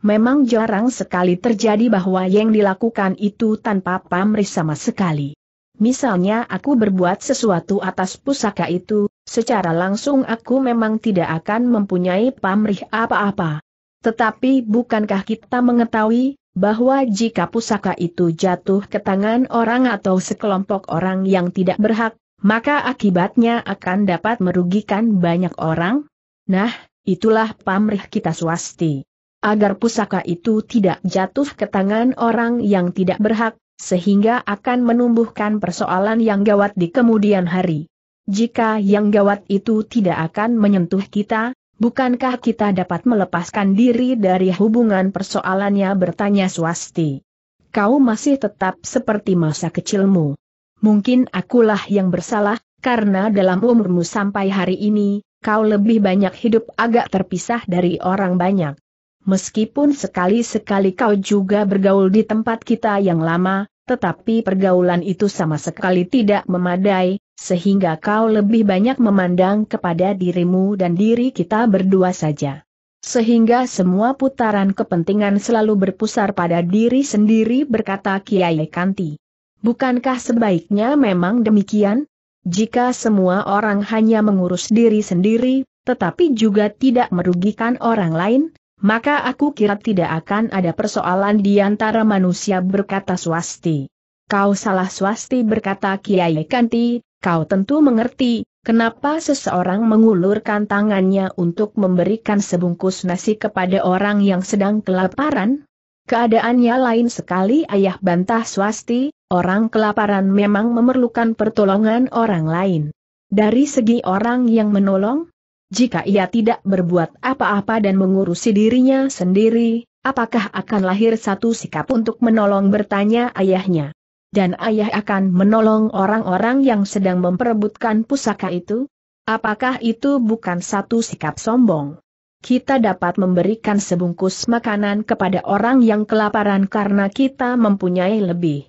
Memang jarang sekali terjadi bahwa yang dilakukan itu tanpa pamrih sama sekali. Misalnya aku berbuat sesuatu atas pusaka itu, secara langsung aku memang tidak akan mempunyai pamrih apa-apa. Tetapi bukankah kita mengetahui, bahwa jika pusaka itu jatuh ke tangan orang atau sekelompok orang yang tidak berhak, maka akibatnya akan dapat merugikan banyak orang? Nah, itulah pamrih kita swasti. Agar pusaka itu tidak jatuh ke tangan orang yang tidak berhak, sehingga akan menumbuhkan persoalan yang gawat di kemudian hari. Jika yang gawat itu tidak akan menyentuh kita, Bukankah kita dapat melepaskan diri dari hubungan persoalannya bertanya swasti? Kau masih tetap seperti masa kecilmu. Mungkin akulah yang bersalah, karena dalam umurmu sampai hari ini, kau lebih banyak hidup agak terpisah dari orang banyak. Meskipun sekali-sekali kau juga bergaul di tempat kita yang lama, tetapi pergaulan itu sama sekali tidak memadai, sehingga kau lebih banyak memandang kepada dirimu dan diri kita berdua saja. Sehingga semua putaran kepentingan selalu berpusar pada diri sendiri berkata Kiai Kanti. Bukankah sebaiknya memang demikian? Jika semua orang hanya mengurus diri sendiri, tetapi juga tidak merugikan orang lain, maka aku kira tidak akan ada persoalan di antara manusia berkata swasti. Kau salah swasti berkata Kiai Kanti, Kau tentu mengerti, kenapa seseorang mengulurkan tangannya untuk memberikan sebungkus nasi kepada orang yang sedang kelaparan? Keadaannya lain sekali ayah bantah swasti, orang kelaparan memang memerlukan pertolongan orang lain. Dari segi orang yang menolong, jika ia tidak berbuat apa-apa dan mengurusi dirinya sendiri, apakah akan lahir satu sikap untuk menolong bertanya ayahnya dan ayah akan menolong orang-orang yang sedang memperebutkan pusaka itu? Apakah itu bukan satu sikap sombong? Kita dapat memberikan sebungkus makanan kepada orang yang kelaparan karena kita mempunyai lebih.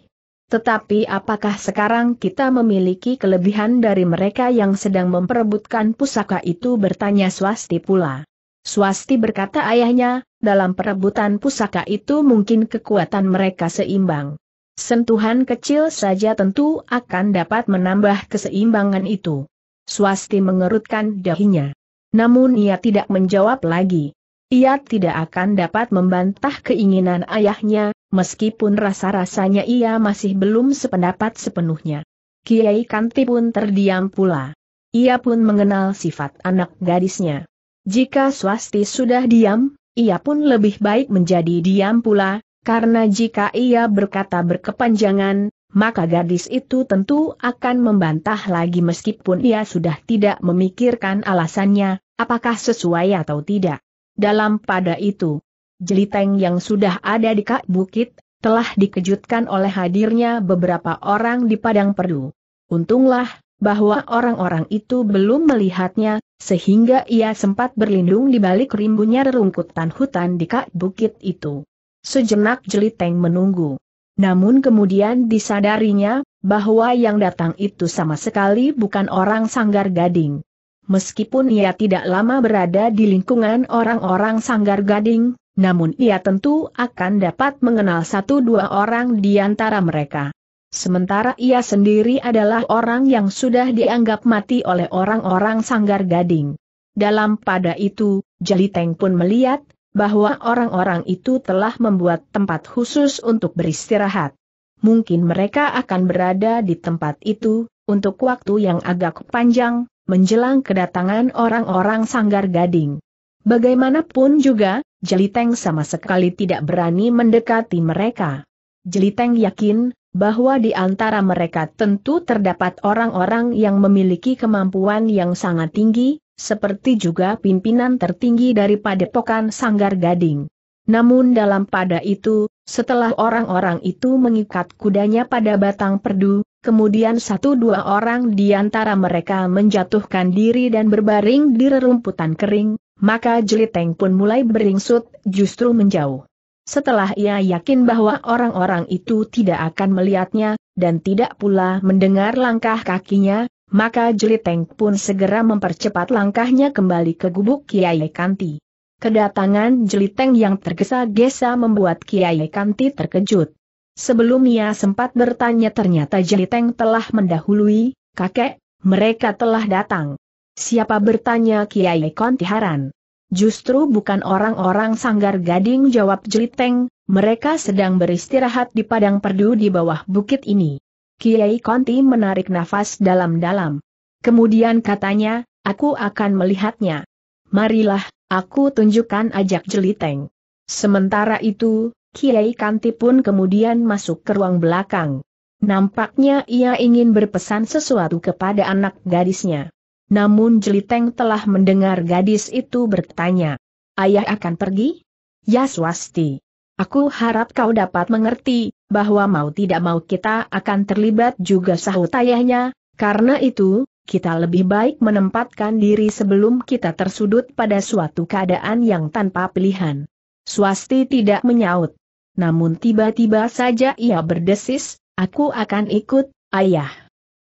Tetapi apakah sekarang kita memiliki kelebihan dari mereka yang sedang memperebutkan pusaka itu bertanya Swasti pula. Swasti berkata ayahnya, dalam perebutan pusaka itu mungkin kekuatan mereka seimbang. Sentuhan kecil saja tentu akan dapat menambah keseimbangan itu. Swasti mengerutkan dahinya. Namun ia tidak menjawab lagi. Ia tidak akan dapat membantah keinginan ayahnya, meskipun rasa-rasanya ia masih belum sependapat sepenuhnya. Kiai Kanti pun terdiam pula. Ia pun mengenal sifat anak gadisnya. Jika swasti sudah diam, ia pun lebih baik menjadi diam pula, karena jika ia berkata berkepanjangan, maka gadis itu tentu akan membantah lagi meskipun ia sudah tidak memikirkan alasannya, apakah sesuai atau tidak. Dalam pada itu, jeliteng yang sudah ada di Kak Bukit, telah dikejutkan oleh hadirnya beberapa orang di Padang Perdu. Untunglah, bahwa orang-orang itu belum melihatnya, sehingga ia sempat berlindung di balik rimbunnya rerungkutan hutan di Kak Bukit itu. Sejenak Jeliteng menunggu. Namun kemudian disadarinya, bahwa yang datang itu sama sekali bukan orang sanggar gading. Meskipun ia tidak lama berada di lingkungan orang-orang sanggar gading, namun ia tentu akan dapat mengenal satu dua orang di antara mereka. Sementara ia sendiri adalah orang yang sudah dianggap mati oleh orang-orang sanggar gading. Dalam pada itu, Jeliteng pun melihat, bahwa orang-orang itu telah membuat tempat khusus untuk beristirahat. Mungkin mereka akan berada di tempat itu, untuk waktu yang agak panjang, menjelang kedatangan orang-orang sanggar gading. Bagaimanapun juga, Jeliteng sama sekali tidak berani mendekati mereka. Jeliteng yakin, bahwa di antara mereka tentu terdapat orang-orang yang memiliki kemampuan yang sangat tinggi, seperti juga pimpinan tertinggi dari padepokan Sanggar Gading. Namun dalam pada itu, setelah orang-orang itu mengikat kudanya pada batang perdu, kemudian satu dua orang di antara mereka menjatuhkan diri dan berbaring di rerumputan kering, maka jeliteng pun mulai beringsut, justru menjauh. Setelah ia yakin bahwa orang-orang itu tidak akan melihatnya, dan tidak pula mendengar langkah kakinya, maka Jeliteng pun segera mempercepat langkahnya kembali ke gubuk Kiai Kanti. Kedatangan Jeliteng yang tergesa-gesa membuat Kiai Kanti terkejut. Sebelum ia sempat bertanya ternyata Jeliteng telah mendahului, kakek, mereka telah datang. Siapa bertanya Kiai Kanti heran. Justru bukan orang-orang sanggar gading jawab Jeliteng, mereka sedang beristirahat di padang perdu di bawah bukit ini. Kiai Konti menarik nafas dalam-dalam. Kemudian katanya, aku akan melihatnya. Marilah, aku tunjukkan ajak Jeliteng. Sementara itu, Kiai Kanti pun kemudian masuk ke ruang belakang. Nampaknya ia ingin berpesan sesuatu kepada anak gadisnya. Namun Jeliteng telah mendengar gadis itu bertanya. Ayah akan pergi? Ya swasti. Aku harap kau dapat mengerti, bahwa mau tidak mau kita akan terlibat juga sahut ayahnya, karena itu, kita lebih baik menempatkan diri sebelum kita tersudut pada suatu keadaan yang tanpa pilihan. Swasti tidak menyaut. Namun tiba-tiba saja ia berdesis, aku akan ikut, ayah.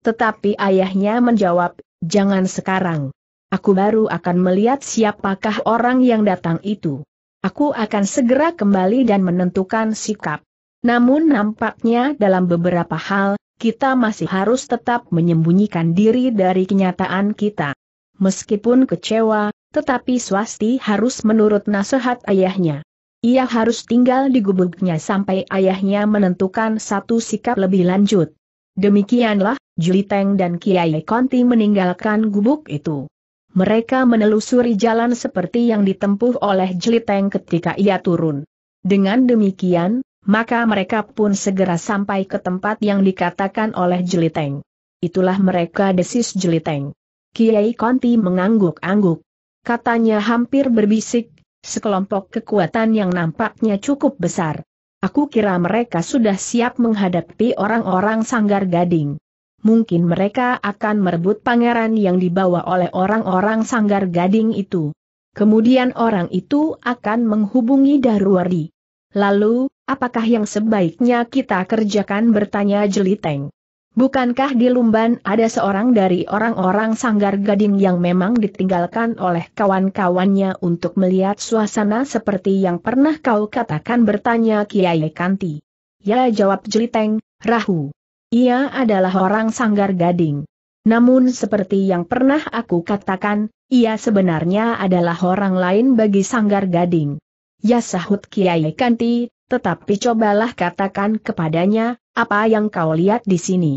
Tetapi ayahnya menjawab, Jangan sekarang. Aku baru akan melihat siapakah orang yang datang itu. Aku akan segera kembali dan menentukan sikap. Namun nampaknya dalam beberapa hal, kita masih harus tetap menyembunyikan diri dari kenyataan kita. Meskipun kecewa, tetapi Swasti harus menurut nasihat ayahnya. Ia harus tinggal di gubuknya sampai ayahnya menentukan satu sikap lebih lanjut. Demikianlah, Jiliteng dan Kiai Konti meninggalkan gubuk itu. Mereka menelusuri jalan seperti yang ditempuh oleh Jiliteng ketika ia turun. Dengan demikian, maka mereka pun segera sampai ke tempat yang dikatakan oleh Jiliteng. Itulah mereka desis Jiliteng. Kiai Konti mengangguk-angguk. Katanya hampir berbisik, sekelompok kekuatan yang nampaknya cukup besar. Aku kira mereka sudah siap menghadapi orang-orang sanggar gading mungkin mereka akan merebut pangeran yang dibawa oleh orang-orang sanggar gading itu. Kemudian orang itu akan menghubungi Darwari. Lalu, apakah yang sebaiknya kita kerjakan bertanya Jeliteng? Bukankah di Lumban ada seorang dari orang-orang sanggar gading yang memang ditinggalkan oleh kawan-kawannya untuk melihat suasana seperti yang pernah kau katakan bertanya Kiai Kanti? Ya jawab Jeliteng, Rahu. Ia adalah orang sanggar gading. Namun seperti yang pernah aku katakan, ia sebenarnya adalah orang lain bagi sanggar gading. Ya sahut Kiai Kanti, tetapi cobalah katakan kepadanya, apa yang kau lihat di sini.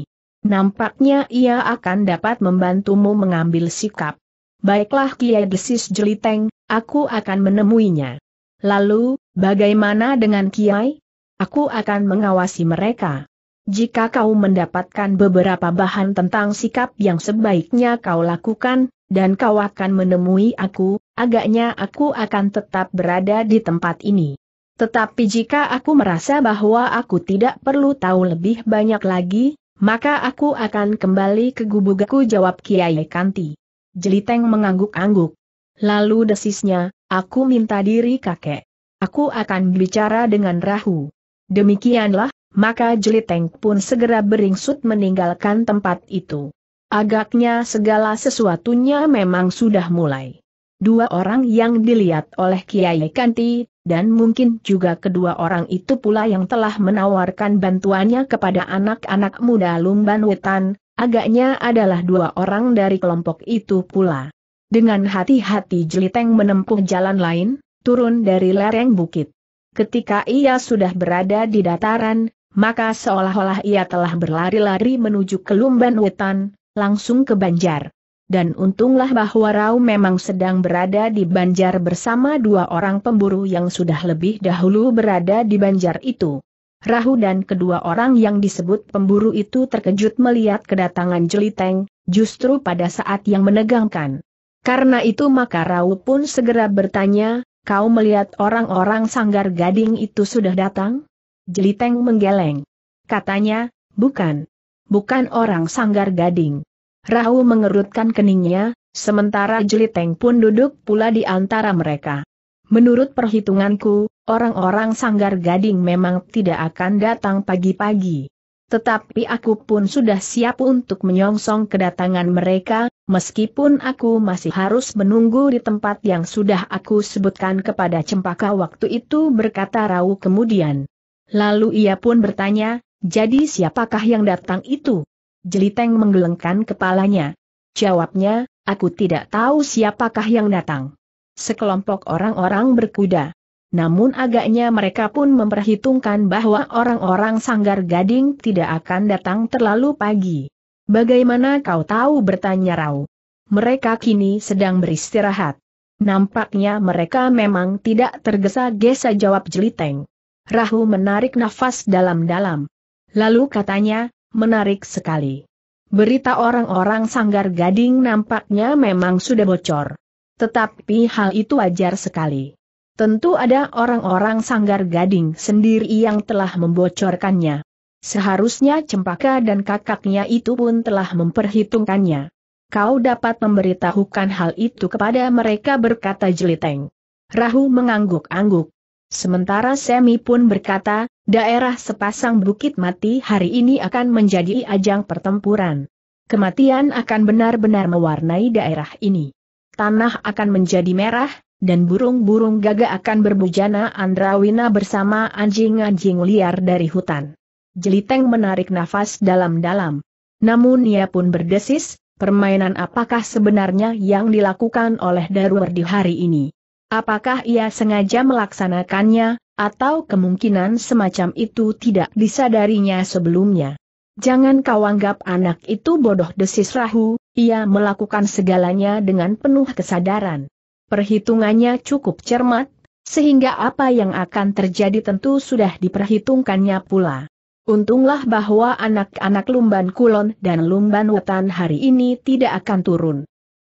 Nampaknya ia akan dapat membantumu mengambil sikap. Baiklah Kiai Desis Jeliteng, aku akan menemuinya. Lalu, bagaimana dengan Kiai? Aku akan mengawasi mereka. Jika kau mendapatkan beberapa bahan tentang sikap yang sebaiknya kau lakukan, dan kau akan menemui aku, agaknya aku akan tetap berada di tempat ini. Tetapi jika aku merasa bahwa aku tidak perlu tahu lebih banyak lagi, maka aku akan kembali ke gubukku jawab Kiai Kanti. Jeliteng mengangguk-angguk. Lalu desisnya, aku minta diri kakek. Aku akan bicara dengan Rahu. Demikianlah, maka Jeliteng pun segera beringsut meninggalkan tempat itu. Agaknya segala sesuatunya memang sudah mulai. Dua orang yang dilihat oleh Kiai Kanti, dan mungkin juga kedua orang itu pula yang telah menawarkan bantuannya kepada anak-anak muda Lumban Wetan, agaknya adalah dua orang dari kelompok itu pula. Dengan hati-hati Jeliteng menempuh jalan lain, turun dari lereng bukit. Ketika ia sudah berada di dataran, maka seolah-olah ia telah berlari-lari menuju ke lumban wetan, langsung ke Banjar. Dan untunglah bahwa Rau memang sedang berada di Banjar bersama dua orang pemburu yang sudah lebih dahulu berada di Banjar itu. Rahu dan kedua orang yang disebut pemburu itu terkejut melihat kedatangan Jeliteng, justru pada saat yang menegangkan. Karena itu maka Rau pun segera bertanya, kau melihat orang-orang sanggar gading itu sudah datang? Jeliteng menggeleng. Katanya, bukan. Bukan orang sanggar gading. Rahu mengerutkan keningnya, sementara Jeliteng pun duduk pula di antara mereka. Menurut perhitunganku, orang-orang sanggar gading memang tidak akan datang pagi-pagi. Tetapi aku pun sudah siap untuk menyongsong kedatangan mereka, meskipun aku masih harus menunggu di tempat yang sudah aku sebutkan kepada Cempaka waktu itu berkata Rau kemudian. Lalu ia pun bertanya, jadi siapakah yang datang itu? Jeliteng menggelengkan kepalanya. Jawabnya, aku tidak tahu siapakah yang datang. Sekelompok orang-orang berkuda. Namun agaknya mereka pun memperhitungkan bahwa orang-orang sanggar gading tidak akan datang terlalu pagi. Bagaimana kau tahu bertanya Rau? Mereka kini sedang beristirahat. Nampaknya mereka memang tidak tergesa-gesa jawab Jeliteng. Rahu menarik nafas dalam-dalam. Lalu katanya, menarik sekali. Berita orang-orang sanggar gading nampaknya memang sudah bocor. Tetapi hal itu wajar sekali. Tentu ada orang-orang sanggar gading sendiri yang telah membocorkannya. Seharusnya cempaka dan kakaknya itu pun telah memperhitungkannya. Kau dapat memberitahukan hal itu kepada mereka berkata Jeliteng. Rahu mengangguk-angguk. Sementara Semi pun berkata, daerah sepasang bukit mati hari ini akan menjadi ajang pertempuran. Kematian akan benar-benar mewarnai daerah ini. Tanah akan menjadi merah, dan burung-burung gaga akan berbujana Andrawina bersama anjing-anjing liar dari hutan. Jeliteng menarik nafas dalam-dalam. Namun ia pun berdesis, permainan apakah sebenarnya yang dilakukan oleh Darwer di hari ini. Apakah ia sengaja melaksanakannya, atau kemungkinan semacam itu tidak disadarinya sebelumnya? Jangan kau anggap anak itu bodoh desis Rahu, ia melakukan segalanya dengan penuh kesadaran. Perhitungannya cukup cermat, sehingga apa yang akan terjadi tentu sudah diperhitungkannya pula. Untunglah bahwa anak-anak Lumban Kulon dan Lumban Wetan hari ini tidak akan turun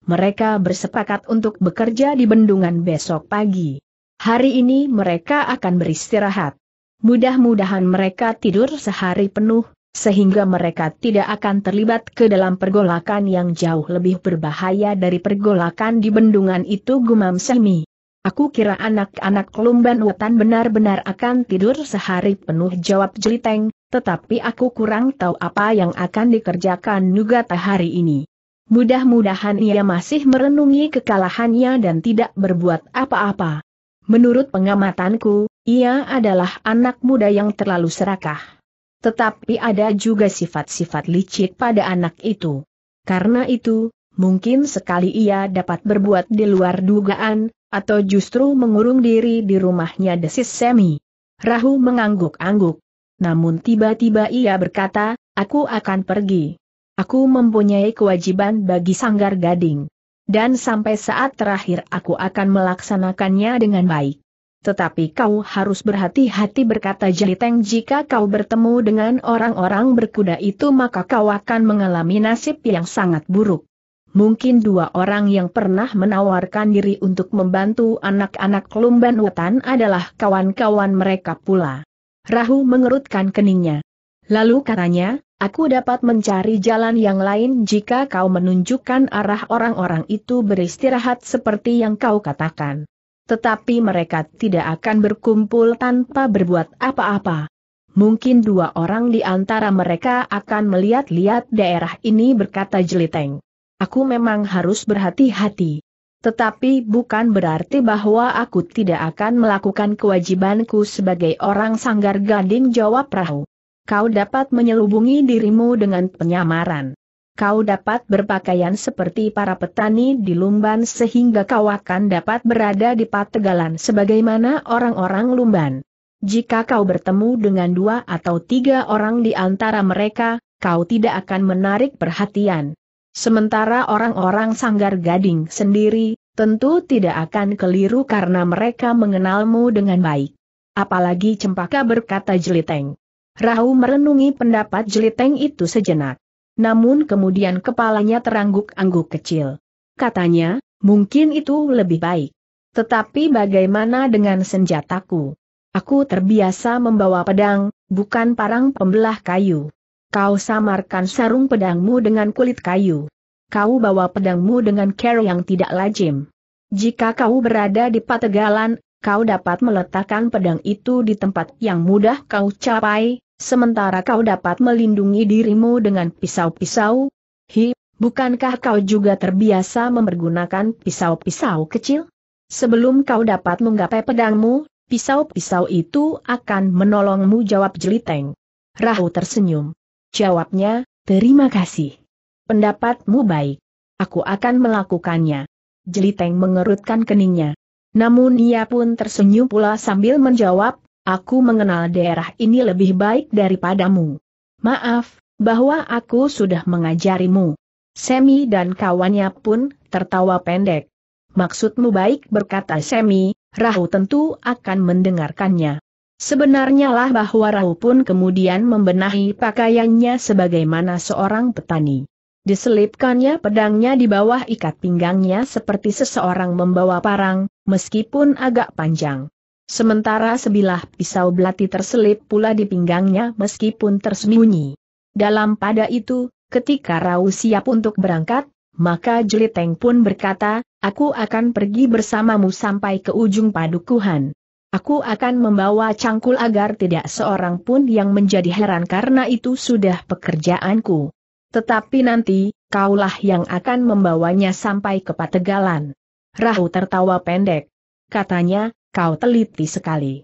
mereka bersepakat untuk bekerja di bendungan besok pagi. Hari ini mereka akan beristirahat. Mudah-mudahan mereka tidur sehari penuh, sehingga mereka tidak akan terlibat ke dalam pergolakan yang jauh lebih berbahaya dari pergolakan di bendungan itu gumam Semi. Aku kira anak-anak Lumban Wetan benar-benar akan tidur sehari penuh jawab Jeliteng, tetapi aku kurang tahu apa yang akan dikerjakan Nugata hari ini. Mudah-mudahan ia masih merenungi kekalahannya dan tidak berbuat apa-apa. Menurut pengamatanku, ia adalah anak muda yang terlalu serakah. Tetapi ada juga sifat-sifat licik pada anak itu. Karena itu, mungkin sekali ia dapat berbuat di luar dugaan, atau justru mengurung diri di rumahnya desis semi. Rahu mengangguk-angguk. Namun tiba-tiba ia berkata, aku akan pergi. Aku mempunyai kewajiban bagi Sanggar Gading. Dan sampai saat terakhir aku akan melaksanakannya dengan baik. Tetapi kau harus berhati-hati berkata Jeliteng jika kau bertemu dengan orang-orang berkuda itu maka kau akan mengalami nasib yang sangat buruk. Mungkin dua orang yang pernah menawarkan diri untuk membantu anak-anak Lumban Wetan adalah kawan-kawan mereka pula. Rahu mengerutkan keningnya. Lalu katanya, Aku dapat mencari jalan yang lain jika kau menunjukkan arah orang-orang itu beristirahat seperti yang kau katakan. Tetapi mereka tidak akan berkumpul tanpa berbuat apa-apa. Mungkin dua orang di antara mereka akan melihat-lihat daerah ini berkata jeliteng. Aku memang harus berhati-hati. Tetapi bukan berarti bahwa aku tidak akan melakukan kewajibanku sebagai orang sanggar gading jawab perahu. Kau dapat menyelubungi dirimu dengan penyamaran. Kau dapat berpakaian seperti para petani di Lumban sehingga kau akan dapat berada di Pategalan sebagaimana orang-orang Lumban. Jika kau bertemu dengan dua atau tiga orang di antara mereka, kau tidak akan menarik perhatian. Sementara orang-orang sanggar gading sendiri, tentu tidak akan keliru karena mereka mengenalmu dengan baik. Apalagi cempaka berkata jeliteng. Rahu merenungi pendapat jeliteng itu sejenak. Namun kemudian kepalanya terangguk-angguk kecil. Katanya, mungkin itu lebih baik. Tetapi bagaimana dengan senjataku? Aku terbiasa membawa pedang, bukan parang pembelah kayu. Kau samarkan sarung pedangmu dengan kulit kayu. Kau bawa pedangmu dengan cara yang tidak lazim. Jika kau berada di pategalan, kau dapat meletakkan pedang itu di tempat yang mudah kau capai, sementara kau dapat melindungi dirimu dengan pisau-pisau? Hi, bukankah kau juga terbiasa mempergunakan pisau-pisau kecil? Sebelum kau dapat menggapai pedangmu, pisau-pisau itu akan menolongmu jawab jeliteng. Rahu tersenyum. Jawabnya, terima kasih. Pendapatmu baik. Aku akan melakukannya. Jeliteng mengerutkan keningnya. Namun ia pun tersenyum pula sambil menjawab, aku mengenal daerah ini lebih baik daripadamu. Maaf, bahwa aku sudah mengajarimu. Semi dan kawannya pun tertawa pendek. Maksudmu baik berkata Semi, Rahu tentu akan mendengarkannya. Sebenarnya lah bahwa Rahu pun kemudian membenahi pakaiannya sebagaimana seorang petani. Diselipkannya pedangnya di bawah ikat pinggangnya seperti seseorang membawa parang, meskipun agak panjang. Sementara sebilah pisau belati terselip pula di pinggangnya meskipun tersembunyi. Dalam pada itu, ketika Rau siap untuk berangkat, maka Jeliteng pun berkata, aku akan pergi bersamamu sampai ke ujung padukuhan. Aku akan membawa cangkul agar tidak seorang pun yang menjadi heran karena itu sudah pekerjaanku. Tetapi nanti, kaulah yang akan membawanya sampai ke Pategalan. Rahu tertawa pendek. Katanya, kau teliti sekali.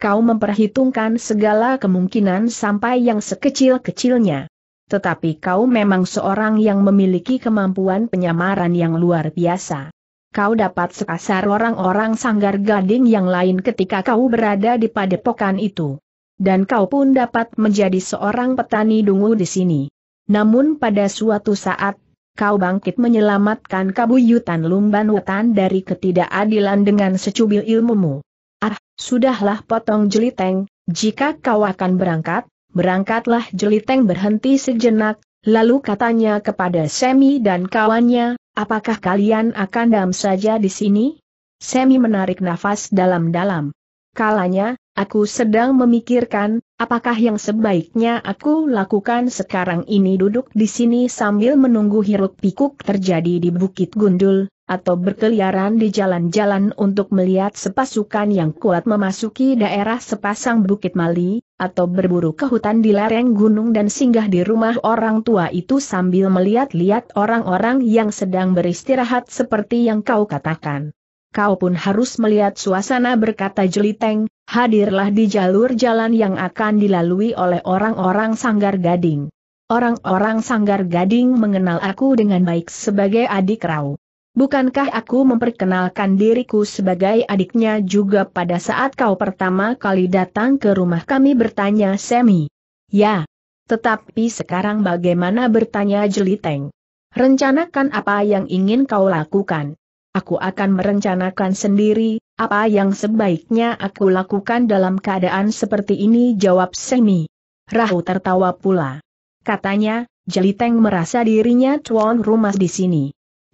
Kau memperhitungkan segala kemungkinan sampai yang sekecil-kecilnya. Tetapi kau memang seorang yang memiliki kemampuan penyamaran yang luar biasa. Kau dapat sekasar orang-orang sanggar gading yang lain ketika kau berada di padepokan itu. Dan kau pun dapat menjadi seorang petani dungu di sini. Namun pada suatu saat, kau bangkit menyelamatkan kabuyutan lumban wetan dari ketidakadilan dengan secubil ilmumu. Ah, sudahlah potong jeliteng, jika kau akan berangkat, berangkatlah jeliteng berhenti sejenak, lalu katanya kepada Semi dan kawannya, apakah kalian akan dam saja di sini? Semi menarik nafas dalam-dalam. Kalanya, aku sedang memikirkan, Apakah yang sebaiknya aku lakukan sekarang ini duduk di sini sambil menunggu hiruk pikuk terjadi di Bukit Gundul, atau berkeliaran di jalan-jalan untuk melihat sepasukan yang kuat memasuki daerah sepasang Bukit Mali, atau berburu ke hutan di lereng gunung dan singgah di rumah orang tua itu sambil melihat-lihat orang-orang yang sedang beristirahat seperti yang kau katakan. Kau pun harus melihat suasana berkata Jeliteng, Hadirlah di jalur jalan yang akan dilalui oleh orang-orang Sanggar Gading. Orang-orang Sanggar Gading mengenal aku dengan baik sebagai adik Rau. Bukankah aku memperkenalkan diriku sebagai adiknya juga pada saat kau pertama kali datang ke rumah kami bertanya Semi? Ya. Tetapi sekarang bagaimana bertanya Jeliteng? Rencanakan apa yang ingin kau lakukan? aku akan merencanakan sendiri, apa yang sebaiknya aku lakukan dalam keadaan seperti ini jawab Semi. Rahu tertawa pula. Katanya, Jeliteng merasa dirinya tuan rumah di sini.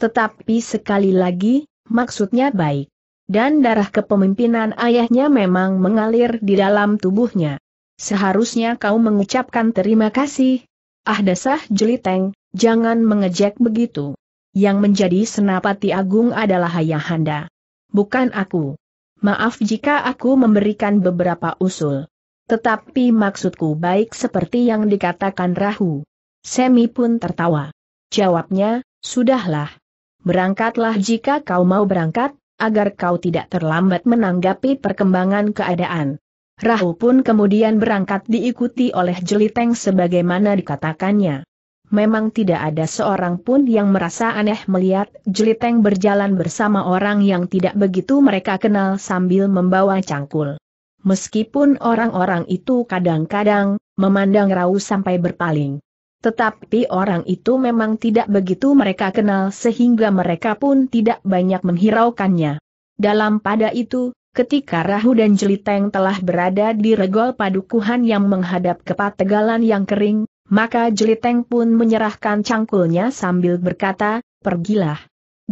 Tetapi sekali lagi, maksudnya baik. Dan darah kepemimpinan ayahnya memang mengalir di dalam tubuhnya. Seharusnya kau mengucapkan terima kasih. Ah dasah Jeliteng, jangan mengejek begitu. Yang menjadi senapati agung adalah Hayahanda. Bukan aku. Maaf jika aku memberikan beberapa usul. Tetapi maksudku baik seperti yang dikatakan Rahu. Semi pun tertawa. Jawabnya, sudahlah. Berangkatlah jika kau mau berangkat, agar kau tidak terlambat menanggapi perkembangan keadaan. Rahu pun kemudian berangkat diikuti oleh Jeliteng sebagaimana dikatakannya memang tidak ada seorang pun yang merasa aneh melihat Jeliteng berjalan bersama orang yang tidak begitu mereka kenal sambil membawa cangkul. Meskipun orang-orang itu kadang-kadang memandang Rau sampai berpaling. Tetapi orang itu memang tidak begitu mereka kenal sehingga mereka pun tidak banyak menghiraukannya. Dalam pada itu, ketika Rahu dan Jeliteng telah berada di regol padukuhan yang menghadap ke pategalan yang kering, maka Jeliteng pun menyerahkan cangkulnya sambil berkata, pergilah.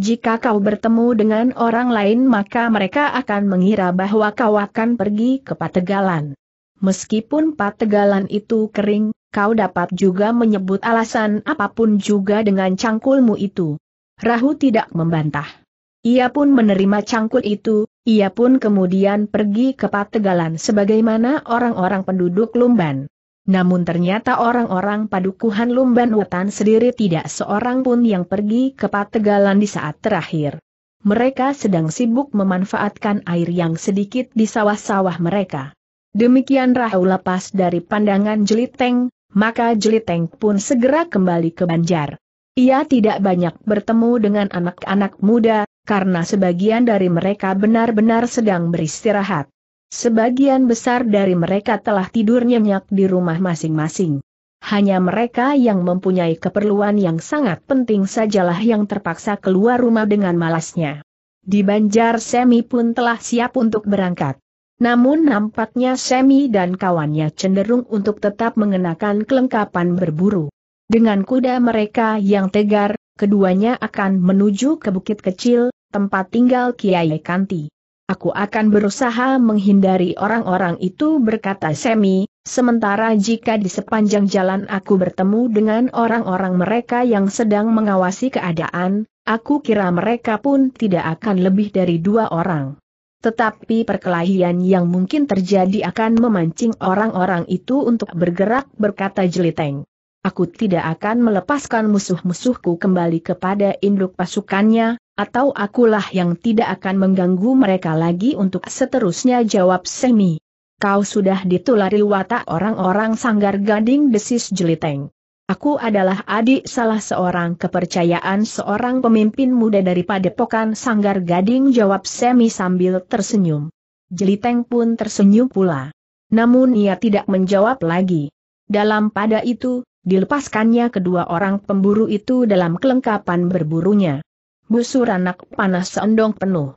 Jika kau bertemu dengan orang lain maka mereka akan mengira bahwa kau akan pergi ke Pategalan. Meskipun Pategalan itu kering, kau dapat juga menyebut alasan apapun juga dengan cangkulmu itu. Rahu tidak membantah. Ia pun menerima cangkul itu, ia pun kemudian pergi ke Pategalan sebagaimana orang-orang penduduk Lumban. Namun ternyata orang-orang padukuhan Lumban Wetan sendiri tidak seorang pun yang pergi ke Pategalan di saat terakhir. Mereka sedang sibuk memanfaatkan air yang sedikit di sawah-sawah mereka. Demikian Rahul lepas dari pandangan Jeliteng, maka Jeliteng pun segera kembali ke Banjar. Ia tidak banyak bertemu dengan anak-anak muda, karena sebagian dari mereka benar-benar sedang beristirahat. Sebagian besar dari mereka telah tidur nyenyak di rumah masing-masing. Hanya mereka yang mempunyai keperluan yang sangat penting sajalah yang terpaksa keluar rumah dengan malasnya. Di Banjar Semi pun telah siap untuk berangkat. Namun nampaknya Semi dan kawannya cenderung untuk tetap mengenakan kelengkapan berburu. Dengan kuda mereka yang tegar, keduanya akan menuju ke bukit kecil, tempat tinggal Kiai Kanti. Aku akan berusaha menghindari orang-orang itu berkata Semi, sementara jika di sepanjang jalan aku bertemu dengan orang-orang mereka yang sedang mengawasi keadaan, aku kira mereka pun tidak akan lebih dari dua orang. Tetapi perkelahian yang mungkin terjadi akan memancing orang-orang itu untuk bergerak berkata jeliteng. Aku tidak akan melepaskan musuh-musuhku kembali kepada induk pasukannya, atau akulah yang tidak akan mengganggu mereka lagi untuk seterusnya jawab Semi. Kau sudah ditulari watak orang-orang sanggar gading desis jeliteng. Aku adalah adik salah seorang kepercayaan seorang pemimpin muda daripada pokan Sanggar Gading jawab Semi sambil tersenyum. Jeliteng pun tersenyum pula. Namun ia tidak menjawab lagi. Dalam pada itu, dilepaskannya kedua orang pemburu itu dalam kelengkapan berburunya busur anak panas sendong penuh.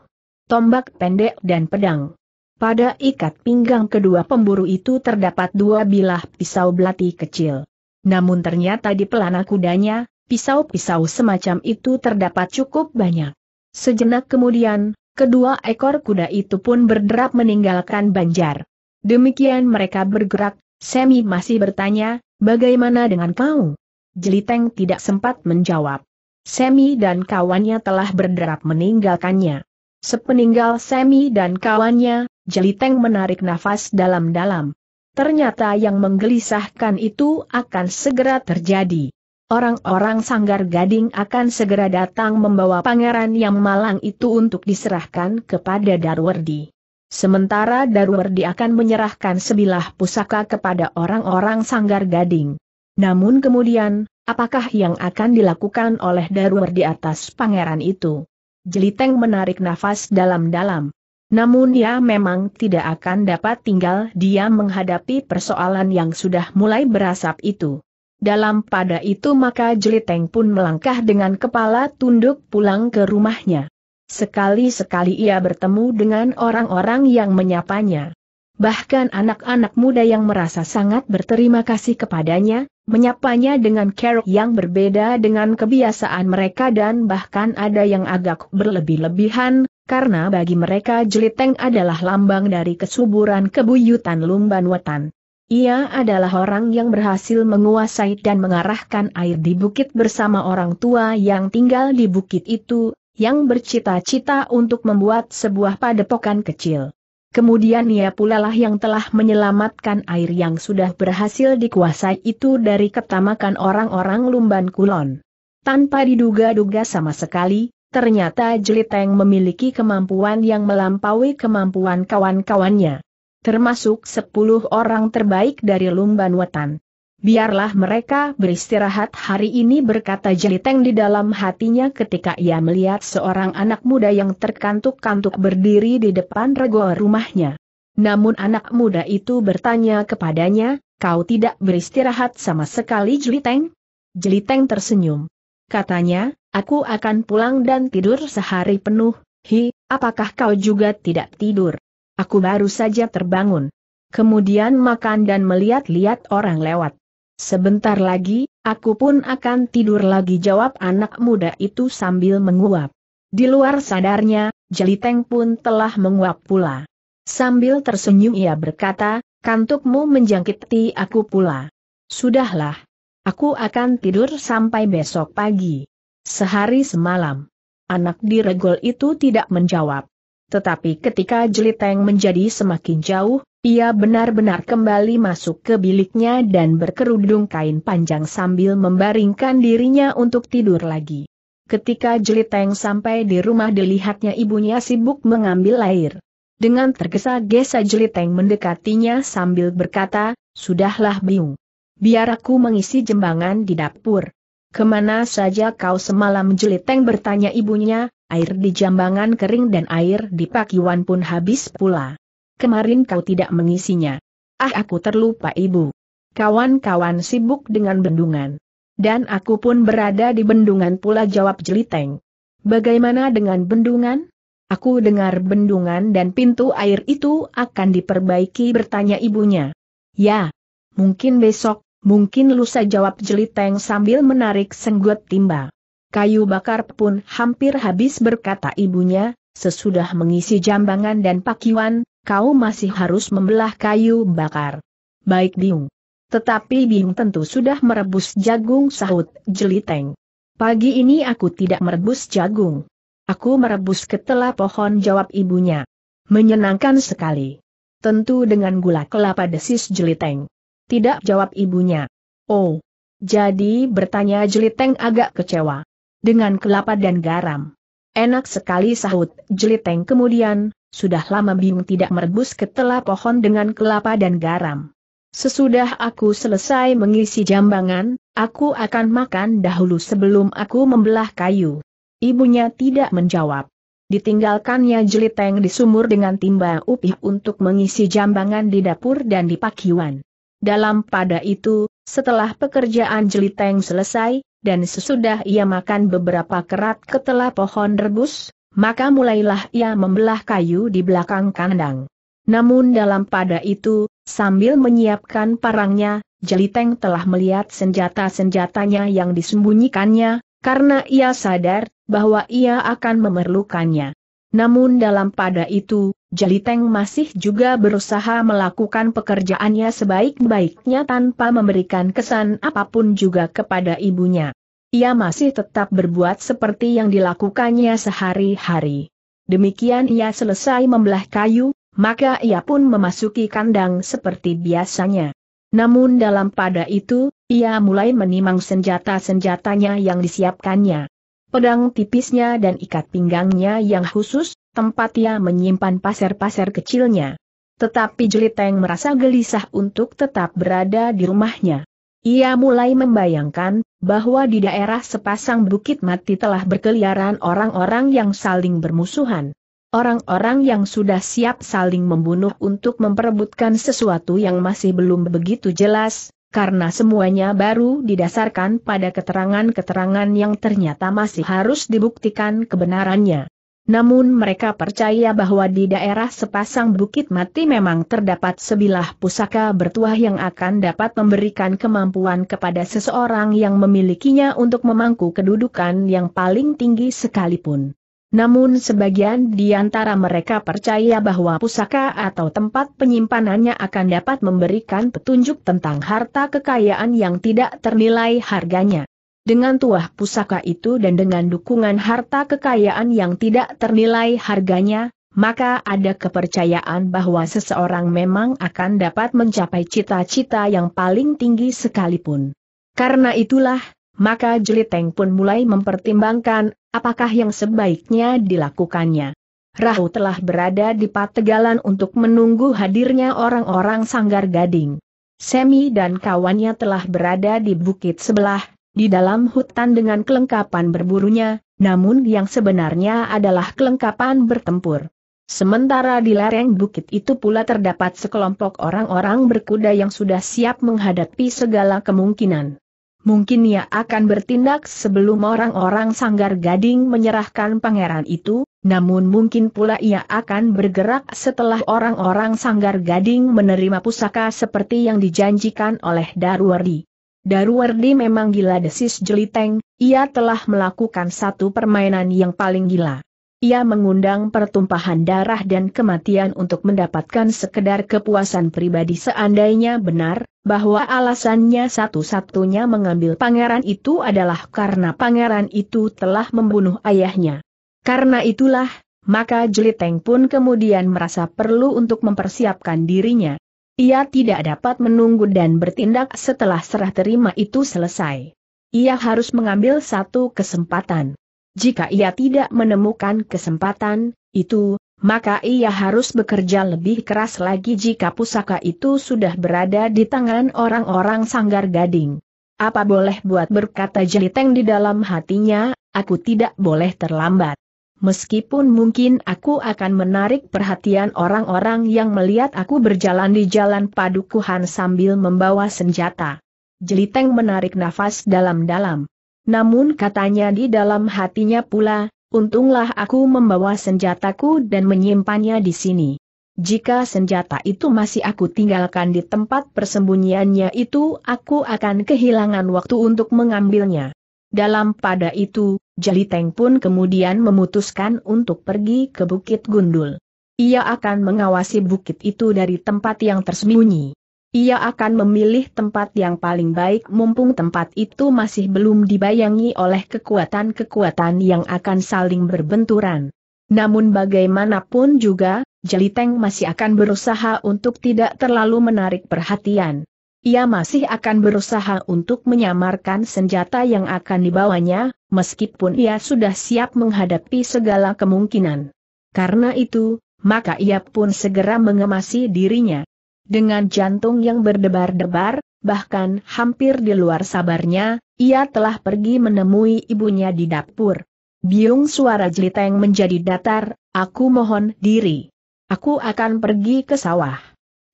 Tombak pendek dan pedang. Pada ikat pinggang kedua pemburu itu terdapat dua bilah pisau belati kecil. Namun ternyata di pelana kudanya, pisau-pisau semacam itu terdapat cukup banyak. Sejenak kemudian, kedua ekor kuda itu pun berderap meninggalkan banjar. Demikian mereka bergerak, Semi masih bertanya, bagaimana dengan kau? Jeliteng tidak sempat menjawab. Semi dan kawannya telah berderap meninggalkannya. Sepeninggal Semi dan kawannya, Jeliteng menarik nafas dalam-dalam. Ternyata yang menggelisahkan itu akan segera terjadi. Orang-orang sanggar gading akan segera datang membawa pangeran yang malang itu untuk diserahkan kepada Darwardi. Sementara Darwardi akan menyerahkan sebilah pusaka kepada orang-orang sanggar gading. Namun kemudian, Apakah yang akan dilakukan oleh Darumer di atas pangeran itu? Jeliteng menarik nafas dalam-dalam. Namun ia memang tidak akan dapat tinggal dia menghadapi persoalan yang sudah mulai berasap itu. Dalam pada itu maka Jeliteng pun melangkah dengan kepala tunduk pulang ke rumahnya. Sekali-sekali ia bertemu dengan orang-orang yang menyapanya. Bahkan anak-anak muda yang merasa sangat berterima kasih kepadanya, menyapanya dengan kerok yang berbeda dengan kebiasaan mereka dan bahkan ada yang agak berlebih-lebihan, karena bagi mereka jeliteng adalah lambang dari kesuburan kebuyutan lumban wetan. Ia adalah orang yang berhasil menguasai dan mengarahkan air di bukit bersama orang tua yang tinggal di bukit itu, yang bercita-cita untuk membuat sebuah padepokan kecil. Kemudian ia pula lah yang telah menyelamatkan air yang sudah berhasil dikuasai itu dari ketamakan orang-orang Lumban Kulon. Tanpa diduga-duga sama sekali, ternyata Jeliteng memiliki kemampuan yang melampaui kemampuan kawan-kawannya. Termasuk sepuluh orang terbaik dari Lumban Wetan. Biarlah mereka beristirahat hari ini berkata Jeliteng di dalam hatinya ketika ia melihat seorang anak muda yang terkantuk-kantuk berdiri di depan rego rumahnya. Namun anak muda itu bertanya kepadanya, kau tidak beristirahat sama sekali Jeliteng? Jeliteng tersenyum. Katanya, aku akan pulang dan tidur sehari penuh, hi, apakah kau juga tidak tidur? Aku baru saja terbangun. Kemudian makan dan melihat-lihat orang lewat. Sebentar lagi, aku pun akan tidur lagi jawab anak muda itu sambil menguap. Di luar sadarnya, Jeliteng pun telah menguap pula. Sambil tersenyum ia berkata, kantukmu menjangkiti aku pula. Sudahlah. Aku akan tidur sampai besok pagi. Sehari semalam. Anak diregol itu tidak menjawab. Tetapi ketika Jeliteng menjadi semakin jauh, ia benar-benar kembali masuk ke biliknya dan berkerudung kain panjang sambil membaringkan dirinya untuk tidur lagi. Ketika Jeliteng sampai di rumah dilihatnya ibunya sibuk mengambil air. Dengan tergesa-gesa Jeliteng mendekatinya sambil berkata, Sudahlah bingung. Biar aku mengisi jembangan di dapur. Kemana saja kau semalam Jeliteng bertanya ibunya, air di jambangan kering dan air di pakiwan pun habis pula. Kemarin kau tidak mengisinya. Ah aku terlupa ibu. Kawan-kawan sibuk dengan bendungan. Dan aku pun berada di bendungan pula jawab Jeliteng. Bagaimana dengan bendungan? Aku dengar bendungan dan pintu air itu akan diperbaiki bertanya ibunya. Ya, mungkin besok, mungkin lusa jawab Jeliteng sambil menarik senggut timba. Kayu bakar pun hampir habis berkata ibunya, sesudah mengisi jambangan dan pakiwan, kau masih harus membelah kayu bakar. Baik Biung. Tetapi Biung tentu sudah merebus jagung sahut jeliteng. Pagi ini aku tidak merebus jagung. Aku merebus ketela pohon jawab ibunya. Menyenangkan sekali. Tentu dengan gula kelapa desis jeliteng. Tidak jawab ibunya. Oh. Jadi bertanya jeliteng agak kecewa dengan kelapa dan garam. Enak sekali sahut, jeliteng kemudian, sudah lama bingung tidak merebus ketela pohon dengan kelapa dan garam. Sesudah aku selesai mengisi jambangan, aku akan makan dahulu sebelum aku membelah kayu. Ibunya tidak menjawab. Ditinggalkannya jeliteng di sumur dengan timba upih untuk mengisi jambangan di dapur dan di pakiwan. Dalam pada itu, setelah pekerjaan jeliteng selesai, dan sesudah ia makan beberapa kerat ketela pohon rebus, maka mulailah ia membelah kayu di belakang kandang. Namun dalam pada itu, sambil menyiapkan parangnya, Jeliteng telah melihat senjata-senjatanya yang disembunyikannya, karena ia sadar bahwa ia akan memerlukannya. Namun dalam pada itu, Jeliteng masih juga berusaha melakukan pekerjaannya sebaik-baiknya tanpa memberikan kesan apapun juga kepada ibunya. Ia masih tetap berbuat seperti yang dilakukannya sehari-hari. Demikian ia selesai membelah kayu, maka ia pun memasuki kandang seperti biasanya. Namun dalam pada itu, ia mulai menimang senjata-senjatanya yang disiapkannya. Pedang tipisnya dan ikat pinggangnya yang khusus, tempat ia menyimpan pasir-pasir kecilnya. Tetapi Jeliteng merasa gelisah untuk tetap berada di rumahnya. Ia mulai membayangkan, bahwa di daerah sepasang bukit mati telah berkeliaran orang-orang yang saling bermusuhan. Orang-orang yang sudah siap saling membunuh untuk memperebutkan sesuatu yang masih belum begitu jelas, karena semuanya baru didasarkan pada keterangan-keterangan yang ternyata masih harus dibuktikan kebenarannya. Namun mereka percaya bahwa di daerah sepasang bukit mati memang terdapat sebilah pusaka bertuah yang akan dapat memberikan kemampuan kepada seseorang yang memilikinya untuk memangku kedudukan yang paling tinggi sekalipun. Namun sebagian di antara mereka percaya bahwa pusaka atau tempat penyimpanannya akan dapat memberikan petunjuk tentang harta kekayaan yang tidak ternilai harganya dengan tuah pusaka itu dan dengan dukungan harta kekayaan yang tidak ternilai harganya, maka ada kepercayaan bahwa seseorang memang akan dapat mencapai cita-cita yang paling tinggi sekalipun. Karena itulah, maka Jeliteng pun mulai mempertimbangkan apakah yang sebaiknya dilakukannya. Rahu telah berada di Pategalan untuk menunggu hadirnya orang-orang Sanggar Gading. Semi dan kawannya telah berada di bukit sebelah, di dalam hutan dengan kelengkapan berburunya, namun yang sebenarnya adalah kelengkapan bertempur. Sementara di lereng bukit itu pula terdapat sekelompok orang-orang berkuda yang sudah siap menghadapi segala kemungkinan. Mungkin ia akan bertindak sebelum orang-orang sanggar gading menyerahkan pangeran itu, namun mungkin pula ia akan bergerak setelah orang-orang sanggar gading menerima pusaka seperti yang dijanjikan oleh Darwari. Daruwardi memang gila desis jeliteng, ia telah melakukan satu permainan yang paling gila. Ia mengundang pertumpahan darah dan kematian untuk mendapatkan sekedar kepuasan pribadi seandainya benar, bahwa alasannya satu-satunya mengambil pangeran itu adalah karena pangeran itu telah membunuh ayahnya. Karena itulah, maka Jeliteng pun kemudian merasa perlu untuk mempersiapkan dirinya. Ia tidak dapat menunggu dan bertindak setelah serah terima itu selesai. Ia harus mengambil satu kesempatan. Jika ia tidak menemukan kesempatan itu, maka ia harus bekerja lebih keras lagi jika pusaka itu sudah berada di tangan orang-orang sanggar gading. Apa boleh buat berkata jeliteng di dalam hatinya, aku tidak boleh terlambat. Meskipun mungkin aku akan menarik perhatian orang-orang yang melihat aku berjalan di jalan padukuhan sambil membawa senjata. Jeliteng menarik nafas dalam-dalam. Namun katanya di dalam hatinya pula, untunglah aku membawa senjataku dan menyimpannya di sini. Jika senjata itu masih aku tinggalkan di tempat persembunyiannya itu, aku akan kehilangan waktu untuk mengambilnya. Dalam pada itu, Jeliteng pun kemudian memutuskan untuk pergi ke Bukit Gundul. Ia akan mengawasi bukit itu dari tempat yang tersembunyi. Ia akan memilih tempat yang paling baik mumpung tempat itu masih belum dibayangi oleh kekuatan-kekuatan yang akan saling berbenturan. Namun bagaimanapun juga, Jeliteng masih akan berusaha untuk tidak terlalu menarik perhatian. Ia masih akan berusaha untuk menyamarkan senjata yang akan dibawanya, meskipun ia sudah siap menghadapi segala kemungkinan. Karena itu, maka ia pun segera mengemasi dirinya. Dengan jantung yang berdebar-debar, bahkan hampir di luar sabarnya, ia telah pergi menemui ibunya di dapur. Biung suara jeliteng menjadi datar, aku mohon diri. Aku akan pergi ke sawah.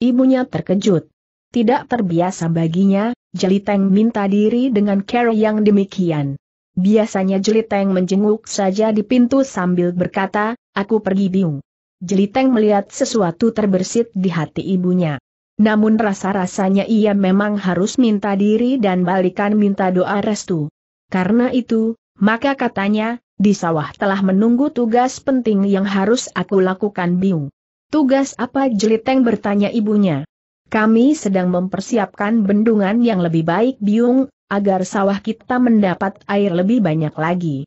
Ibunya terkejut. Tidak terbiasa baginya, Jeliteng minta diri dengan cara yang demikian. Biasanya Jeliteng menjenguk saja di pintu sambil berkata, aku pergi biung. Jeliteng melihat sesuatu terbersit di hati ibunya. Namun rasa-rasanya ia memang harus minta diri dan balikan minta doa restu. Karena itu, maka katanya, di sawah telah menunggu tugas penting yang harus aku lakukan biung. Tugas apa Jeliteng bertanya ibunya. Kami sedang mempersiapkan bendungan yang lebih baik biung, agar sawah kita mendapat air lebih banyak lagi.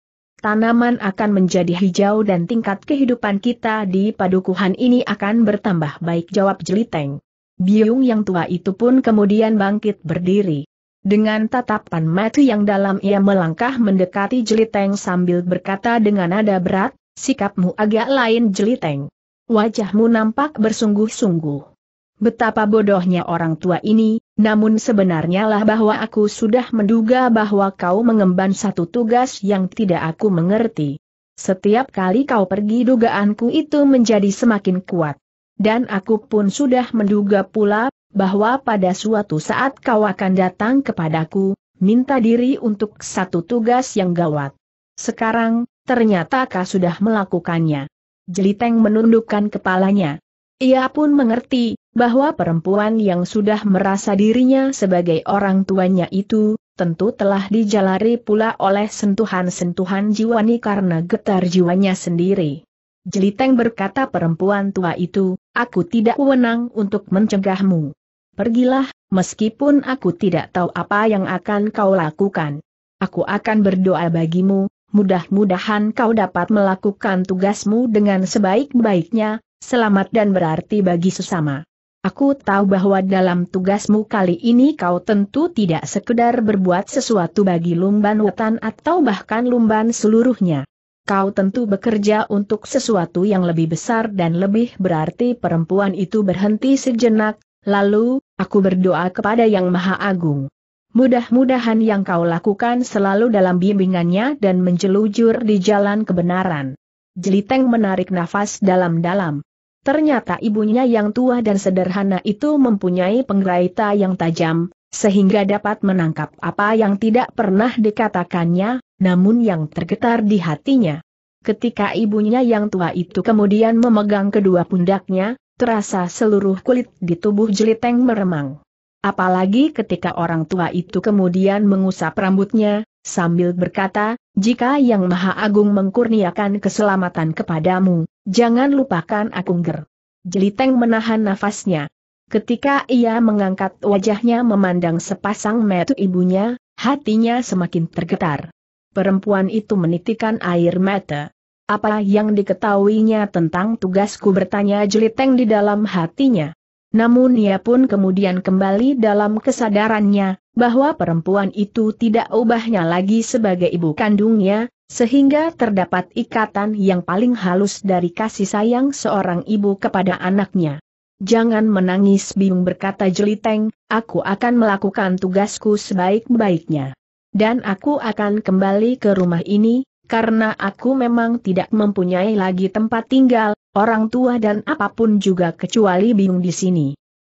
Tanaman akan menjadi hijau dan tingkat kehidupan kita di padukuhan ini akan bertambah baik jawab Jeliteng. Biung yang tua itu pun kemudian bangkit berdiri. Dengan tatapan mati yang dalam ia melangkah mendekati Jeliteng sambil berkata dengan nada berat, sikapmu agak lain Jeliteng. Wajahmu nampak bersungguh-sungguh. Betapa bodohnya orang tua ini, namun sebenarnya lah bahwa aku sudah menduga bahwa kau mengemban satu tugas yang tidak aku mengerti. Setiap kali kau pergi dugaanku itu menjadi semakin kuat. Dan aku pun sudah menduga pula, bahwa pada suatu saat kau akan datang kepadaku, minta diri untuk satu tugas yang gawat. Sekarang, ternyata kau sudah melakukannya. Jeliteng menundukkan kepalanya. Ia pun mengerti, bahwa perempuan yang sudah merasa dirinya sebagai orang tuanya itu, tentu telah dijalari pula oleh sentuhan-sentuhan jiwani karena getar jiwanya sendiri. Jeliteng berkata perempuan tua itu, aku tidak wenang untuk mencegahmu. Pergilah, meskipun aku tidak tahu apa yang akan kau lakukan. Aku akan berdoa bagimu, mudah-mudahan kau dapat melakukan tugasmu dengan sebaik-baiknya, selamat dan berarti bagi sesama. Aku tahu bahwa dalam tugasmu kali ini kau tentu tidak sekedar berbuat sesuatu bagi lumban wetan atau bahkan lumban seluruhnya. Kau tentu bekerja untuk sesuatu yang lebih besar dan lebih berarti perempuan itu berhenti sejenak, lalu, aku berdoa kepada Yang Maha Agung. Mudah-mudahan yang kau lakukan selalu dalam bimbingannya dan menjelujur di jalan kebenaran. Jeliteng menarik nafas dalam-dalam. Ternyata ibunya yang tua dan sederhana itu mempunyai penggaita yang tajam, sehingga dapat menangkap apa yang tidak pernah dikatakannya, namun yang tergetar di hatinya. Ketika ibunya yang tua itu kemudian memegang kedua pundaknya, terasa seluruh kulit di tubuh jeliteng meremang. Apalagi ketika orang tua itu kemudian mengusap rambutnya, sambil berkata, jika Yang Maha Agung mengkurniakan keselamatan kepadamu, jangan lupakan aku ger. Jeliteng menahan nafasnya. Ketika ia mengangkat wajahnya memandang sepasang metu ibunya, hatinya semakin tergetar. Perempuan itu menitikan air mata. Apa yang diketahuinya tentang tugasku bertanya jeliteng di dalam hatinya. Namun ia pun kemudian kembali dalam kesadarannya, bahwa perempuan itu tidak ubahnya lagi sebagai ibu kandungnya, sehingga terdapat ikatan yang paling halus dari kasih sayang seorang ibu kepada anaknya. Jangan menangis bingung berkata Jeliteng, aku akan melakukan tugasku sebaik-baiknya. Dan aku akan kembali ke rumah ini, karena aku memang tidak mempunyai lagi tempat tinggal, orang tua dan apapun juga kecuali bingung di sini.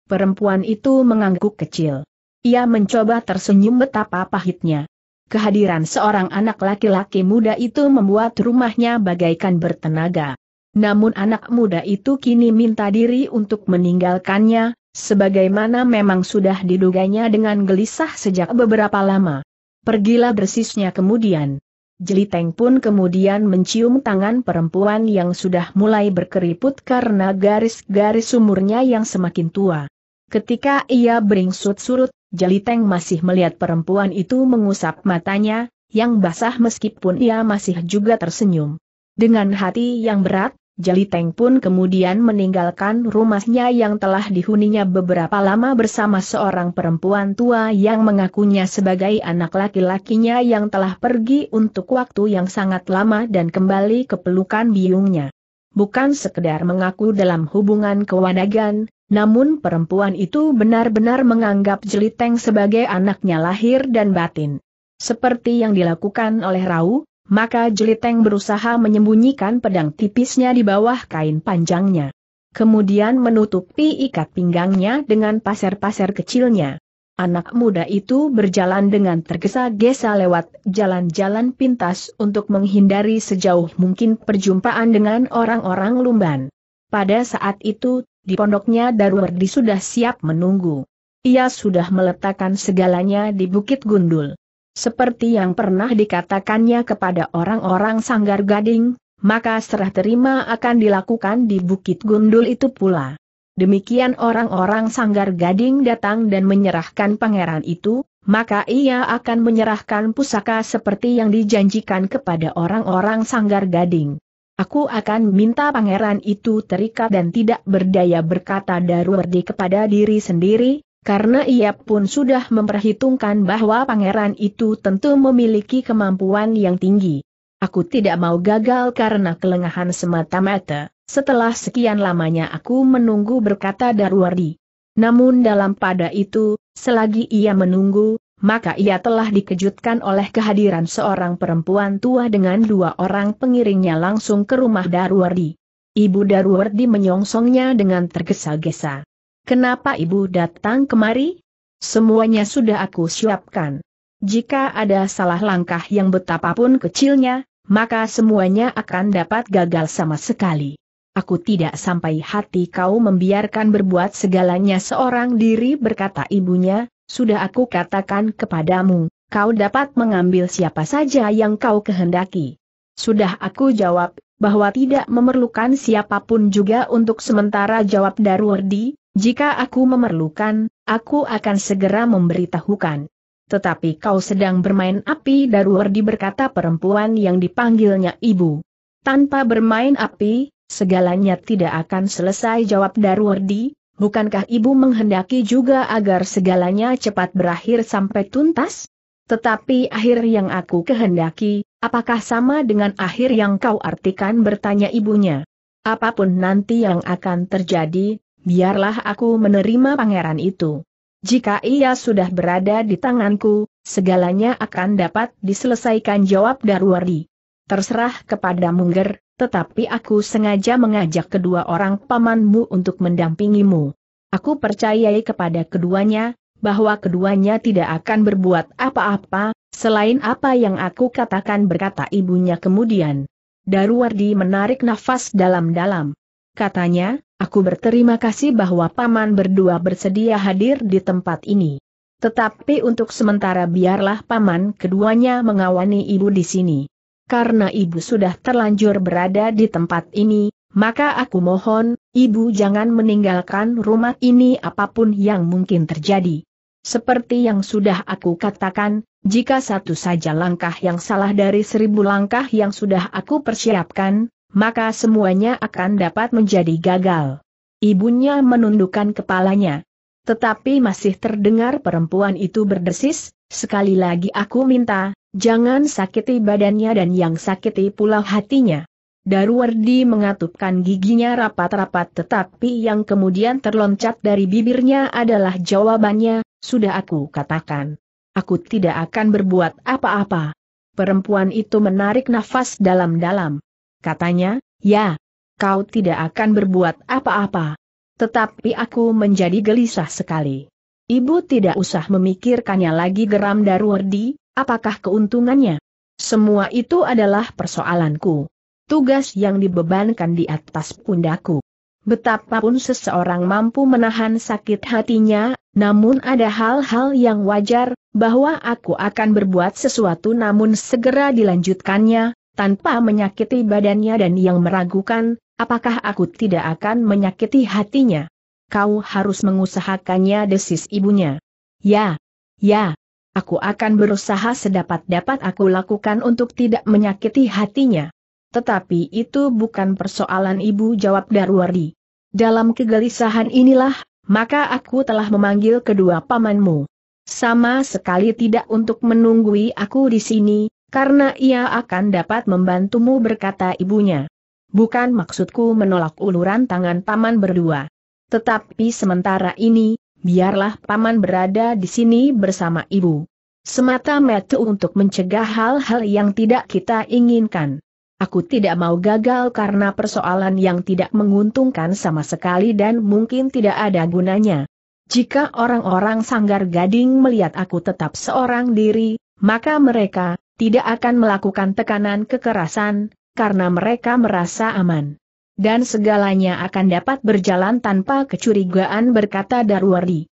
Perempuan itu mengangguk kecil. Ia mencoba tersenyum betapa pahitnya. Kehadiran seorang anak laki-laki muda itu membuat rumahnya bagaikan bertenaga. Namun anak muda itu kini minta diri untuk meninggalkannya, sebagaimana memang sudah diduganya dengan gelisah sejak beberapa lama. Pergilah bersisnya kemudian. Jeliteng pun kemudian mencium tangan perempuan yang sudah mulai berkeriput karena garis-garis umurnya yang semakin tua. Ketika ia beringsut-surut, Jeliteng masih melihat perempuan itu mengusap matanya, yang basah meskipun ia masih juga tersenyum. Dengan hati yang berat, Teng pun kemudian meninggalkan rumahnya yang telah dihuninya beberapa lama bersama seorang perempuan tua yang mengakunya sebagai anak laki-lakinya yang telah pergi untuk waktu yang sangat lama dan kembali ke pelukan biungnya. Bukan sekedar mengaku dalam hubungan kewanagan, namun perempuan itu benar-benar menganggap Jeliteng sebagai anaknya lahir dan batin. Seperti yang dilakukan oleh Rau, maka Jeliteng berusaha menyembunyikan pedang tipisnya di bawah kain panjangnya. Kemudian menutupi ikat pinggangnya dengan pasir-pasir kecilnya. Anak muda itu berjalan dengan tergesa-gesa lewat jalan-jalan pintas untuk menghindari sejauh mungkin perjumpaan dengan orang-orang lumban. Pada saat itu, di pondoknya Darwardi sudah siap menunggu. Ia sudah meletakkan segalanya di Bukit Gundul. Seperti yang pernah dikatakannya kepada orang-orang sanggar gading, maka serah terima akan dilakukan di Bukit Gundul itu pula. Demikian orang-orang sanggar gading datang dan menyerahkan pangeran itu, maka ia akan menyerahkan pusaka seperti yang dijanjikan kepada orang-orang sanggar gading. Aku akan minta pangeran itu terikat dan tidak berdaya berkata Darwardi kepada diri sendiri, karena ia pun sudah memperhitungkan bahwa pangeran itu tentu memiliki kemampuan yang tinggi. Aku tidak mau gagal karena kelengahan semata-mata, setelah sekian lamanya aku menunggu berkata Darwardi. Namun dalam pada itu, selagi ia menunggu, maka ia telah dikejutkan oleh kehadiran seorang perempuan tua dengan dua orang pengiringnya langsung ke rumah Darwardi. Ibu Darwardi menyongsongnya dengan tergesa-gesa. Kenapa ibu datang kemari? Semuanya sudah aku siapkan. Jika ada salah langkah yang betapapun kecilnya, maka semuanya akan dapat gagal sama sekali. Aku tidak sampai hati kau membiarkan berbuat segalanya seorang diri berkata ibunya, sudah aku katakan kepadamu, kau dapat mengambil siapa saja yang kau kehendaki. Sudah aku jawab, bahwa tidak memerlukan siapapun juga untuk sementara jawab Darwardi, jika aku memerlukan, aku akan segera memberitahukan. Tetapi kau sedang bermain api Darwardi berkata perempuan yang dipanggilnya ibu. Tanpa bermain api, segalanya tidak akan selesai jawab Darwardi. bukankah ibu menghendaki juga agar segalanya cepat berakhir sampai tuntas? Tetapi akhir yang aku kehendaki, apakah sama dengan akhir yang kau artikan bertanya ibunya? Apapun nanti yang akan terjadi, biarlah aku menerima pangeran itu. Jika ia sudah berada di tanganku, segalanya akan dapat diselesaikan jawab Darwari. Terserah kepada Mungger, tetapi aku sengaja mengajak kedua orang pamanmu untuk mendampingimu. Aku percayai kepada keduanya, bahwa keduanya tidak akan berbuat apa-apa, selain apa yang aku katakan berkata ibunya kemudian. Darwardi menarik nafas dalam-dalam. Katanya, Aku berterima kasih bahwa paman berdua bersedia hadir di tempat ini. Tetapi untuk sementara biarlah paman keduanya mengawani ibu di sini. Karena ibu sudah terlanjur berada di tempat ini, maka aku mohon, ibu jangan meninggalkan rumah ini apapun yang mungkin terjadi. Seperti yang sudah aku katakan, jika satu saja langkah yang salah dari seribu langkah yang sudah aku persiapkan, maka semuanya akan dapat menjadi gagal. Ibunya menundukkan kepalanya. Tetapi masih terdengar perempuan itu berdesis, sekali lagi aku minta, jangan sakiti badannya dan yang sakiti pula hatinya. Darwardi mengatupkan giginya rapat-rapat tetapi yang kemudian terloncat dari bibirnya adalah jawabannya, sudah aku katakan. Aku tidak akan berbuat apa-apa. Perempuan itu menarik nafas dalam-dalam. Katanya, ya, kau tidak akan berbuat apa-apa. Tetapi aku menjadi gelisah sekali. Ibu tidak usah memikirkannya lagi geram Darwardi, apakah keuntungannya? Semua itu adalah persoalanku. Tugas yang dibebankan di atas pundaku. Betapapun seseorang mampu menahan sakit hatinya, namun ada hal-hal yang wajar, bahwa aku akan berbuat sesuatu namun segera dilanjutkannya, tanpa menyakiti badannya dan yang meragukan, apakah aku tidak akan menyakiti hatinya? Kau harus mengusahakannya desis ibunya. Ya, ya, aku akan berusaha sedapat-dapat aku lakukan untuk tidak menyakiti hatinya. Tetapi itu bukan persoalan ibu jawab Darwari. Dalam kegelisahan inilah, maka aku telah memanggil kedua pamanmu. Sama sekali tidak untuk menunggui aku di sini, karena ia akan dapat membantumu berkata ibunya. Bukan maksudku menolak uluran tangan paman berdua. Tetapi sementara ini, biarlah paman berada di sini bersama ibu. semata metu untuk mencegah hal-hal yang tidak kita inginkan. Aku tidak mau gagal karena persoalan yang tidak menguntungkan sama sekali dan mungkin tidak ada gunanya. Jika orang-orang sanggar gading melihat aku tetap seorang diri, maka mereka, tidak akan melakukan tekanan kekerasan, karena mereka merasa aman. Dan segalanya akan dapat berjalan tanpa kecurigaan berkata Darwari.